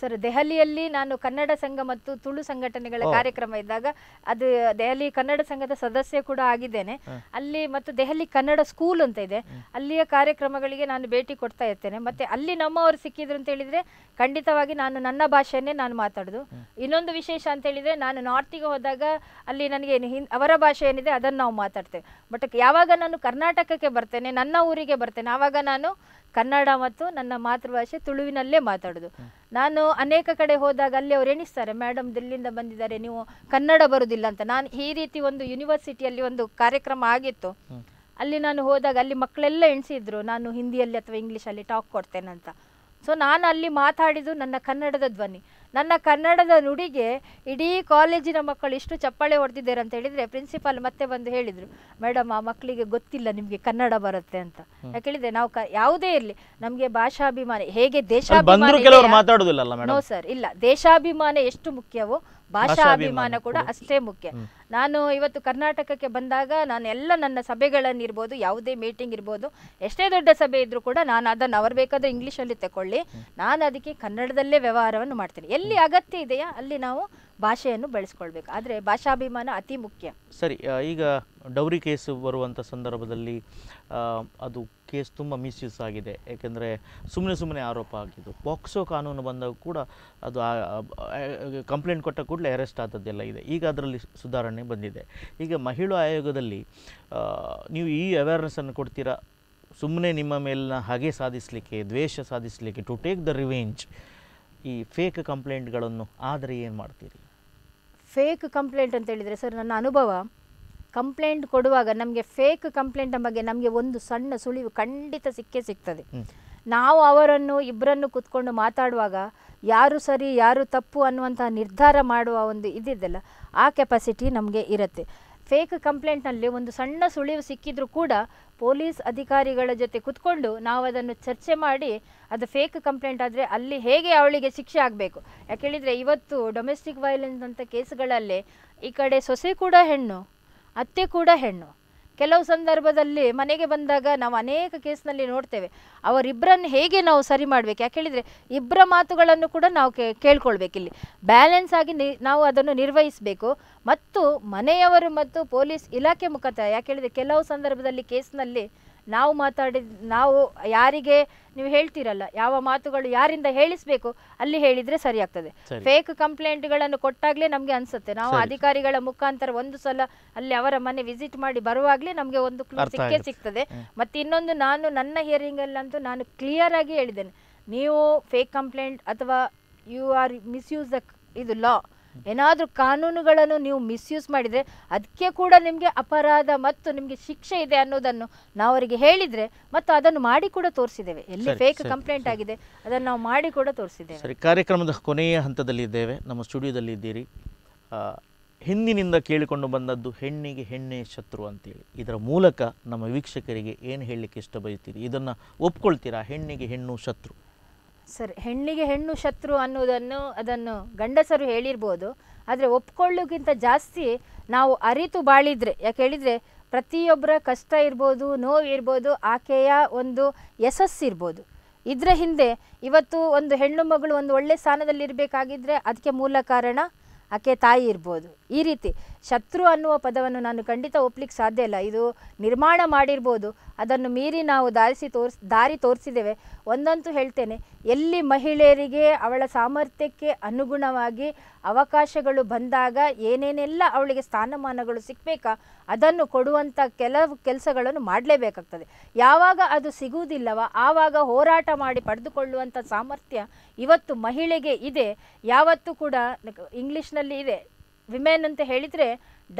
ಸರ್ ದೆಹಲಿಯಲ್ಲಿ ನಾನು ಕನ್ನಡ ಸಂಘ ಮತ್ತು ತುಳು ಸಂಘಟನೆಗಳ ಕಾರ್ಯಕ್ರಮ ಇದ್ದಾಗ ಅದು ದೆಹಲಿ ಕನ್ನಡ ಸಂಘದ ಸದಸ್ಯ ಕೂಡ ಆಗಿದ್ದೇನೆ ಅಲ್ಲಿ ಮತ್ತು ದೆಹಲಿ ಕನ್ನಡ ಸ್ಕೂಲ್ ಅಂತ ಇದೆ ಅಲ್ಲಿಯ ಕಾರ್ಯಕ್ರಮಗಳಿಗೆ ನಾನು ಭೇಟಿ ಕೊಡ್ತಾ ಇರ್ತೇನೆ ಮತ್ತೆ ಅಲ್ಲಿ ನಮ್ಮವರು ಸಿಕ್ಕಿದ್ರು ಅಂತ ಹೇಳಿದ್ರೆ ಖಂಡಿತವಾಗಿ ನಾನು ನನ್ನ ಭಾಷೆಯನ್ನೇ ನಾನು ಮಾತಾಡೋದು ಇನ್ನೊಂದು ವಿಶೇಷ ಅಂತ ಹೇಳಿದ್ರೆ ನಾನು ನಾರ್ತಿಗೆ ಹೋದಾಗ ಅಲ್ಲಿ ನನಗೆ ಅವರ ಭಾಷೆ ಏನಿದೆ ಅದನ್ನು ನಾವು ಮಾತಾಡ್ತೇವೆ ಬಟ್ ಯಾವಾಗ ನಾನು ಕರ್ನಾಟಕಕ್ಕೆ ಬರ್ತೇನೆ ನನ್ನ ಊರಿಗೆ ಬರ್ತೇನೆ ಆವಾಗ ನಾನು ಕನ್ನಡ ಮತ್ತು ನನ್ನ ಮಾತೃಭಾಷೆ ತುಳುವಿನಲ್ಲೇ ಮಾತಾಡೋದು ನಾನು ಅನೇಕ ಕಡೆ ಹೋದಾಗ ಅಲ್ಲಿ ಅವರು ಎಣಿಸ್ತಾರೆ ಮೇಡಮ್ ದಿಲ್ಲಿಂದ ಬಂದಿದ್ದಾರೆ ನೀವು ಕನ್ನಡ ಬರುವುದಿಲ್ಲ ಅಂತ ನಾನು ಈ ರೀತಿ ಒಂದು ಯೂನಿವರ್ಸಿಟಿಯಲ್ಲಿ ಒಂದು ಕಾರ್ಯಕ್ರಮ ಆಗಿತ್ತು ಅಲ್ಲಿ ನಾನು ಹೋದಾಗ ಅಲ್ಲಿ ಮಕ್ಕಳೆಲ್ಲ ಎಣಿಸಿದ್ರು ನಾನು ಹಿಂದಿಯಲ್ಲಿ ಅಥವಾ ಇಂಗ್ಲೀಷಲ್ಲಿ ಟಾಕ್ ಕೊಡ್ತೇನೆ ಅಂತ ಸೊ ನಾನು ಅಲ್ಲಿ ಮಾತಾಡಿದ್ದು ನನ್ನ ಕನ್ನಡದ ಧ್ವನಿ ನನ್ನ ಕನ್ನಡದ ನುಡಿಗೆ ಇಡೀ ಕಾಲೇಜಿನ ಮಕ್ಕಳು ಇಷ್ಟು ಚಪ್ಪಾಳೆ ಹೊಡೆದಿದ್ದಾರೆ ಅಂತ ಹೇಳಿದ್ರೆ ಪ್ರಿನ್ಸಿಪಾಲ್ ಮತ್ತೆ ಬಂದು ಹೇಳಿದರು ಮೇಡಮ್ ಆ ಮಕ್ಕಳಿಗೆ ಗೊತ್ತಿಲ್ಲ ನಿಮಗೆ ಕನ್ನಡ ಬರುತ್ತೆ ಅಂತ ಯಾಕೆ ಹೇಳಿದೆ ನಾವು ಯಾವುದೇ ಇರಲಿ ನಮಗೆ ಭಾಷಾಭಿಮಾನ ಹೇಗೆ ದೇಶಾಭಿಮಾನ ನೋ ಸರ್ ಇಲ್ಲ ದೇಶಾಭಿಮಾನ ಎಷ್ಟು ಮುಖ್ಯವೋ ಭಾಷಾಭಿಮಾನ ಕೂಡ ಅಷ್ಟೇ ಮುಖ್ಯ ನಾನು ಇವತ್ತು ಕರ್ನಾಟಕಕ್ಕೆ ಬಂದಾಗ ನಾನು ಎಲ್ಲ ನನ್ನ ಇರ್ಬೋದು ಯಾವುದೇ ಮೀಟಿಂಗ್ ಇರ್ಬೋದು ಎಷ್ಟೇ ದೊಡ್ಡ ಸಭೆ ಇದ್ರು ಕೂಡ ನಾನು ಅದನ್ನು ಅವ್ರು ಬೇಕಾದ್ರೆ ಇಂಗ್ಲೀಷಲ್ಲಿ ತಗೊಳ್ಳಿ ನಾನು ಅದಕ್ಕೆ ಕನ್ನಡದಲ್ಲೇ ವ್ಯವಹಾರವನ್ನು ಮಾಡ್ತೀನಿ ಎಲ್ಲಿ ಅಗತ್ಯ ಇದೆಯಾ ಅಲ್ಲಿ ನಾವು ಭಾಷೆಯನ್ನು ಬೆಳೆಸ್ಕೊಳ್ಬೇಕು ಆದರೆ ಭಾಷಾಭಿಮಾನ ಅತಿ ಮುಖ್ಯ ಸರಿ ಈಗ ಡೌರಿ ಕೇಸ್ ಬರುವಂಥ ಸಂದರ್ಭದಲ್ಲಿ ಅದು ಕೇಸ್ ತುಂಬ ಮಿಸ್ಯೂಸ್ ಆಗಿದೆ ಏಕೆಂದರೆ ಸುಮ್ಮನೆ ಸುಮ್ಮನೆ ಆರೋಪ ಆಗಿದ್ದು ಪಾಕ್ಸೋ ಕಾನೂನು ಬಂದಾಗ ಕೂಡ ಅದು ಕಂಪ್ಲೇಂಟ್ ಕೊಟ್ಟ ಕೂಡಲೇ ಅರೆಸ್ಟ್ ಆದದ್ದೆಲ್ಲ ಇದೆ ಈಗ ಅದರಲ್ಲಿ ಸುಧಾರಣೆ ಬಂದಿದೆ ಈಗ ಮಹಿಳಾ ಆಯೋಗದಲ್ಲಿ ನೀವು ಈ ಅವೇರ್ನೆಸ್ಸನ್ನು ಕೊಡ್ತೀರಾ ಸುಮ್ಮನೆ ನಿಮ್ಮ ಮೇಲಿನ ಹಾಗೆ ಸಾಧಿಸಲಿಕ್ಕೆ ದ್ವೇಷ ಸಾಧಿಸಲಿಕ್ಕೆ ಟು ಟೇಕ್ ದ ರಿವೆಂಜ್ ಈ ಫೇಕ್ ಕಂಪ್ಲೇಂಟ್ಗಳನ್ನು ಆದರೆ ಏನು ಮಾಡ್ತೀರಿ ಫೇಕ್ ಕಂಪ್ಲೇಂಟ್ ಅಂತ ಹೇಳಿದರೆ ಸರ್ ನನ್ನ ಅನುಭವ ಕಂಪ್ಲೇಂಟ್ ಕೊಡುವಾಗ ನಮಗೆ ಫೇಕ್ ಕಂಪ್ಲೇಂಟ್ ಬಗ್ಗೆ ನಮಗೆ ಒಂದು ಸಣ್ಣ ಸುಳಿವು ಖಂಡಿತ ಸಿಕ್ಕೇ ಸಿಗ್ತದೆ ನಾವು ಅವರನ್ನು ಇಬ್ಬರನ್ನು ಕೂತ್ಕೊಂಡು ಮಾತಾಡುವಾಗ ಯಾರು ಸರಿ ಯಾರು ತಪ್ಪು ಅನ್ನುವಂತಹ ನಿರ್ಧಾರ ಮಾಡುವ ಒಂದು ಇದಿದ್ದಲ್ಲ ಆ ಕೆಪಾಸಿಟಿ ನಮಗೆ ಇರುತ್ತೆ ಫೇಕ್ ಕಂಪ್ಲೇಂಟ್ನಲ್ಲಿ ಒಂದು ಸಣ್ಣ ಸುಳಿವು ಸಿಕ್ಕಿದ್ರೂ ಕೂಡ ಪೊಲೀಸ್ ಅಧಿಕಾರಿಗಳ ಜೊತೆ ಕೂತ್ಕೊಂಡು ನಾವು ಅದನ್ನು ಚರ್ಚೆ ಮಾಡಿ ಅದು ಫೇಕ್ ಕಂಪ್ಲೇಂಟ್ ಆದರೆ ಅಲ್ಲಿ ಹೇಗೆ ಅವಳಿಗೆ ಶಿಕ್ಷೆ ಆಗಬೇಕು ಯಾಕೆ ಇವತ್ತು ಡೊಮೆಸ್ಟಿಕ್ ವೈಲೆನ್ಸ್ ಅಂತ ಕೇಸ್ಗಳಲ್ಲಿ ಈ ಕಡೆ ಸೊಸೆ ಕೂಡ ಹೆಣ್ಣು ಅತ್ತೆ ಕೂಡ ಹೆಣ್ಣು ಕೆಲವು ಸಂದರ್ಭದಲ್ಲಿ ಮನೆಗೆ ಬಂದಾಗ ನಾವು ಅನೇಕ ಕೇಸ್ನಲ್ಲಿ ನೋಡ್ತೇವೆ ಅವರಿಬ್ಬರನ್ನು ಹೇಗೆ ನಾವು ಸರಿ ಮಾಡ್ಬೇಕು ಯಾಕೆ ಹೇಳಿದರೆ ಇಬ್ಬರ ಮಾತುಗಳನ್ನು ಕೂಡ ನಾವು ಕೇಳ್ಕೊಳ್ಬೇಕು ಇಲ್ಲಿ ಬ್ಯಾಲೆನ್ಸ್ ಆಗಿ ನಾವು ಅದನ್ನು ನಿರ್ವಹಿಸಬೇಕು ಮತ್ತು ಮನೆಯವರು ಮತ್ತು ಪೊಲೀಸ್ ಇಲಾಖೆ ಮುಖಾಂತರ ಯಾಕೆ ಹೇಳಿದರೆ ಕೆಲವು ಸಂದರ್ಭದಲ್ಲಿ ಕೇಸ್ನಲ್ಲಿ ನಾವು ಮಾತಾಡಿದ ನಾವು ಯಾರಿಗೆ ನೀವು ಹೇಳ್ತೀರಲ್ಲ ಯಾವ ಮಾತುಗಳು ಯಾರಿಂದ ಹೇಳಿಸಬೇಕು ಅಲ್ಲಿ ಹೇಳಿದ್ರೆ ಸರಿ ಆಗ್ತದೆ ಫೇಕ್ ಕಂಪ್ಲೇಂಟ್ಗಳನ್ನು ಕೊಟ್ಟಾಗಲೇ ನಮಗೆ ಅನ್ಸುತ್ತೆ ನಾವು ಅಧಿಕಾರಿಗಳ ಮುಖಾಂತರ ಒಂದು ಸಲ ಅಲ್ಲಿ ಅವರ ಮನೆ ವಿಸಿಟ್ ಮಾಡಿ ಬರುವಾಗಲೇ ನಮಗೆ ಒಂದು ಸಿಕ್ಕೇ ಸಿಗ್ತದೆ ಮತ್ತೆ ಇನ್ನೊಂದು ನಾನು ನನ್ನ ಹಿಯರಿಂಗಲ್ಲಂತೂ ನಾನು ಕ್ಲಿಯರ್ ಆಗಿ ಹೇಳಿದ್ದೇನೆ ನೀವು ಫೇಕ್ ಕಂಪ್ಲೇಂಟ್ ಅಥವಾ ಯು ಆರ್ ಮಿಸ್ಯೂಸ್ ದ ಇದು ಲಾ ಏನಾದರೂ ಕಾನೂನುಗಳನ್ನು ನೀವು ಮಿಸ್ಯೂಸ್ ಮಾಡಿದರೆ ಅದಕ್ಕೆ ಕೂಡ ನಿಮಗೆ ಅಪರಾಧ ಮತ್ತು ನಿಮಗೆ ಶಿಕ್ಷೆ ಇದೆ ಅನ್ನೋದನ್ನು ನಾವು ಅವರಿಗೆ ಹೇಳಿದರೆ ಮತ್ತು ಅದನ್ನು ಮಾಡಿ ಕೂಡ ತೋರಿಸಿದ್ದೇವೆ ಎಲ್ಲಿ ಫೇಕ್ ಕಂಪ್ಲೇಂಟ್ ಆಗಿದೆ ಅದನ್ನು ನಾವು ಮಾಡಿ ಕೂಡ ತೋರಿಸಿದ್ದೇವೆ ಸರಿ ಕಾರ್ಯಕ್ರಮದ ಕೊನೆಯ ಹಂತದಲ್ಲಿ ಇದ್ದೇವೆ ನಮ್ಮ ಸ್ಟುಡಿಯೋದಲ್ಲಿ ಇದ್ದೀರಿ ಹಿಂದಿನಿಂದ ಕೇಳಿಕೊಂಡು ಬಂದದ್ದು ಹೆಣ್ಣಿಗೆ ಹೆಣ್ಣೆ ಶತ್ರು ಅಂತೇಳಿ ಇದರ ಮೂಲಕ ನಮ್ಮ ವೀಕ್ಷಕರಿಗೆ ಏನು ಹೇಳಲಿಕ್ಕೆ ಇಷ್ಟ ಬಯಸ್ತೀರಿ ಇದನ್ನು ಒಪ್ಕೊಳ್ತೀರಾ ಹೆಣ್ಣಿಗೆ ಹೆಣ್ಣು ಶತ್ರು ಸರಿ ಹೆಣ್ಣಿಗೆ ಹೆಣ್ಣು ಶತ್ರು ಅನ್ನೋದನ್ನು ಅದನ್ನು ಗಂಡಸರು ಹೇಳಿರ್ಬೋದು ಆದರೆ ಒಪ್ಕೊಳ್ಳೋಕ್ಕಿಂತ ಜಾಸ್ತಿ ನಾವು ಅರಿತು ಬಾಳಿದ್ರೆ ಯಾಕೆ ಹೇಳಿದರೆ ಪ್ರತಿಯೊಬ್ಬರ ಕಷ್ಟ ಇರ್ಬೋದು ನೋವು ಇರ್ಬೋದು ಆಕೆಯ ಒಂದು ಯಶಸ್ಸಿರ್ಬೋದು ಇದರ ಹಿಂದೆ ಇವತ್ತು ಒಂದು ಹೆಣ್ಣು ಮಗಳು ಒಂದು ಒಳ್ಳೆ ಸ್ಥಾನದಲ್ಲಿರಬೇಕಾಗಿದ್ದರೆ ಅದಕ್ಕೆ ಮೂಲ ಕಾರಣ ಆಕೆ ತಾಯಿ ಇರ್ಬೋದು ಈ ರೀತಿ ಶತ್ರು ಅನ್ನುವ ಪದವನ್ನು ನಾನು ಖಂಡಿತ ಒಪ್ಲಿಕ್ಕೆ ಸಾಧ್ಯ ಇಲ್ಲ ಇದು ನಿರ್ಮಾಣ ಮಾಡಿರ್ಬೋದು ಅದನ್ನು ಮೀರಿ ನಾವು ದಾರಿಸಿ ತೋರಿಸ್ ದಾರಿ ತೋರಿಸಿದ್ದೇವೆ ಒಂದಂತೂ ಹೇಳ್ತೇನೆ ಎಲ್ಲಿ ಮಹಿಳೆಯರಿಗೆ ಅವಳ ಸಾಮರ್ಥ್ಯಕ್ಕೆ ಅನುಗುಣವಾಗಿ ಅವಕಾಶಗಳು ಬಂದಾಗ ಏನೇನೆಲ್ಲ ಅವಳಿಗೆ ಸ್ಥಾನಮಾನಗಳು ಸಿಗಬೇಕಾ ಅದನ್ನು ಕೊಡುವಂಥ ಕೆಲವು ಕೆಲಸಗಳನ್ನು ಮಾಡಲೇಬೇಕಾಗ್ತದೆ ಯಾವಾಗ ಅದು ಸಿಗುವುದಿಲ್ಲವ ಆವಾಗ ಹೋರಾಟ ಮಾಡಿ ಪಡೆದುಕೊಳ್ಳುವಂಥ ಸಾಮರ್ಥ್ಯ ಇವತ್ತು ಮಹಿಳೆಗೆ ಇದೆ ಯಾವತ್ತೂ ಕೂಡ ಇಂಗ್ಲೀಷ್ನಲ್ಲಿ ಇದೆ ವಿಮೆನ್ ಅಂತ ಹೇಳಿದರೆ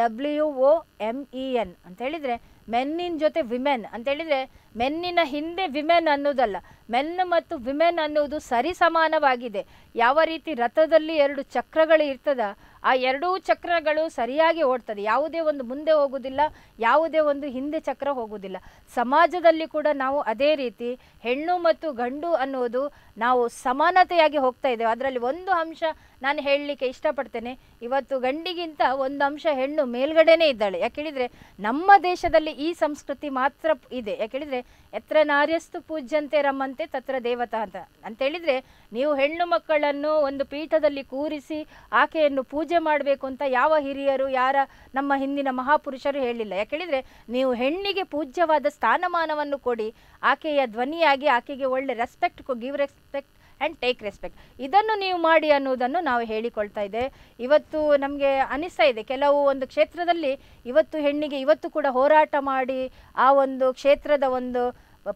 W O M E e N ಅಂತ ಹೇಳಿದರೆ ಮೆನ್ನಿನ ಜೊತೆ ವಿಮೆನ್ ಅಂತೇಳಿದರೆ ಮೆನ್ನಿನ ಹಿಂದೆ ವಿಮೆನ್ ಅನ್ನೋದಲ್ಲ ಮೆನ್ ಮತ್ತು ವಿಮೆನ್ ಅನ್ನೋದು ಸರಿಸಮಾನವಾಗಿದೆ ಯಾವ ರೀತಿ ರಥದಲ್ಲಿ ಎರಡು ಚಕ್ರಗಳು ಇರ್ತದ ಆ ಎರಡೂ ಚಕ್ರಗಳು ಸರಿಯಾಗಿ ಓಡ್ತದೆ ಯಾವುದೇ ಒಂದು ಮುಂದೆ ಹೋಗುವುದಿಲ್ಲ ಯಾವುದೇ ಒಂದು ಹಿಂದೆ ಚಕ್ರ ಹೋಗುವುದಿಲ್ಲ ಸಮಾಜದಲ್ಲಿ ಕೂಡ ನಾವು ಅದೇ ರೀತಿ ಹೆಣ್ಣು ಮತ್ತು ಗಂಡು ಅನ್ನೋದು ನಾವು ಸಮಾನತೆಯಾಗಿ ಹೋಗ್ತಾ ಇದ್ದೇವೆ ಅದರಲ್ಲಿ ಒಂದು ಅಂಶ ನಾನು ಹೇಳಲಿಕ್ಕೆ ಇಷ್ಟಪಡ್ತೇನೆ ಇವತ್ತು ಗಂಡಿಗಿಂತ ಒಂದು ಅಂಶ ಹೆಣ್ಣು ಮೇಲ್ಗಡೆನೇ ಇದ್ದಾಳೆ ಯಾಕೆ ಹೇಳಿದರೆ ನಮ್ಮ ದೇಶದಲ್ಲಿ ಈ ಸಂಸ್ಕೃತಿ ಮಾತ್ರ ಇದೆ ಯಾಕೇಳಿದರೆ ಎತ್ರ ನಾರ್ಯಸ್ತು ಪೂಜ್ಯಂತೆ ರಮ್ಮಂತೆ ತತ್ರ ದೇವತಾ ಅಂತ ಅಂತೇಳಿದರೆ ನೀವು ಹೆಣ್ಣು ಮಕ್ಕಳನ್ನು ಒಂದು ಪೀಠದಲ್ಲಿ ಕೂರಿಸಿ ಆಕೆಯನ್ನು ಪೂಜೆ ಮಾಡಬೇಕು ಅಂತ ಯಾವ ಹಿರಿಯರು ಯಾರ ನಮ್ಮ ಹಿಂದಿನ ಮಹಾಪುರುಷರು ಹೇಳಿಲ್ಲ ಹೇಳಿದ್ರೆ ನೀವು ಹೆಣ್ಣಿಗೆ ಪೂಜ್ಯವಾದ ಸ್ಥಾನಮಾನವನ್ನು ಕೊಡಿ ಆಕೆಯ ಧ್ವನಿಯಾಗಿ ಆಕೆಗೆ ಒಳ್ಳೆ respect give respect and take respect ಇದನ್ನು ನೀವು ಮಾಡಿ ಅನ್ನೋದನ್ನು ನಾವು ಹೇಳಿಕೊಳ್ತಾ ಇದೆ ಇವತ್ತು ನಮಗೆ ಅನಿಸ್ತಾ ಇದೆ ಕೆಲವು ಒಂದು ಕ್ಷೇತ್ರದಲ್ಲಿ ಇವತ್ತು ಹೆಣ್ಣಿಗೆ ಇವತ್ತು ಕೂಡ ಹೋರಾಟ ಮಾಡಿ ಆ ಒಂದು ಕ್ಷೇತ್ರದ ಒಂದು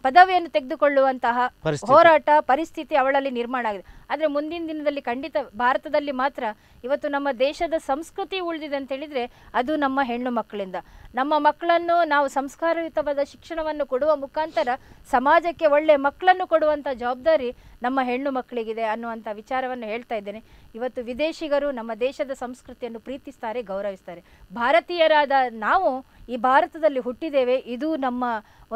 ಪದವಿಯನ್ನು ತೆಗೆದುಕೊಳ್ಳುವಂತಹ ಹೋರಾಟ ಪರಿಸ್ಥಿತಿ ಅವಳಲ್ಲಿ ನಿರ್ಮಾಣ ಆಗಿದೆ ಆದರೆ ಮುಂದಿನ ದಿನದಲ್ಲಿ ಖಂಡಿತ ಭಾರತದಲ್ಲಿ ಮಾತ್ರ ಇವತ್ತು ನಮ್ಮ ದೇಶದ ಸಂಸ್ಕೃತಿ ಉಳಿದಿದೆ ಅಂತ ಹೇಳಿದರೆ ಅದು ನಮ್ಮ ಹೆಣ್ಣು ಮಕ್ಕಳಿಂದ ನಮ್ಮ ಮಕ್ಕಳನ್ನು ನಾವು ಸಂಸ್ಕಾರಯುತವಾದ ಶಿಕ್ಷಣವನ್ನು ಕೊಡುವ ಮುಖಾಂತರ ಸಮಾಜಕ್ಕೆ ಒಳ್ಳೆಯ ಮಕ್ಕಳನ್ನು ಕೊಡುವಂಥ ಜವಾಬ್ದಾರಿ ನಮ್ಮ ಹೆಣ್ಣು ಮಕ್ಕಳಿಗಿದೆ ಅನ್ನುವಂಥ ವಿಚಾರವನ್ನು ಹೇಳ್ತಾ ಇದ್ದೇನೆ ಇವತ್ತು ವಿದೇಶಿಗರು ನಮ್ಮ ದೇಶದ ಸಂಸ್ಕೃತಿಯನ್ನು ಪ್ರೀತಿಸ್ತಾರೆ ಗೌರವಿಸ್ತಾರೆ ಭಾರತೀಯರಾದ ನಾವು ಈ ಭಾರತದಲ್ಲಿ ಹುಟ್ಟಿದ್ದೇವೆ ಇದು ನಮ್ಮ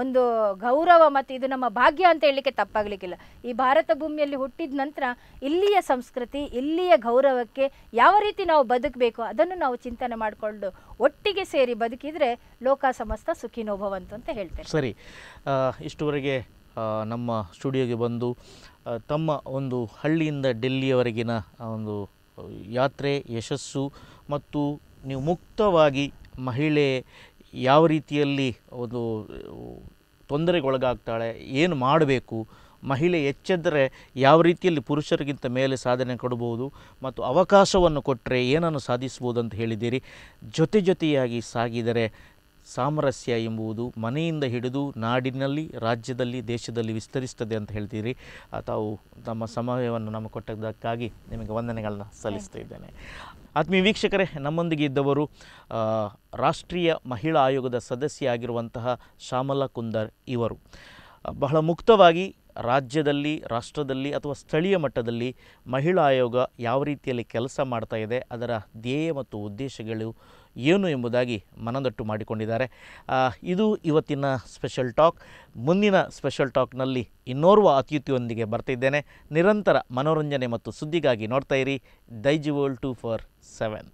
ಒಂದು ಗೌರವ ಮತ್ತು ಇದು ನಮ್ಮ ಭಾಗ್ಯ ಅಂತ ಹೇಳಲಿಕ್ಕೆ ತಪ್ಪಾಗಲಿಕ್ಕಿಲ್ಲ ಈ ಭಾರತ ಭೂಮಿಯಲ್ಲಿ ಹುಟ್ಟಿದ ನಂತರ ಇಲ್ಲಿಯ ಸಂಸ್ಕೃತಿ ಇಲ್ಲಿಯ ಗೌರವಕ್ಕೆ ಯಾವ ರೀತಿ ನಾವು ಬದುಕಬೇಕು ಅದನ್ನು ನಾವು ಚಿಂತನೆ ಮಾಡಿಕೊಂಡು ಒಟ್ಟಿಗೆ ಸೇರಿ ಬದುಕಿದರೆ ಲೋಕ ಸಮಸ್ತ ಸುಖಿನೋಭವಂತು ಅಂತ ಹೇಳ್ತೇವೆ ಸರಿ ಇಷ್ಟುವರೆಗೆ ನಮ್ಮ ಸ್ಟುಡಿಯೋಗೆ ಬಂದು ತಮ್ಮ ಒಂದು ಹಳ್ಳಿಯಿಂದ ಡೆಲ್ಲಿಯವರೆಗಿನ ಒಂದು ಯಾತ್ರೆ ಯಶಸ್ಸು ಮತ್ತು ನೀವು ಮುಕ್ತವಾಗಿ ಮಹಿಳೆ ಯಾವ ರೀತಿಯಲ್ಲಿ ಒಂದು ತೊಂದರೆಗೊಳಗಾಗ್ತಾಳೆ ಏನು ಮಾಡಬೇಕು ಮಹಿಳೆ ಎಚ್ಚೆದ್ದರೆ ಯಾವ ರೀತಿಯಲ್ಲಿ ಪುರುಷರಿಗಿಂತ ಮೇಲೆ ಸಾಧನೆ ಕೊಡಬಹುದು ಮತ್ತು ಅವಕಾಶವನ್ನು ಕೊಟ್ಟರೆ ಏನನ್ನು ಸಾಧಿಸ್ಬೋದು ಅಂತ ಹೇಳಿದ್ದೀರಿ ಜೊತೆ ಜೊತೆಯಾಗಿ ಸಾಗಿದರೆ ಸಾಮರಸ್ಯ ಎಂಬುದು ಮನೆಯಿಂದ ಹಿಡಿದು ನಾಡಿನಲ್ಲಿ ರಾಜ್ಯದಲ್ಲಿ ದೇಶದಲ್ಲಿ ವಿಸ್ತರಿಸ್ತದೆ ಅಂತ ಹೇಳ್ತೀರಿ ತಾವು ತಮ್ಮ ಸಮಯವನ್ನು ನಮಗೆ ಕೊಟ್ಟದಕ್ಕಾಗಿ ನಿಮಗೆ ವಂದನೆಗಳನ್ನು ಸಲ್ಲಿಸ್ತಾ ಇದ್ದೇನೆ ಆತ್ಮೀಯ ವೀಕ್ಷಕರೇ ನಮ್ಮೊಂದಿಗೆ ಇದ್ದವರು ರಾಷ್ಟ್ರೀಯ ಮಹಿಳಾ ಆಯೋಗದ ಸದಸ್ಯ ಆಗಿರುವಂತಹ ಶ್ಯಾಮಲಾ ಕುಂದರ್ ಇವರು ಬಹಳ ಮುಕ್ತವಾಗಿ ರಾಜ್ಯದಲ್ಲಿ ರಾಷ್ಟ್ರದಲ್ಲಿ ಅಥವಾ ಸ್ಥಳೀಯ ಮಟ್ಟದಲ್ಲಿ ಮಹಿಳಾ ಆಯೋಗ ಯಾವ ರೀತಿಯಲ್ಲಿ ಕೆಲಸ ಮಾಡ್ತಾ ಇದೆ ಅದರ ಧ್ಯೇಯ ಮತ್ತು ಉದ್ದೇಶಗಳು ಏನು ಎಂಬುದಾಗಿ ಮನದಟ್ಟು ಮಾಡಿಕೊಂಡಿದ್ದಾರೆ ಇದು ಇವತ್ತಿನ ಸ್ಪೆಷಲ್ ಟಾಕ್ ಮುಂದಿನ ಸ್ಪೆಷಲ್ ಟಾಕ್ನಲ್ಲಿ ಇನ್ನೋರ್ವ ಅತಿಥಿಯೊಂದಿಗೆ ಬರ್ತಿದ್ದೇನೆ ನಿರಂತರ ಮನೋರಂಜನೆ ಮತ್ತು ಸುದ್ದಿಗಾಗಿ ನೋಡ್ತಾ ಇರಿ Daijiworld two four seven